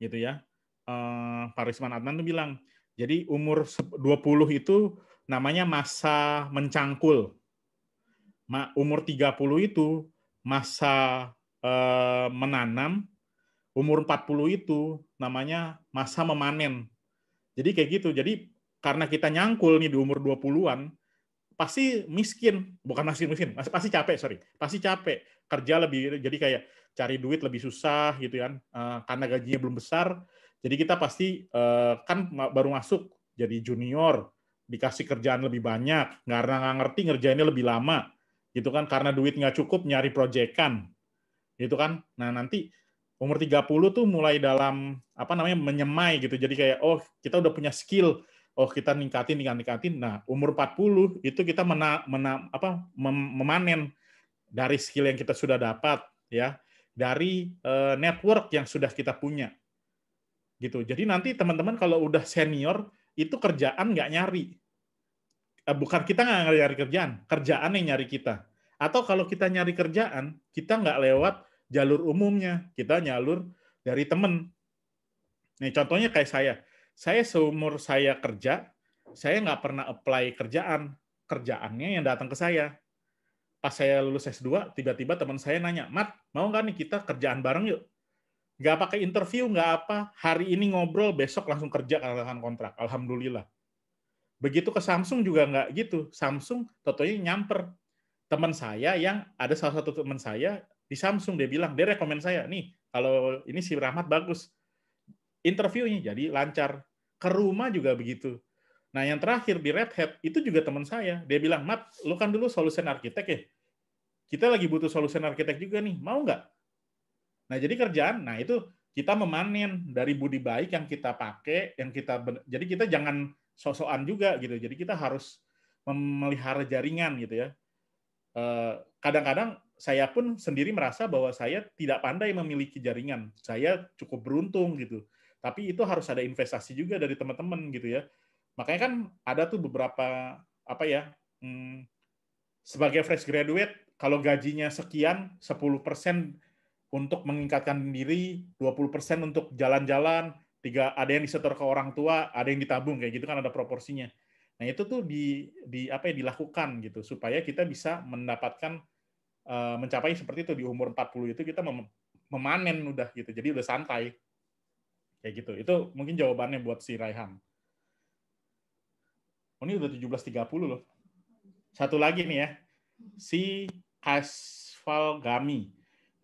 gitu ya. Uh, Pak Risman Adnan tuh bilang, jadi umur 20 itu namanya masa mencangkul. Ma, umur 30 itu masa eh, menanam umur 40 itu namanya masa memanen. Jadi kayak gitu. Jadi karena kita nyangkul nih di umur 20-an, pasti miskin, bukan masih miskin, pasti capek, sorry, pasti capek kerja lebih, jadi kayak cari duit lebih susah gitu kan, uh, karena gajinya belum besar, jadi kita pasti uh, kan baru masuk jadi junior, dikasih kerjaan lebih banyak, karena nggak ngerti ngerjainnya lebih lama, gitu kan karena duit nggak cukup nyari proyekan gitu kan nah nanti umur 30 tuh mulai dalam apa namanya menyemai gitu jadi kayak oh kita udah punya skill oh kita ningkatin ningkatin ningkatin nah umur 40 itu kita mena, mena apa mem, memanen dari skill yang kita sudah dapat ya dari uh, network yang sudah kita punya gitu jadi nanti teman-teman kalau udah senior itu kerjaan nggak nyari Eh, bukan kita nggak nyari kerjaan, kerjaan yang nyari kita. Atau kalau kita nyari kerjaan, kita nggak lewat jalur umumnya, kita nyalur dari temen. Nih contohnya kayak saya, saya seumur saya kerja, saya nggak pernah apply kerjaan, kerjaannya yang datang ke saya. Pas saya lulus S2, tiba-tiba teman saya nanya, Mat, mau nggak nih kita kerjaan bareng yuk? Nggak pakai interview, nggak apa, hari ini ngobrol, besok langsung kerja karena kontrak. Alhamdulillah Begitu ke Samsung juga nggak gitu. Samsung totonya nyamper. Teman saya yang ada salah satu teman saya di Samsung dia bilang dia rekomend saya nih kalau ini si Rahmat bagus. Interviewnya jadi lancar. Ke rumah juga begitu. Nah, yang terakhir di Red Hat itu juga teman saya. Dia bilang, "Mat, lu kan dulu solution arsitek ya. Kita lagi butuh solution arsitek juga nih. Mau nggak?" Nah, jadi kerjaan, nah itu kita memanen dari budi baik yang kita pakai, yang kita jadi kita jangan sosokan juga gitu. Jadi kita harus memelihara jaringan gitu ya. Eh, kadang-kadang saya pun sendiri merasa bahwa saya tidak pandai memiliki jaringan. Saya cukup beruntung gitu. Tapi itu harus ada investasi juga dari teman-teman gitu ya. Makanya kan ada tuh beberapa apa ya hmm, sebagai fresh graduate kalau gajinya sekian 10% untuk meningkatkan diri, 20% untuk jalan-jalan, tiga ada yang disetor ke orang tua, ada yang ditabung kayak gitu kan ada proporsinya. Nah, itu tuh di di apa ya dilakukan gitu supaya kita bisa mendapatkan uh, mencapai seperti itu di umur 40 itu kita mem memanen udah gitu. Jadi udah santai. Kayak gitu. Itu mungkin jawabannya buat si Raihan. Oh, ini udah 17.30 loh. Satu lagi nih ya. Si Asfal Gami.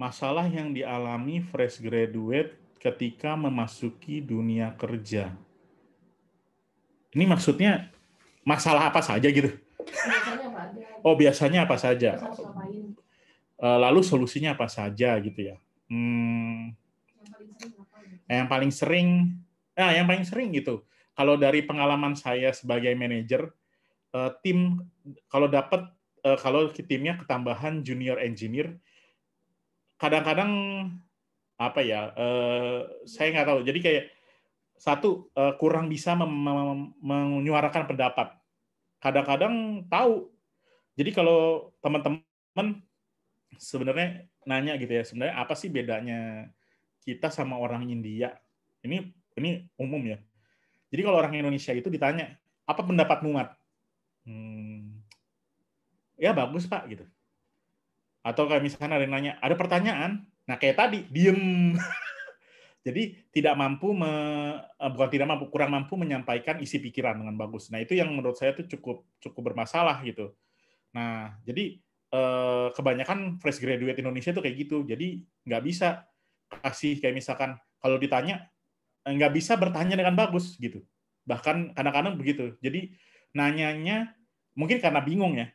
Masalah yang dialami fresh graduate ketika memasuki dunia kerja. Ini maksudnya masalah apa saja gitu? Oh, biasanya apa saja? Eh, lalu solusinya apa saja gitu ya? Hmm, yang paling sering, nah yang paling sering gitu. Kalau dari pengalaman saya sebagai manajer, eh, tim kalau dapat eh, kalau timnya ketambahan junior engineer, kadang-kadang apa ya uh, saya nggak tahu jadi kayak satu uh, kurang bisa menyuarakan pendapat kadang-kadang tahu jadi kalau teman-teman sebenarnya nanya gitu ya sebenarnya apa sih bedanya kita sama orang India ini ini umum ya jadi kalau orang Indonesia itu ditanya apa pendapat mat hmm, ya bagus pak gitu atau kayak misalnya ada yang nanya ada pertanyaan Nah, kayak tadi diem. Jadi tidak mampu me, eh, bukan tidak mampu kurang mampu menyampaikan isi pikiran dengan bagus. Nah, itu yang menurut saya itu cukup cukup bermasalah gitu. Nah, jadi eh, kebanyakan fresh graduate Indonesia itu kayak gitu. Jadi nggak bisa kasih kayak misalkan kalau ditanya eh, nggak bisa bertanya dengan bagus gitu. Bahkan kadang-kadang begitu. Jadi nanyanya mungkin karena bingung ya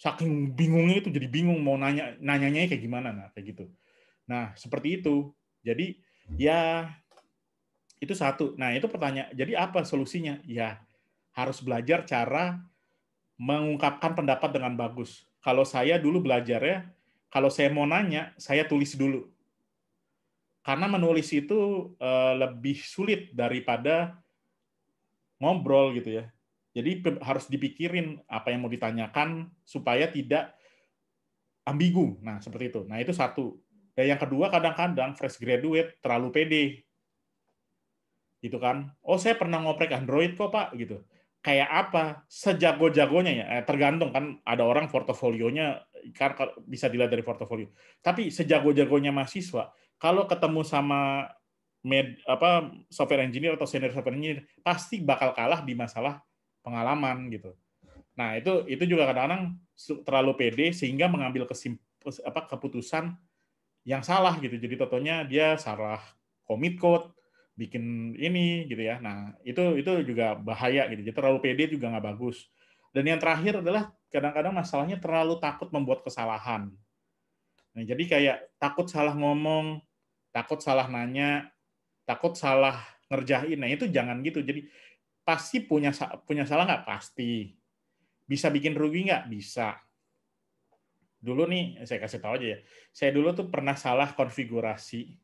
saking bingungnya itu jadi bingung mau nanya nanyanya kayak gimana nah kayak gitu Nah, seperti itu. Jadi hmm. ya itu satu. Nah, itu pertanyaan. Jadi apa solusinya? Ya harus belajar cara mengungkapkan pendapat dengan bagus. Kalau saya dulu belajar ya kalau saya mau nanya, saya tulis dulu. Karena menulis itu eh, lebih sulit daripada ngobrol gitu ya. Jadi harus dipikirin apa yang mau ditanyakan supaya tidak ambigu. Nah, seperti itu. Nah, itu satu. Dan yang kedua kadang-kadang fresh graduate terlalu pede. Gitu kan. Oh, saya pernah ngoprek Android kok, Pak, gitu. Kayak apa? Sejago-jagonya ya. Eh, tergantung kan ada orang portofolionya kan bisa dilihat dari portofolio. Tapi sejago-jagonya mahasiswa, kalau ketemu sama med apa software engineer atau senior software engineer pasti bakal kalah di masalah pengalaman gitu. Nah, itu itu juga kadang-kadang terlalu pede sehingga mengambil kesimp, apa keputusan yang salah gitu. Jadi totonya dia salah commit code, bikin ini gitu ya. Nah, itu itu juga bahaya gitu. Jadi terlalu pede juga nggak bagus. Dan yang terakhir adalah kadang-kadang masalahnya terlalu takut membuat kesalahan. Nah, jadi kayak takut salah ngomong, takut salah nanya, takut salah ngerjain. Nah, itu jangan gitu. Jadi pasti punya punya salah nggak pasti. Bisa bikin rugi nggak? Bisa dulu nih saya kasih tahu aja ya. Saya dulu tuh pernah salah konfigurasi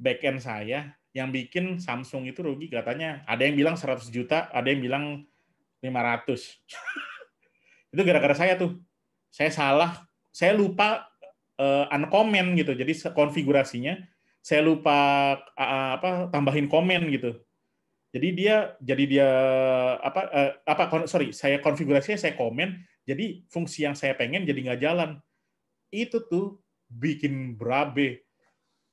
backend saya yang bikin Samsung itu rugi katanya ada yang bilang 100 juta, ada yang bilang 500. itu gara-gara saya tuh. Saya salah, saya lupa uh, eh, uncomment gitu. Jadi konfigurasinya saya lupa uh, apa tambahin komen gitu. Jadi dia jadi dia apa uh, apa sorry, saya konfigurasinya saya komen, jadi fungsi yang saya pengen jadi nggak jalan. Itu tuh bikin berabe.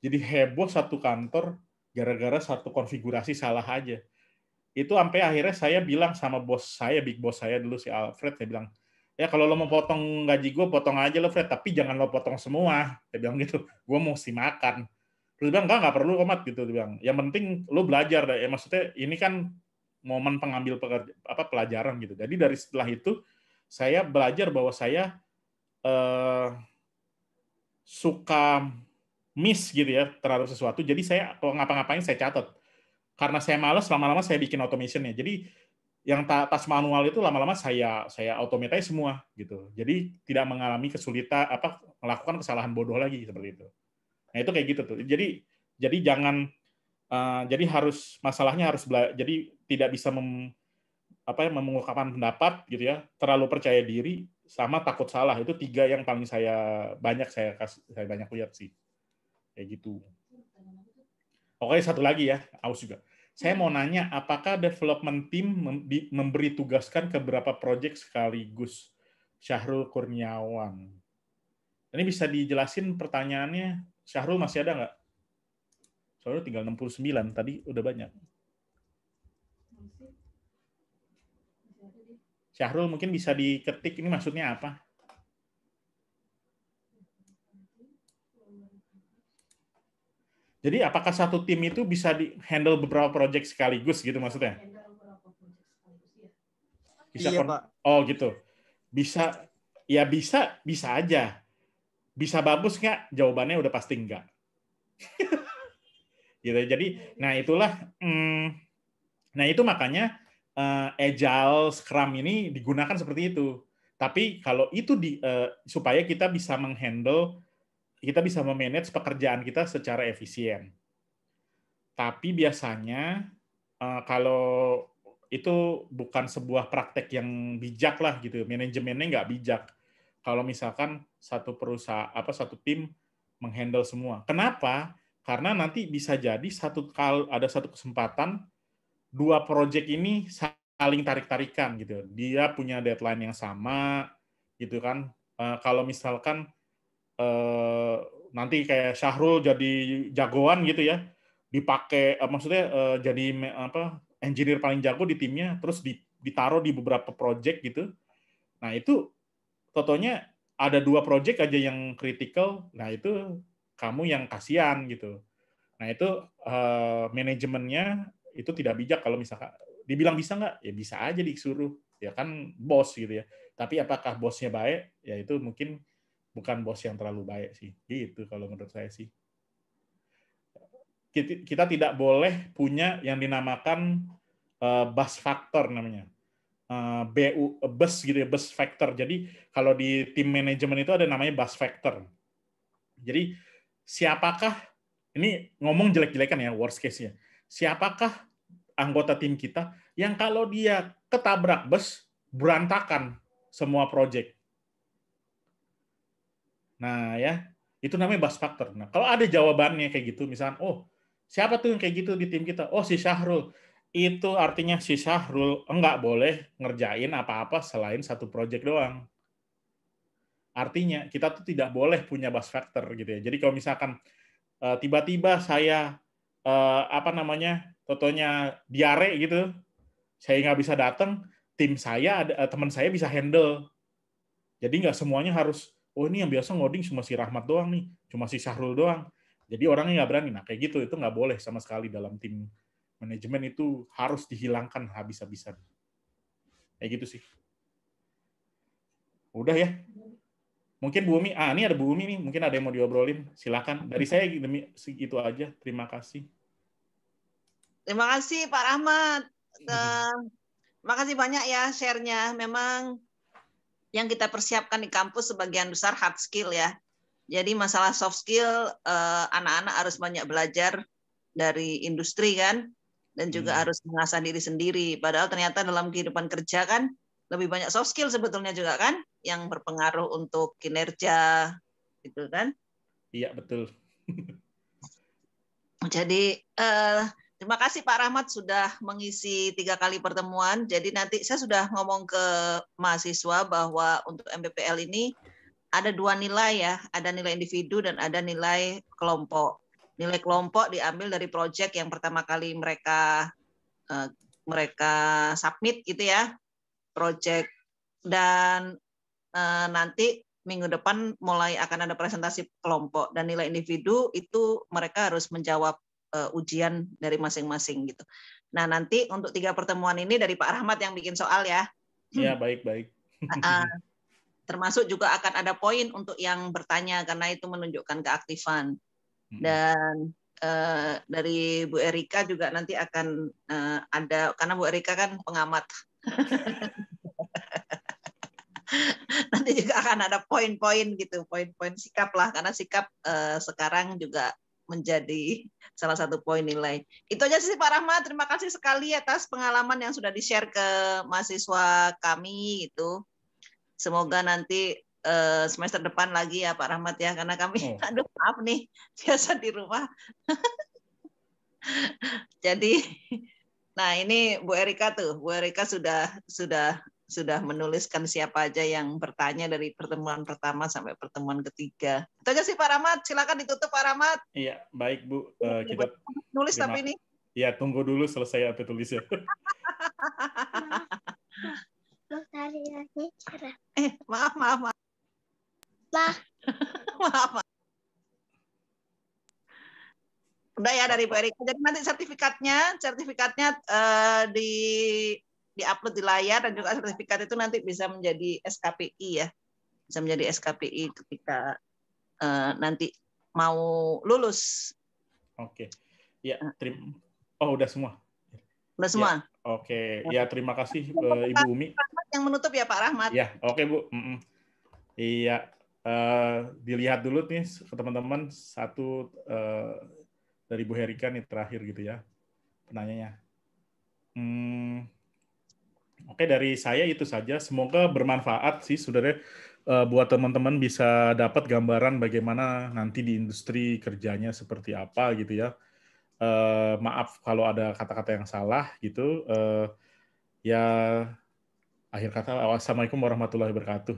Jadi heboh satu kantor gara-gara satu konfigurasi salah aja. Itu sampai akhirnya saya bilang sama bos saya, big bos saya dulu si Alfred, saya bilang, ya kalau lo mau potong gaji gue, potong aja lo Fred, tapi jangan lo potong semua. Dia bilang gitu, gue mesti makan. Terus dia bilang, enggak, enggak perlu komat gitu. Dia bilang, yang penting lo belajar. Ya, maksudnya ini kan momen pengambil apa pelajaran gitu. Jadi dari setelah itu, saya belajar bahwa saya eh, suka miss gitu ya terhadap sesuatu. Jadi saya kalau ngapa-ngapain saya catat. Karena saya males lama-lama saya bikin automation ya. Jadi yang tas manual itu lama-lama saya saya automatize semua gitu. Jadi tidak mengalami kesulitan apa melakukan kesalahan bodoh lagi seperti itu. Nah itu kayak gitu tuh. Jadi jadi jangan uh, jadi harus masalahnya harus bela jadi tidak bisa mem, apa yang mengungkapkan pendapat gitu ya, terlalu percaya diri sama takut salah itu tiga yang paling saya banyak saya kasih saya banyak lihat sih. Kayak gitu. Oke, satu lagi ya, aus juga. Saya mau nanya apakah development team memberi tugaskan ke beberapa proyek sekaligus? Syahrul Kurniawan. Ini bisa dijelasin pertanyaannya, Syahrul masih ada nggak? Syahrul tinggal 69, tadi udah banyak. Syahrul mungkin bisa diketik ini maksudnya apa? Jadi apakah satu tim itu bisa di handle beberapa project sekaligus gitu maksudnya? Bisa iya, Pak. Oh gitu. Bisa ya bisa bisa aja. Bisa bagus nggak? Jawabannya udah pasti enggak. gitu. Jadi nah itulah hmm, nah itu makanya uh, agile scrum ini digunakan seperti itu. Tapi kalau itu di uh, supaya kita bisa menghandle kita bisa memanage pekerjaan kita secara efisien. Tapi biasanya uh, kalau itu bukan sebuah praktek yang bijak lah gitu, manajemennya nggak bijak. Kalau misalkan satu perusahaan apa satu tim menghandle semua. Kenapa? Karena nanti bisa jadi satu kal ada satu kesempatan dua project ini saling tarik-tarikan gitu. Dia punya deadline yang sama gitu kan. Uh, kalau misalkan uh, nanti kayak Syahrul jadi jagoan gitu ya, dipakai uh, maksudnya uh, jadi me, apa engineer paling jago di timnya terus di, ditaruh di beberapa project gitu. Nah, itu totonya ada dua project aja yang kritikal. Nah, itu kamu yang kasihan gitu. Nah, itu uh, manajemennya itu tidak bijak kalau misalkan dibilang bisa nggak ya bisa aja disuruh ya kan bos gitu ya tapi apakah bosnya baik ya itu mungkin bukan bos yang terlalu baik sih gitu kalau menurut saya sih kita tidak boleh punya yang dinamakan eh, bus factor namanya eh, bu eh, bus gitu ya bus factor jadi kalau di tim manajemen itu ada namanya bus factor jadi siapakah ini ngomong jelek-jelekan ya worst case-nya siapakah anggota tim kita yang kalau dia ketabrak bus berantakan semua proyek. Nah, ya, itu namanya bus factor. Nah, kalau ada jawabannya kayak gitu, misalnya oh, siapa tuh yang kayak gitu di tim kita? Oh, si Syahrul. Itu artinya si Syahrul enggak boleh ngerjain apa-apa selain satu proyek doang. Artinya kita tuh tidak boleh punya bus factor gitu ya. Jadi kalau misalkan eh, tiba-tiba saya uh, apa namanya totonya diare gitu saya nggak bisa datang tim saya ada eh, teman saya bisa handle jadi nggak semuanya harus oh ini yang biasa ngoding cuma si Rahmat doang nih cuma si Syahrul doang jadi orangnya nggak berani nah kayak gitu itu nggak boleh sama sekali dalam tim manajemen itu harus dihilangkan habis-habisan kayak gitu sih udah ya Mungkin Bu Umi, ah ini ada Bu Umi nih, mungkin ada yang mau diobrolin. Silakan. Dari saya demi segitu aja. Terima kasih. Terima kasih Pak Rahmat. Hmm. Eh, terima kasih banyak ya share-nya. Memang yang kita persiapkan di kampus sebagian besar hard skill ya. Jadi masalah soft skill eh, anak-anak harus banyak belajar dari industri kan dan juga hmm. harus mengasah diri sendiri. Padahal ternyata dalam kehidupan kerja kan lebih banyak soft skill sebetulnya juga kan yang berpengaruh untuk kinerja gitu kan iya betul jadi eh, terima kasih Pak Rahmat sudah mengisi tiga kali pertemuan jadi nanti saya sudah ngomong ke mahasiswa bahwa untuk MBPL ini ada dua nilai ya ada nilai individu dan ada nilai kelompok nilai kelompok diambil dari proyek yang pertama kali mereka eh, mereka submit gitu ya project dan eh, nanti minggu depan mulai akan ada presentasi kelompok dan nilai individu itu mereka harus menjawab uh, ujian dari masing-masing gitu. Nah nanti untuk tiga pertemuan ini dari Pak Rahmat yang bikin soal ya. Iya baik baik. Ah, termasuk juga akan ada poin untuk yang bertanya karena itu menunjukkan keaktifan dan uh, dari Bu Erika juga nanti akan uh, ada karena Bu Erika kan pengamat Nanti juga akan ada poin-poin gitu, poin-poin sikap lah, karena sikap eh, sekarang juga menjadi salah satu poin nilai. Itu aja sih Pak Rahmat, terima kasih sekali atas pengalaman yang sudah di-share ke mahasiswa kami itu. Semoga nanti eh, semester depan lagi ya Pak Rahmat ya, karena kami, oh. aduh maaf nih, biasa di rumah. Jadi Nah, ini Bu Erika tuh. Bu Erika sudah sudah sudah menuliskan siapa aja yang bertanya dari pertemuan pertama sampai pertemuan ketiga. Itu aja sih Pak Rahmat, silakan ditutup Pak Rahmat. Iya, baik Bu. Eh, kita nulis tapi ini. Iya, tunggu dulu selesai apa tulisnya. Ya, eh, maaf, maaf, maaf. Ma. maaf, maaf. Udah ya dari Bu Jadi nanti sertifikatnya, sertifikatnya uh, di upload di layar dan juga sertifikat itu nanti bisa menjadi SKPI ya. Bisa menjadi SKPI ketika uh, nanti mau lulus. Oke. Okay. Ya, eh. terima Oh, udah semua. Udah semua. Ya, oke. Okay. Ya, terima kasih uh, Ibu Umi. yang menutup ya Pak Rahmat. Ya, oke okay, Bu. Mm -mm. Iya, uh, dilihat dulu nih ke teman-teman satu uh, dari Bu Herika nih terakhir gitu ya penanyanya. Hmm, Oke dari saya itu saja. Semoga bermanfaat sih saudara eh, buat teman-teman bisa dapat gambaran bagaimana nanti di industri kerjanya seperti apa gitu ya. Uh, maaf kalau ada kata-kata yang salah gitu. Uh, ya akhir kata, wassalamualaikum warahmatullahi wabarakatuh.